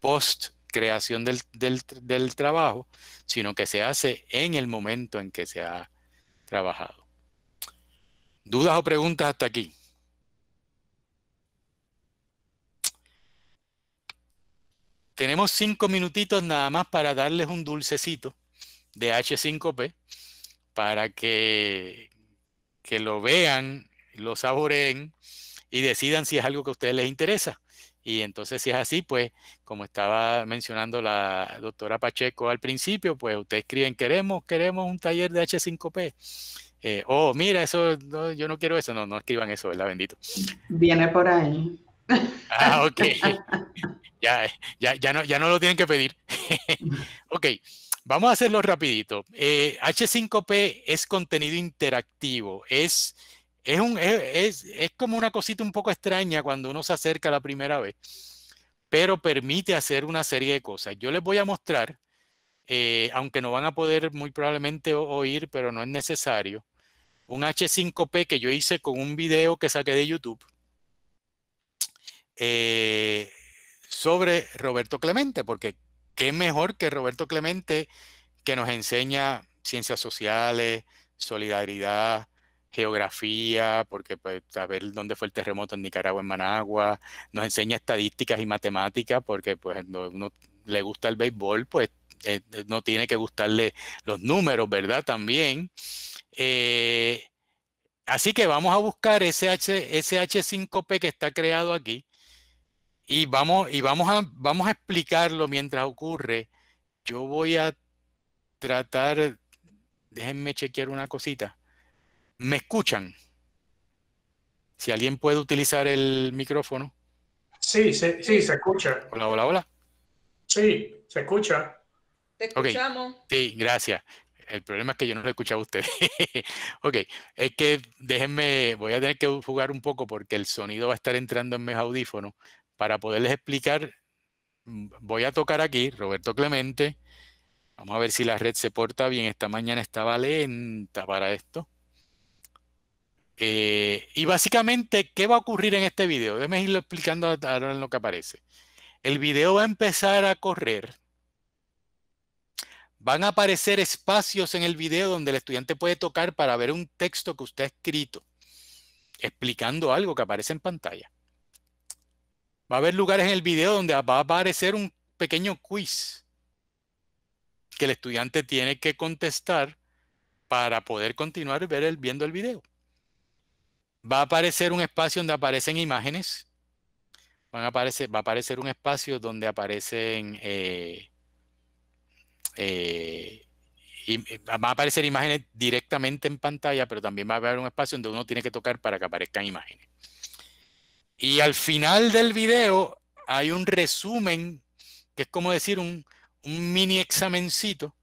post creación del, del, trabajo, sino que se hace en el momento en que se ha trabajado. ¿Dudas o preguntas hasta aquí? Tenemos cinco minutitos nada más para darles un dulcecito de H5P para que, que lo vean, lo saboreen y decidan si es algo que a ustedes les interesa. Y entonces, si es así, pues, como estaba mencionando la doctora Pacheco al principio, pues ustedes escriben, queremos, queremos un taller de H5P. Eh, oh, mira, eso, yo no quiero eso. No, no escriban eso, la Bendito. Viene por ahí. Ah, ok. <laughs> ya, ya, ya, no, ya no lo tienen que pedir. <laughs> ok, vamos a hacerlo rapidito. H5P eh, es contenido interactivo, es es, un, es, como una cosita un poco extraña cuando uno se acerca la primera vez, pero permite hacer una serie de cosas. Yo les voy a mostrar, eh, aunque no van a poder muy probablemente oír, pero no es necesario, un H5P que yo hice con un video que saqué de YouTube eh, sobre Roberto Clemente, porque qué mejor que Roberto Clemente que nos enseña ciencias sociales, solidaridad, geografía, porque pues, saber dónde fue el terremoto en Nicaragua, en Managua, nos enseña estadísticas y matemáticas, porque pues no uno le gusta el béisbol, pues eh, eh, no tiene que gustarle los números, ¿verdad? También. Eh, así que vamos a buscar ese, H, 5 p que está creado aquí y vamos, y vamos, a, vamos a explicarlo mientras ocurre. Yo voy a tratar, déjenme chequear una cosita. ¿Me escuchan? Si alguien puede utilizar el micrófono. Sí, sí, se escucha. Hola, hola, hola. Sí, se escucha. Te escuchamos. Sí, gracias. El problema es que yo no lo escuchado a usted. <laughs> ok, es que déjenme, voy a tener que jugar un poco porque el sonido va a estar entrando en mis audífonos. Para poderles explicar, voy a tocar aquí Roberto Clemente. Vamos a ver si la red se porta bien. Esta mañana estaba lenta para esto. Eh, y básicamente, ¿qué va a ocurrir en este video? Déjeme irlo explicando ahora en lo que aparece. El video va a empezar a correr. Van a aparecer espacios en el video donde el estudiante puede tocar para ver un texto que usted ha escrito, explicando algo que aparece en pantalla. Va a haber lugares en el video donde va a aparecer un pequeño quiz que el estudiante tiene que contestar para poder continuar viendo el video va a aparecer un espacio donde aparecen imágenes. Van a aparecer, va a aparecer un espacio donde aparecen eh, eh, eh a aparecer imágenes directamente en pantalla, pero también va a haber un espacio donde uno tiene que tocar para que aparezcan imágenes. Y al final del video hay un resumen, que es como decir un, mini examencito,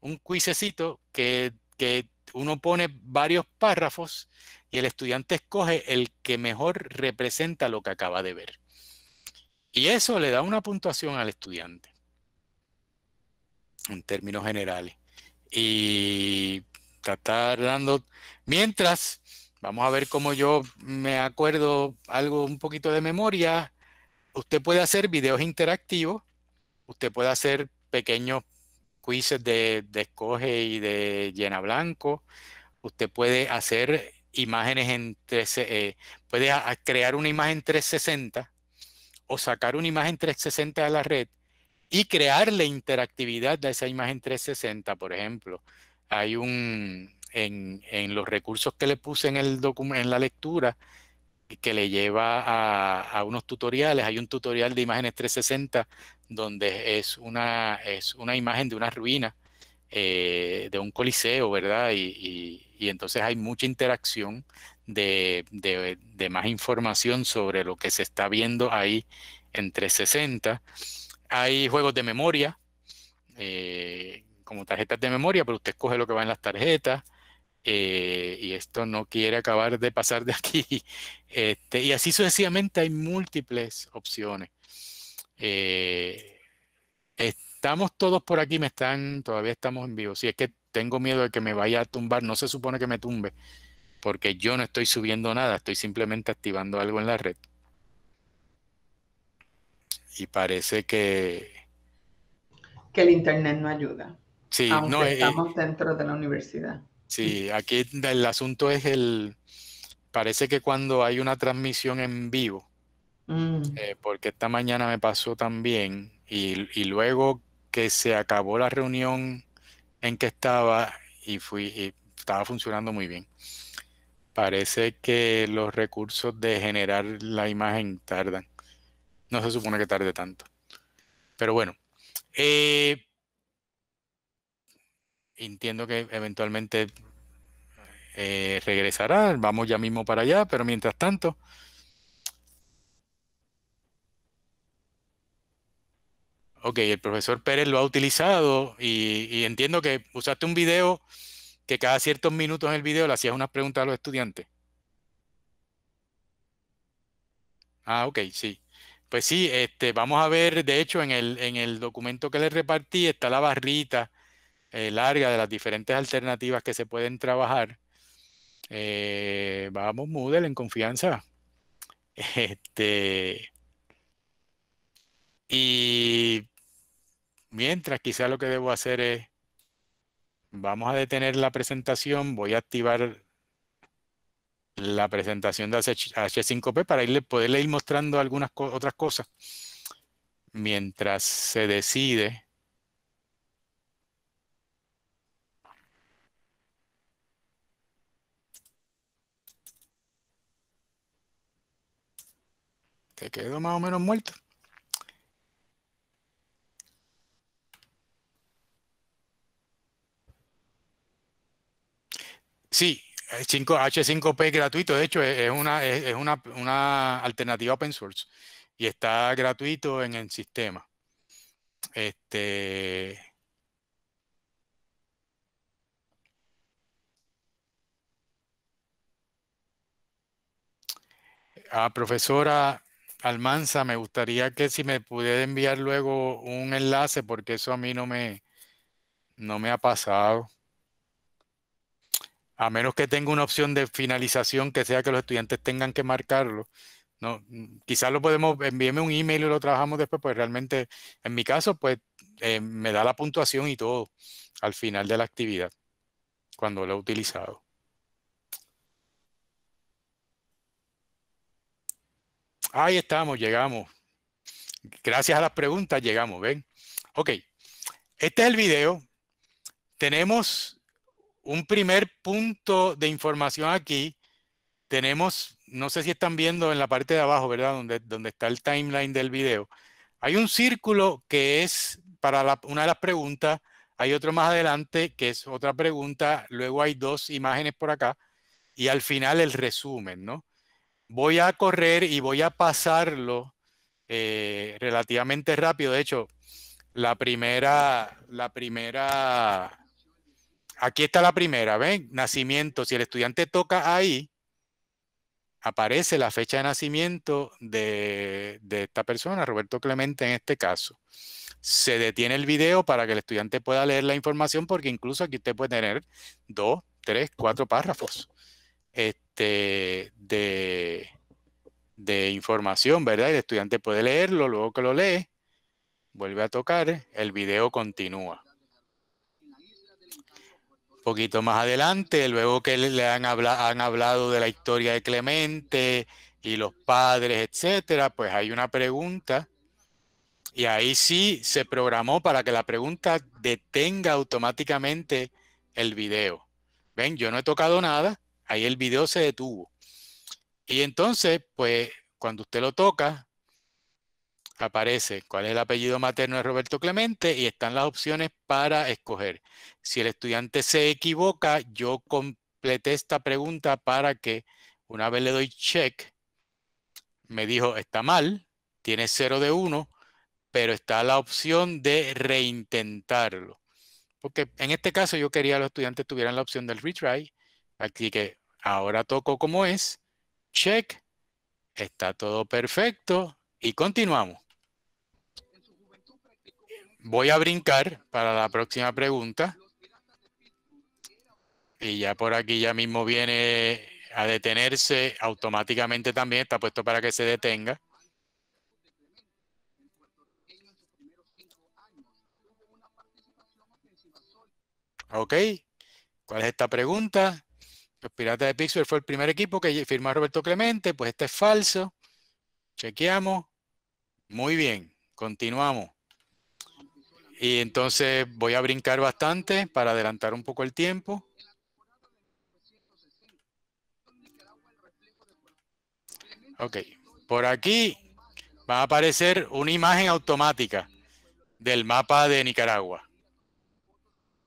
un cuisecito, que, que uno pone varios párrafos y el estudiante escoge el que mejor representa lo que acaba de ver. Y eso le da una puntuación al estudiante, en términos generales. Y tratar dando, mientras, vamos a ver cómo yo me acuerdo algo un poquito de memoria, usted puede hacer videos interactivos, usted puede hacer pequeños quizzes de, de escoge y de llena blanco, usted puede hacer imágenes en 3, eh, puedes crear una imagen 360 o sacar una imagen 360 de la red y crear la interactividad de esa imagen 360, por ejemplo. Hay un, en, en los recursos que le puse en, el en la lectura, que le lleva a, a, unos tutoriales. Hay un tutorial de imágenes 360 donde es una, es una imagen de una ruina eh, de un coliseo, ¿verdad? Y, entonces hay mucha interacción de, más información sobre lo que se está viendo ahí entre 60. Hay juegos de memoria, eh, como tarjetas de memoria, pero usted escoge lo que va en las tarjetas. Eh, y esto no quiere acabar de pasar de aquí. <laughs> Este, y así sucesivamente hay múltiples opciones. Eh, estamos todos por aquí, me están, todavía estamos en vivo. Si es que tengo miedo de que me vaya a tumbar, no se supone que me tumbe, porque yo no estoy subiendo nada, estoy simplemente activando algo en la red. Y parece que... Que el Internet no ayuda. Sí, no, eh, eh, estamos dentro de la universidad. Sí, aquí el asunto es el... Parece que cuando hay una transmisión en vivo, mm. eh, porque esta mañana me pasó también, y, y, luego que se acabó la reunión en que estaba y fui estaba funcionando muy bien. Parece que los recursos de generar la imagen tardan. No se supone que tarde tanto. Pero bueno, eh, entiendo que eventualmente eh, regresará. Vamos ya mismo para allá, pero mientras tanto, ok, el profesor Pérez lo ha utilizado y, entiendo que usaste un video que cada ciertos minutos en el video le hacías unas preguntas a los estudiantes. Ah, ok, sí. Pues sí, este, vamos a ver, de hecho, en el, en el documento que le repartí está la barrita eh, larga de las diferentes alternativas que se pueden trabajar. Eh, vamos, Moodle, en confianza. <laughs> Este, y Mientras quizá lo que debo hacer es, vamos a detener la presentación, voy a activar la presentación de H5P para irle, poderle ir mostrando algunas otras cosas mientras se decide te quedó más o menos muerto. Sí, H5P eh, es gratuito, de hecho es una, es una, una alternativa open source y está gratuito en el sistema. Este, a profesora Almanza, me gustaría que si me pudiera enviar luego un enlace, porque eso a mí no me, no me ha pasado a menos que tenga una opción de finalización que sea que los estudiantes tengan que marcarlo. No, quizás lo podemos, envíeme un email y lo trabajamos después, pues realmente en mi caso, pues eh, me da la puntuación y todo al final de la actividad, cuando lo he utilizado. Ahí estamos, llegamos. Gracias a las preguntas llegamos, ¿ven? Ok, este es el video. Tenemos un primer punto de información aquí. Tenemos, no sé si están viendo en la parte de abajo, ¿verdad? Donde, donde está el timeline del video. Hay un círculo que es para una de las preguntas, hay otro más adelante que es otra pregunta, luego hay dos imágenes por acá y al final el resumen, ¿no? Voy a correr y voy a pasarlo eh, relativamente rápido. De hecho, la primera, la primera aquí está la primera, ¿ven? Nacimiento. Si el estudiante toca ahí, aparece la fecha de nacimiento de, esta persona, Roberto Clemente en este caso. Se detiene el video para que el estudiante pueda leer la información porque incluso aquí usted puede tener dos, tres, cuatro párrafos este, de, de información, ¿verdad? el estudiante puede leerlo, luego que lo lee, vuelve a tocar, el video continúa poquito más adelante, luego que le han, han hablado de la historia de Clemente y los padres, etcétera, pues hay una pregunta y ahí sí se programó para que la pregunta detenga automáticamente el video. Ven, yo no he tocado nada, ahí el video se detuvo. Y entonces, pues cuando usted lo toca, aparece cuál es el apellido materno de Roberto Clemente y están las opciones para escoger. Si el estudiante se equivoca, yo completé esta pregunta para que una vez le doy check, me dijo, está mal, tiene 0 de 1, pero está la opción de reintentarlo. Porque en este caso yo quería que los estudiantes tuvieran la opción del retry, así que ahora toco como es, check, está todo perfecto y continuamos. Voy a brincar para la próxima pregunta. Y ya por aquí ya mismo viene a detenerse automáticamente también. Está puesto para que se detenga. Ok. ¿Cuál es esta pregunta? Los Piratas de Pixel fue el primer equipo que firmó Roberto Clemente. Pues este es falso. Chequeamos. Muy bien. Continuamos. Y entonces voy a brincar bastante para adelantar un poco el tiempo. Ok, por aquí va a aparecer una imagen automática del mapa de Nicaragua.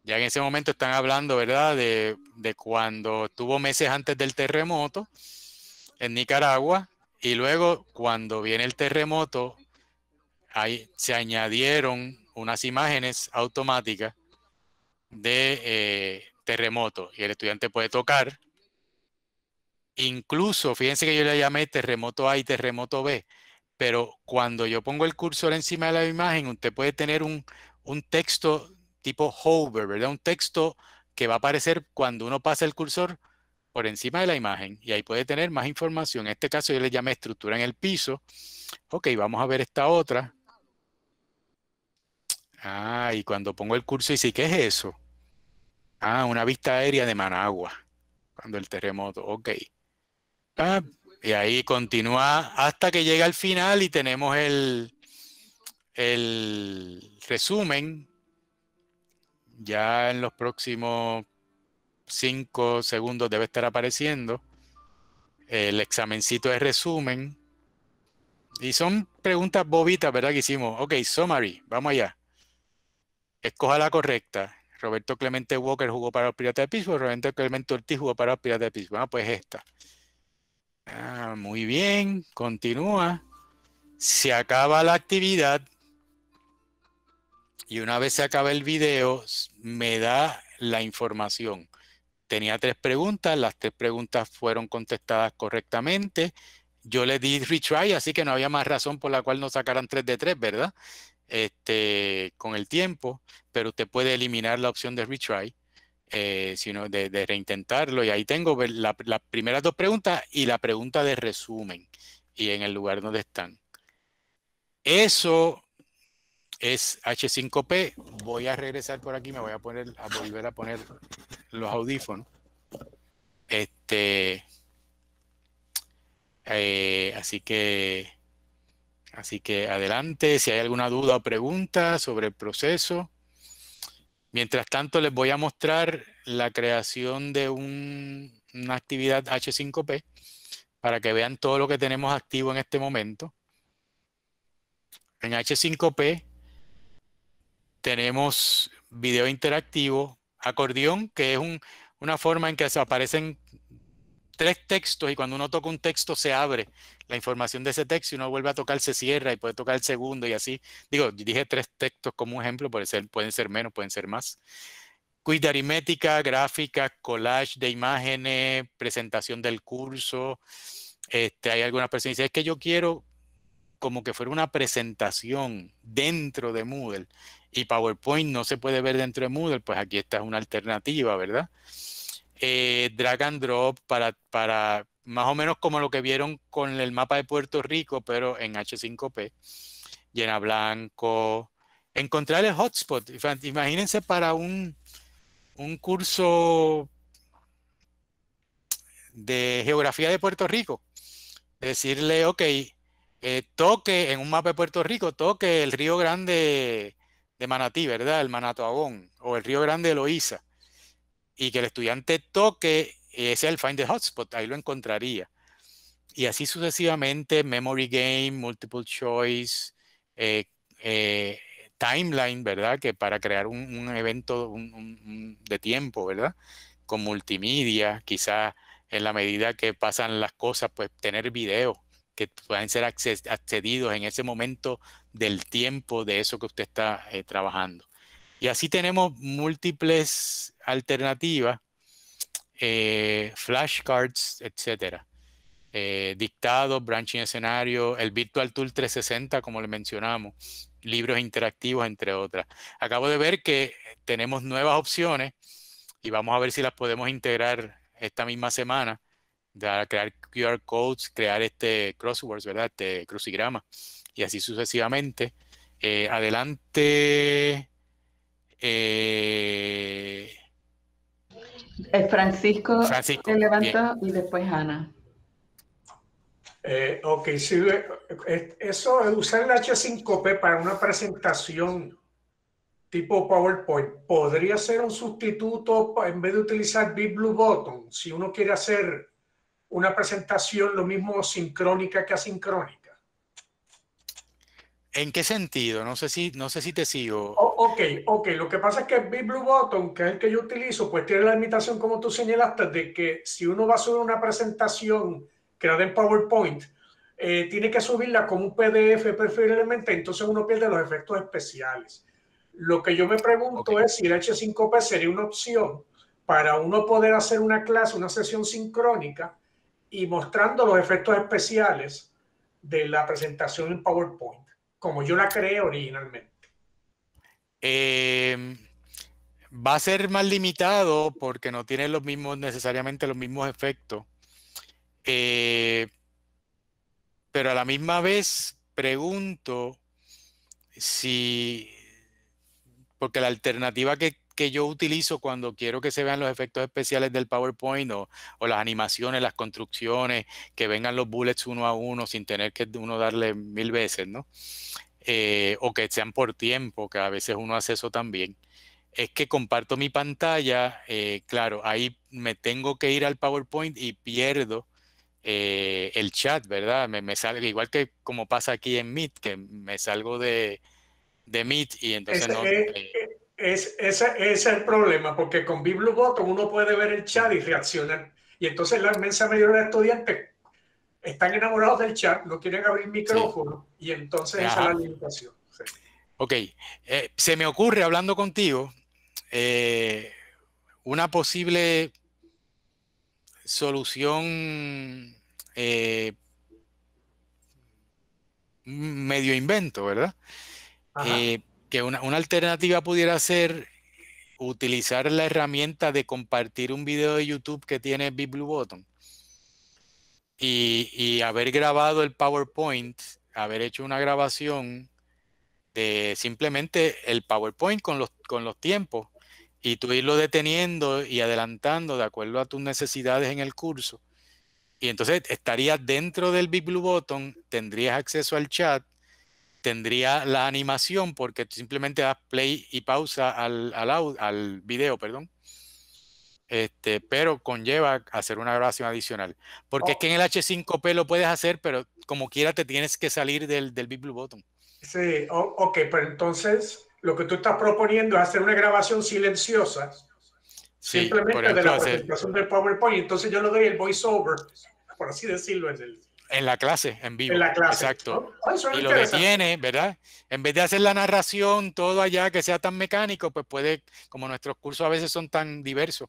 Ya en ese momento están hablando, ¿verdad?, de, de cuando estuvo meses antes del terremoto en Nicaragua y luego cuando viene el terremoto, ahí se añadieron unas imágenes automáticas de eh, terremoto y el estudiante puede tocar. Incluso, fíjense que yo le llamé terremoto A y terremoto B, pero cuando yo pongo el cursor encima de la imagen, usted puede tener un, un texto tipo hover, ¿verdad? Un texto que va a aparecer cuando uno pasa el cursor por encima de la imagen y ahí puede tener más información. En este caso yo le llamé estructura en el piso. Ok, vamos a ver esta otra. Ah, y cuando pongo el curso, y sí, ¿qué es eso? Ah, una vista aérea de Managua, cuando el terremoto, ok. Ah, y ahí continúa hasta que llega al final y tenemos el, el resumen ya en los próximos cinco segundos debe estar apareciendo el examencito de resumen. Y son preguntas bobitas, ¿verdad? Que hicimos. Ok, summary, vamos allá escoja la correcta. Roberto Clemente Walker jugó para los Piratas de Pittsburgh, Roberto Clemente Ortiz jugó para los Piratas de Pittsburgh. Ah, pues esta. Ah, muy bien, continúa. Se acaba la actividad y una vez se acaba el video, me da la información. Tenía tres preguntas, las tres preguntas fueron contestadas correctamente. Yo le di retry, así que no había más razón por la cual no sacaran tres de tres, ¿verdad? este, con el tiempo, pero usted puede eliminar la opción de retry, eh, sino de, reintentarlo. Y ahí tengo las primeras dos preguntas y la pregunta de resumen y en el lugar donde están. Eso es H5P. Voy a regresar por aquí, me voy a poner a volver a poner los audífonos. Este, eh, así que Así que adelante, si hay alguna duda o pregunta sobre el proceso. Mientras tanto, les voy a mostrar la creación de una actividad H5P para que vean todo lo que tenemos activo en este momento. En H5P tenemos video interactivo, acordeón, que es una forma en que aparecen tres textos y cuando uno toca un texto se abre la información de ese texto y uno vuelve a tocar, se cierra y puede tocar el segundo y así. Digo, dije tres textos como ejemplo, pueden ser, pueden ser menos, pueden ser más. Quiz de aritmética, gráfica collage de imágenes, presentación del curso. Este, hay algunas personas que dicen, es que yo quiero como que fuera una presentación dentro de Moodle y PowerPoint no se puede ver dentro de Moodle, pues aquí está una alternativa, ¿verdad? Eh, drag and drop para, para más o menos como lo que vieron con el mapa de Puerto Rico, pero en H5P, llena blanco, encontrar el hotspot. Imagínense para un, un curso de geografía de Puerto Rico, decirle, ok, eh, toque en un mapa de Puerto Rico, toque el río grande de Manatí, ¿verdad? El Manatoagón o el río grande de Loíza y que el estudiante toque, ese es el Find the Hotspot, ahí lo encontraría. Y así sucesivamente, Memory Game, Multiple Choice, eh, eh, Timeline, ¿verdad? Que para crear un, evento un, de tiempo, ¿verdad? Con multimedia, quizás en la medida que pasan las cosas, pues tener videos que puedan ser accedidos en ese momento del tiempo de eso que usted está eh, trabajando. Y así tenemos múltiples alternativas, eh, flashcards, etcétera. Eh, dictados, branching escenario, el Virtual Tool 360, como le mencionamos, libros interactivos, entre otras. Acabo de ver que tenemos nuevas opciones y vamos a ver si las podemos integrar esta misma semana, crear QR codes, crear este crosswords, ¿verdad? Este crucigrama y así sucesivamente. Eh, adelante, eh, eh, Francisco, Francisco, se levantó y después Ana. Eh, ok, sí, eso usar el H5P para una presentación tipo PowerPoint podría ser un sustituto en vez de utilizar Big Blue Button si uno quiere hacer una presentación lo mismo sincrónica que asincrónica. ¿En qué sentido? No sé si, no sé si te sigo. ok, ok. Lo que pasa es que Big Blue Button, que es el que yo utilizo, pues tiene la limitación, como tú señalaste, de que si uno va a subir una presentación creada en PowerPoint, eh, tiene que subirla como un PDF preferiblemente, entonces uno pierde los efectos especiales. Lo que yo me pregunto es si el H5P sería una opción para uno poder hacer una clase, una sesión sincrónica y mostrando los efectos especiales de la presentación en PowerPoint como yo la creé originalmente? Em, va a ser más limitado porque no tiene los mismos, necesariamente los mismos efectos. Eh, pero a la misma vez pregunto si, porque la alternativa que, que yo utilizo cuando quiero que se vean los efectos especiales del PowerPoint o, las animaciones, las construcciones, que vengan los bullets uno a uno sin tener que uno darle mil veces, ¿no? Eh, o que sean por tiempo, que a veces uno hace eso también. Es que comparto mi pantalla, eh, claro, ahí me tengo que ir al PowerPoint y pierdo eh, el chat, ¿verdad? Me, sale, igual que como pasa aquí en Meet, que me salgo de, de Meet y entonces no... Es, ese, es el problema, porque con Biblo uno puede ver el chat y reaccionar. Y entonces la inmensa mayoría de estudiantes están enamorados del chat, no quieren abrir micrófono, y entonces esa es la limitación. Ok, eh, se me ocurre hablando contigo eh, una posible solución eh, medio invento, ¿verdad? Eh, que una, alternativa pudiera ser utilizar la herramienta de compartir un video de YouTube que tiene Big Blue Button y, haber grabado el PowerPoint, haber hecho una grabación de simplemente el PowerPoint con los, con los tiempos y tú irlo deteniendo y adelantando de acuerdo a tus necesidades en el curso. Y entonces estarías dentro del Big Blue Button, tendrías acceso al chat tendría la animación porque simplemente das play y pausa al, al, al video, perdón. Este, pero conlleva hacer una grabación adicional. Porque es oh. que en el H5P lo puedes hacer, pero como quiera te tienes que salir del, del Big Blue Button. Sí, ok, pero entonces lo que tú estás proponiendo es hacer una grabación silenciosa. simplemente de la presentación del PowerPoint. Entonces yo le doy el voiceover, por así decirlo, en el en la clase, en vivo. En la clase. Exacto. Oh, oh, y lo detiene, ¿verdad? En vez de hacer la narración, todo allá que sea tan mecánico, pues puede, como nuestros cursos a veces son tan diversos,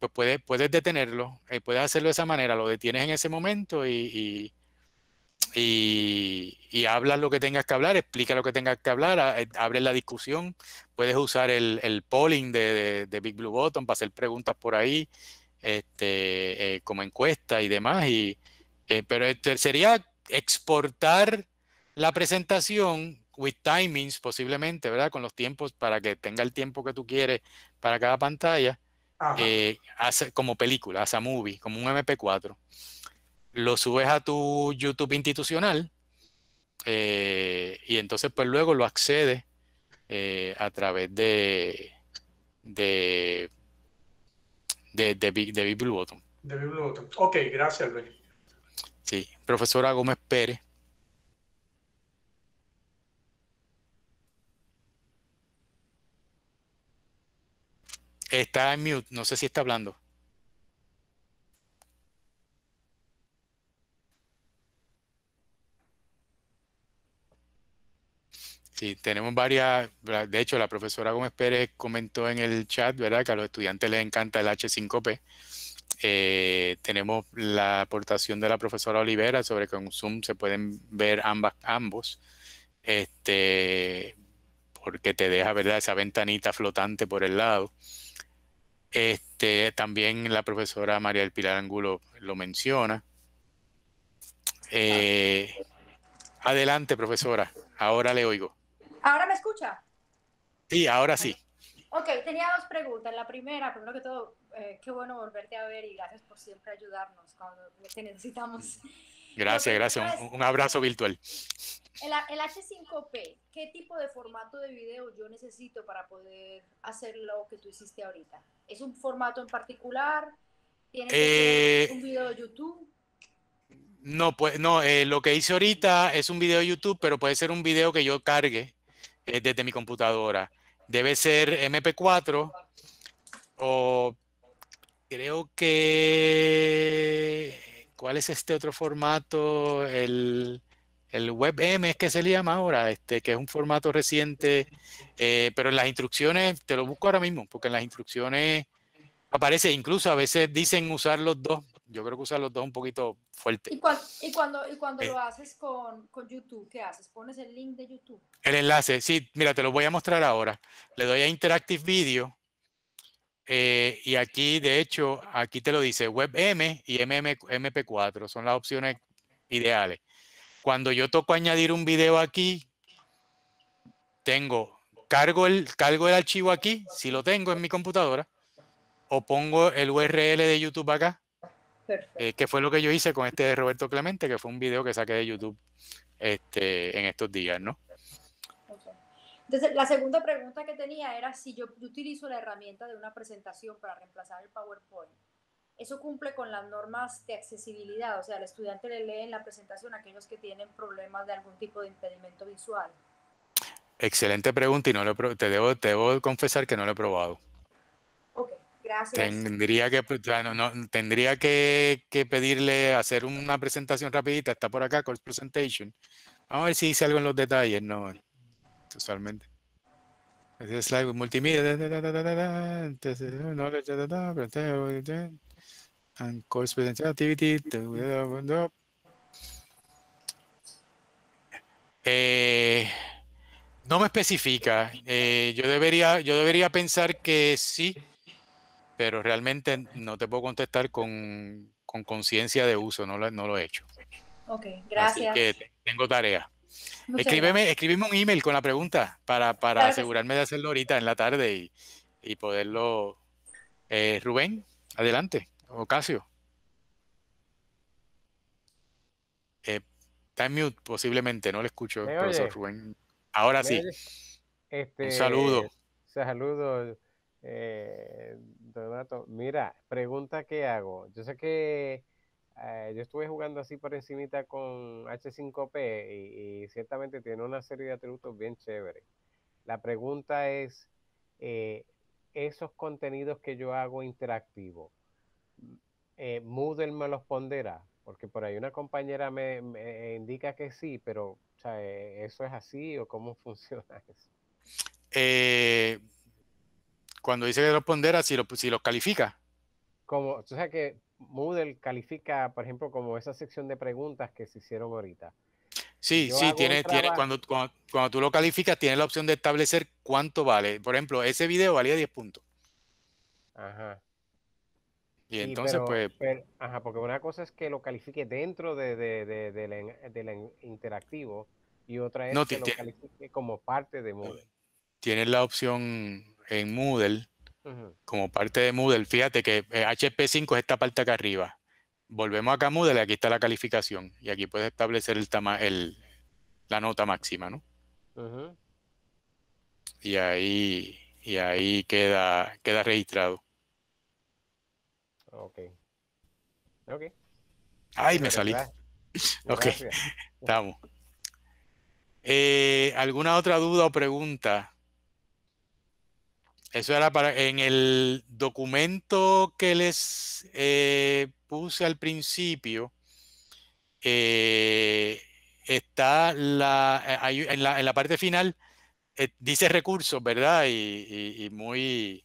pues puedes, puedes detenerlo, y eh, puedes hacerlo de esa manera, lo detienes en ese momento y, y, hablas lo que tengas que hablar, explica lo que tengas que hablar, eh, abre la discusión, puedes usar el, polling de, Big Blue Button para hacer preguntas por ahí, este, eh, como encuesta y demás, y eh, pero este, sería exportar la presentación with timings posiblemente, ¿verdad? Con los tiempos para que tenga el tiempo que tú quieres para cada pantalla, eh, como película, a movie, como un MP4. Lo subes a tu YouTube institucional eh, y entonces pues luego lo accedes a través de de de, de, Big Blue Button. Blue Button. Ok, gracias Luis profesora Gómez Pérez. Está en mute, no sé si está hablando. Sí, tenemos varias, de hecho la profesora Gómez Pérez comentó en el chat, ¿verdad? Que a los estudiantes les encanta el H5P. Eh, tenemos la aportación de la profesora Olivera sobre que Zoom se pueden ver ambas, ambos, este, porque te deja ¿verdad? esa ventanita flotante por el lado. Este, también la profesora María del Pilar Angulo lo menciona. Eh, adelante, profesora. Ahora le oigo. ¿Ahora me escucha? Sí, ahora sí. Ok, tenía dos preguntas. La primera, primero que todo, eh, qué bueno volverte a ver y gracias por siempre ayudarnos cuando te necesitamos. <laughs> Gracias, gracias. Un, abrazo virtual. El, H5P, ¿qué tipo de formato de video yo necesito para poder hacer lo que tú hiciste ahorita? ¿Es un formato en particular? ¿Tienes eh, un video de YouTube? No, pues no, eh, lo que hice ahorita es un video de YouTube, pero puede ser un video que yo cargue desde mi computadora debe ser MP4 o creo que ¿cuál es este otro formato? El, WebM es que se le llama ahora, este, que es un formato reciente, eh, pero en las instrucciones, te lo busco ahora mismo, porque en las instrucciones aparece, incluso a veces dicen usar los dos, yo creo que usar los dos un poquito fuerte. ¿Y, cuando, cuando eh. lo haces con, YouTube, qué haces? ¿Pones el link de YouTube? El enlace, sí, mira, te lo voy a mostrar ahora. Le doy a Interactive Video eh, y aquí, de hecho, aquí te lo dice WebM y mp 4 son las opciones ideales. Cuando yo toco añadir un video aquí, tengo, cargo el, cargo el archivo aquí, si lo tengo en mi computadora, o pongo el URL de YouTube acá eh, que fue lo que yo hice con este de Roberto Clemente, que fue un video que saqué de YouTube este, en estos días, ¿no? Entonces, la segunda pregunta que tenía era si yo, utilizo la herramienta de una presentación para reemplazar el PowerPoint, ¿eso cumple con las normas de accesibilidad? O sea, ¿el estudiante le lee en la presentación a aquellos que tienen problemas de algún tipo de impedimento visual. Excelente pregunta y no te, debo, te debo confesar que no lo he probado. Ok, Tendría que, pues, tendría que, pedirle hacer una presentación rapidita. Está por acá, Course Presentation. Vamos a ver si dice algo en los detalles. No, usualmente slide multimedia. And course presentation eh, no me especifica. Eh, yo, debería, yo debería pensar que sí pero realmente no te puedo contestar con conciencia de uso, no lo, he hecho. Ok, gracias. tengo tarea. escríbeme, un email con la pregunta para, asegurarme de hacerlo ahorita en la tarde y, poderlo. Eh, Rubén, adelante. Ocasio. Eh, está mute posiblemente, no le escucho, profesor Rubén. Ahora sí. saludo. un saludo. Este, eh, Donato, mira, pregunta que hago. Yo sé que eh, yo estuve jugando así por encimita con H5P y, ciertamente tiene una serie de atributos bien chévere La pregunta es, eh, esos contenidos que yo hago interactivos, eh, Moodle me los pondera, porque por ahí una compañera me, indica que sí, pero ¿eso es así o cómo <laughs> funciona eso? Eh, cuando dice que lo pondera, si lo, si lo califica. Como, o sea que Moodle califica, por ejemplo, como esa sección de preguntas que se hicieron ahorita. Sí, sí, tiene, tiene, cuando, cuando, tú lo calificas, tiene la opción de establecer cuánto vale. Por ejemplo, ese video valía 10 puntos. Ajá. Y entonces, pues. ajá, porque una cosa es que lo califique dentro de, de, interactivo y otra es que lo califique como parte de Moodle. Tienes la opción en Moodle, como parte de Moodle, fíjate que HP5 eh, es esta parte acá arriba. Volvemos acá a Moodle, aquí está la calificación y aquí puedes establecer el, el la nota máxima, ¿no? Y ahí, y ahí queda, queda registrado. Ok. Ok. Ay, me salí. <laughs> Ok, estamos. Eh, ¿Alguna otra duda o pregunta? Eso era para, en el documento que les eh, puse al principio, eh, está eh, la, en la, parte final, dice recursos, ¿verdad? Y, muy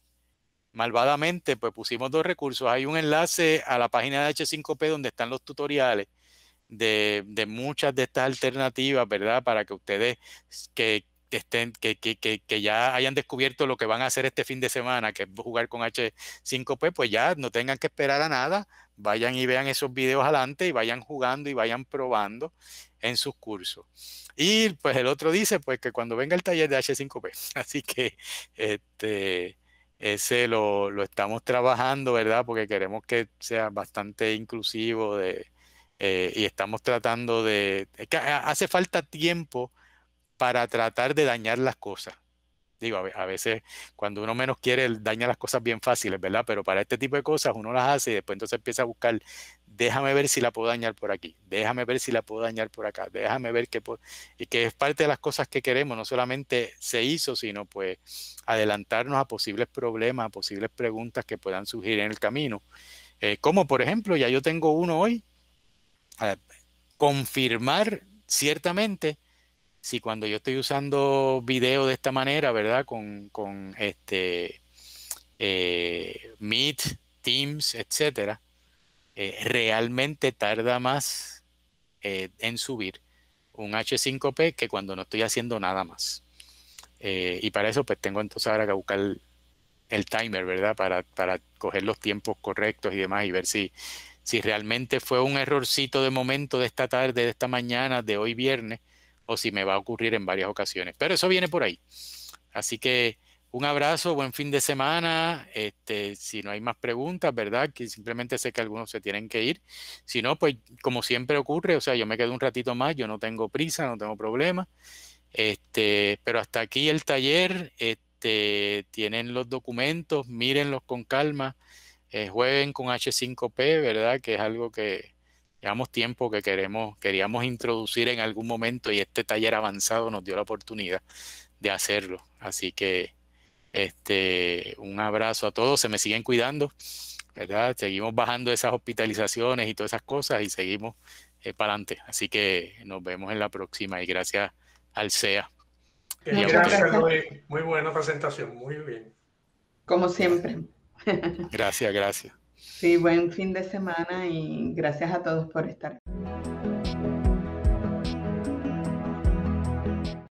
malvadamente, pues pusimos dos recursos. Hay un enlace a la página de H5P donde están los tutoriales de, de muchas de estas alternativas, ¿verdad? Para que ustedes que que, estén, que, que, que, ya hayan descubierto lo que van a hacer este fin de semana, que es jugar con H5P, pues ya no tengan que esperar a nada, vayan y vean esos videos adelante y vayan jugando y vayan probando en sus cursos. Y pues el otro dice, pues que cuando venga el taller de H5P, <laughs> así que este, ese lo, estamos trabajando, ¿verdad? Porque queremos que sea bastante inclusivo de, eh, y estamos tratando de, que hace falta tiempo para tratar de dañar las cosas. Digo, a veces cuando uno menos quiere, daña las cosas bien fáciles, ¿verdad? Pero para este tipo de cosas uno las hace y después entonces empieza a buscar, déjame ver si la puedo dañar por aquí, déjame ver si la puedo dañar por acá, déjame ver que... Y que es parte de las cosas que queremos, no solamente se hizo, sino pues adelantarnos a posibles problemas, a posibles preguntas que puedan surgir en el camino. Eh, como por ejemplo, ya yo tengo uno hoy, confirmar ciertamente si cuando yo estoy usando video de esta manera, ¿verdad? Con, este eh, Meet, Teams, etcétera, eh, realmente tarda más eh, en subir un H5P que cuando no estoy haciendo nada más. y para eso, pues tengo entonces ahora que buscar el, el timer, ¿verdad? Para, para, coger los tiempos correctos y demás y ver si, si realmente fue un errorcito de momento de esta tarde, de esta mañana, de hoy viernes, o si me va a ocurrir en varias ocasiones. Pero eso viene por ahí. Así que un abrazo, buen fin de semana. Este, si no hay más preguntas, ¿verdad? Que simplemente sé que algunos se tienen que ir. Si no, pues como siempre ocurre, o sea, yo me quedo un ratito más, yo no tengo prisa, no tengo problema. Este, pero hasta aquí el taller. Este, tienen los documentos, mírenlos con calma. Eh, jueguen con H5P, ¿verdad? Que es algo que, Llevamos tiempo que queremos, queríamos introducir en algún momento y este taller avanzado nos dio la oportunidad de hacerlo. Así que este, un abrazo a todos, se me siguen cuidando, ¿verdad? Seguimos bajando esas hospitalizaciones y todas esas cosas y seguimos eh, para adelante. Así que nos vemos en la próxima y gracias al CEA. gracias, Luis. Muy buena presentación, muy bien. Como siempre. Gracias, gracias. Sí, buen fin de semana y gracias a todos por estar.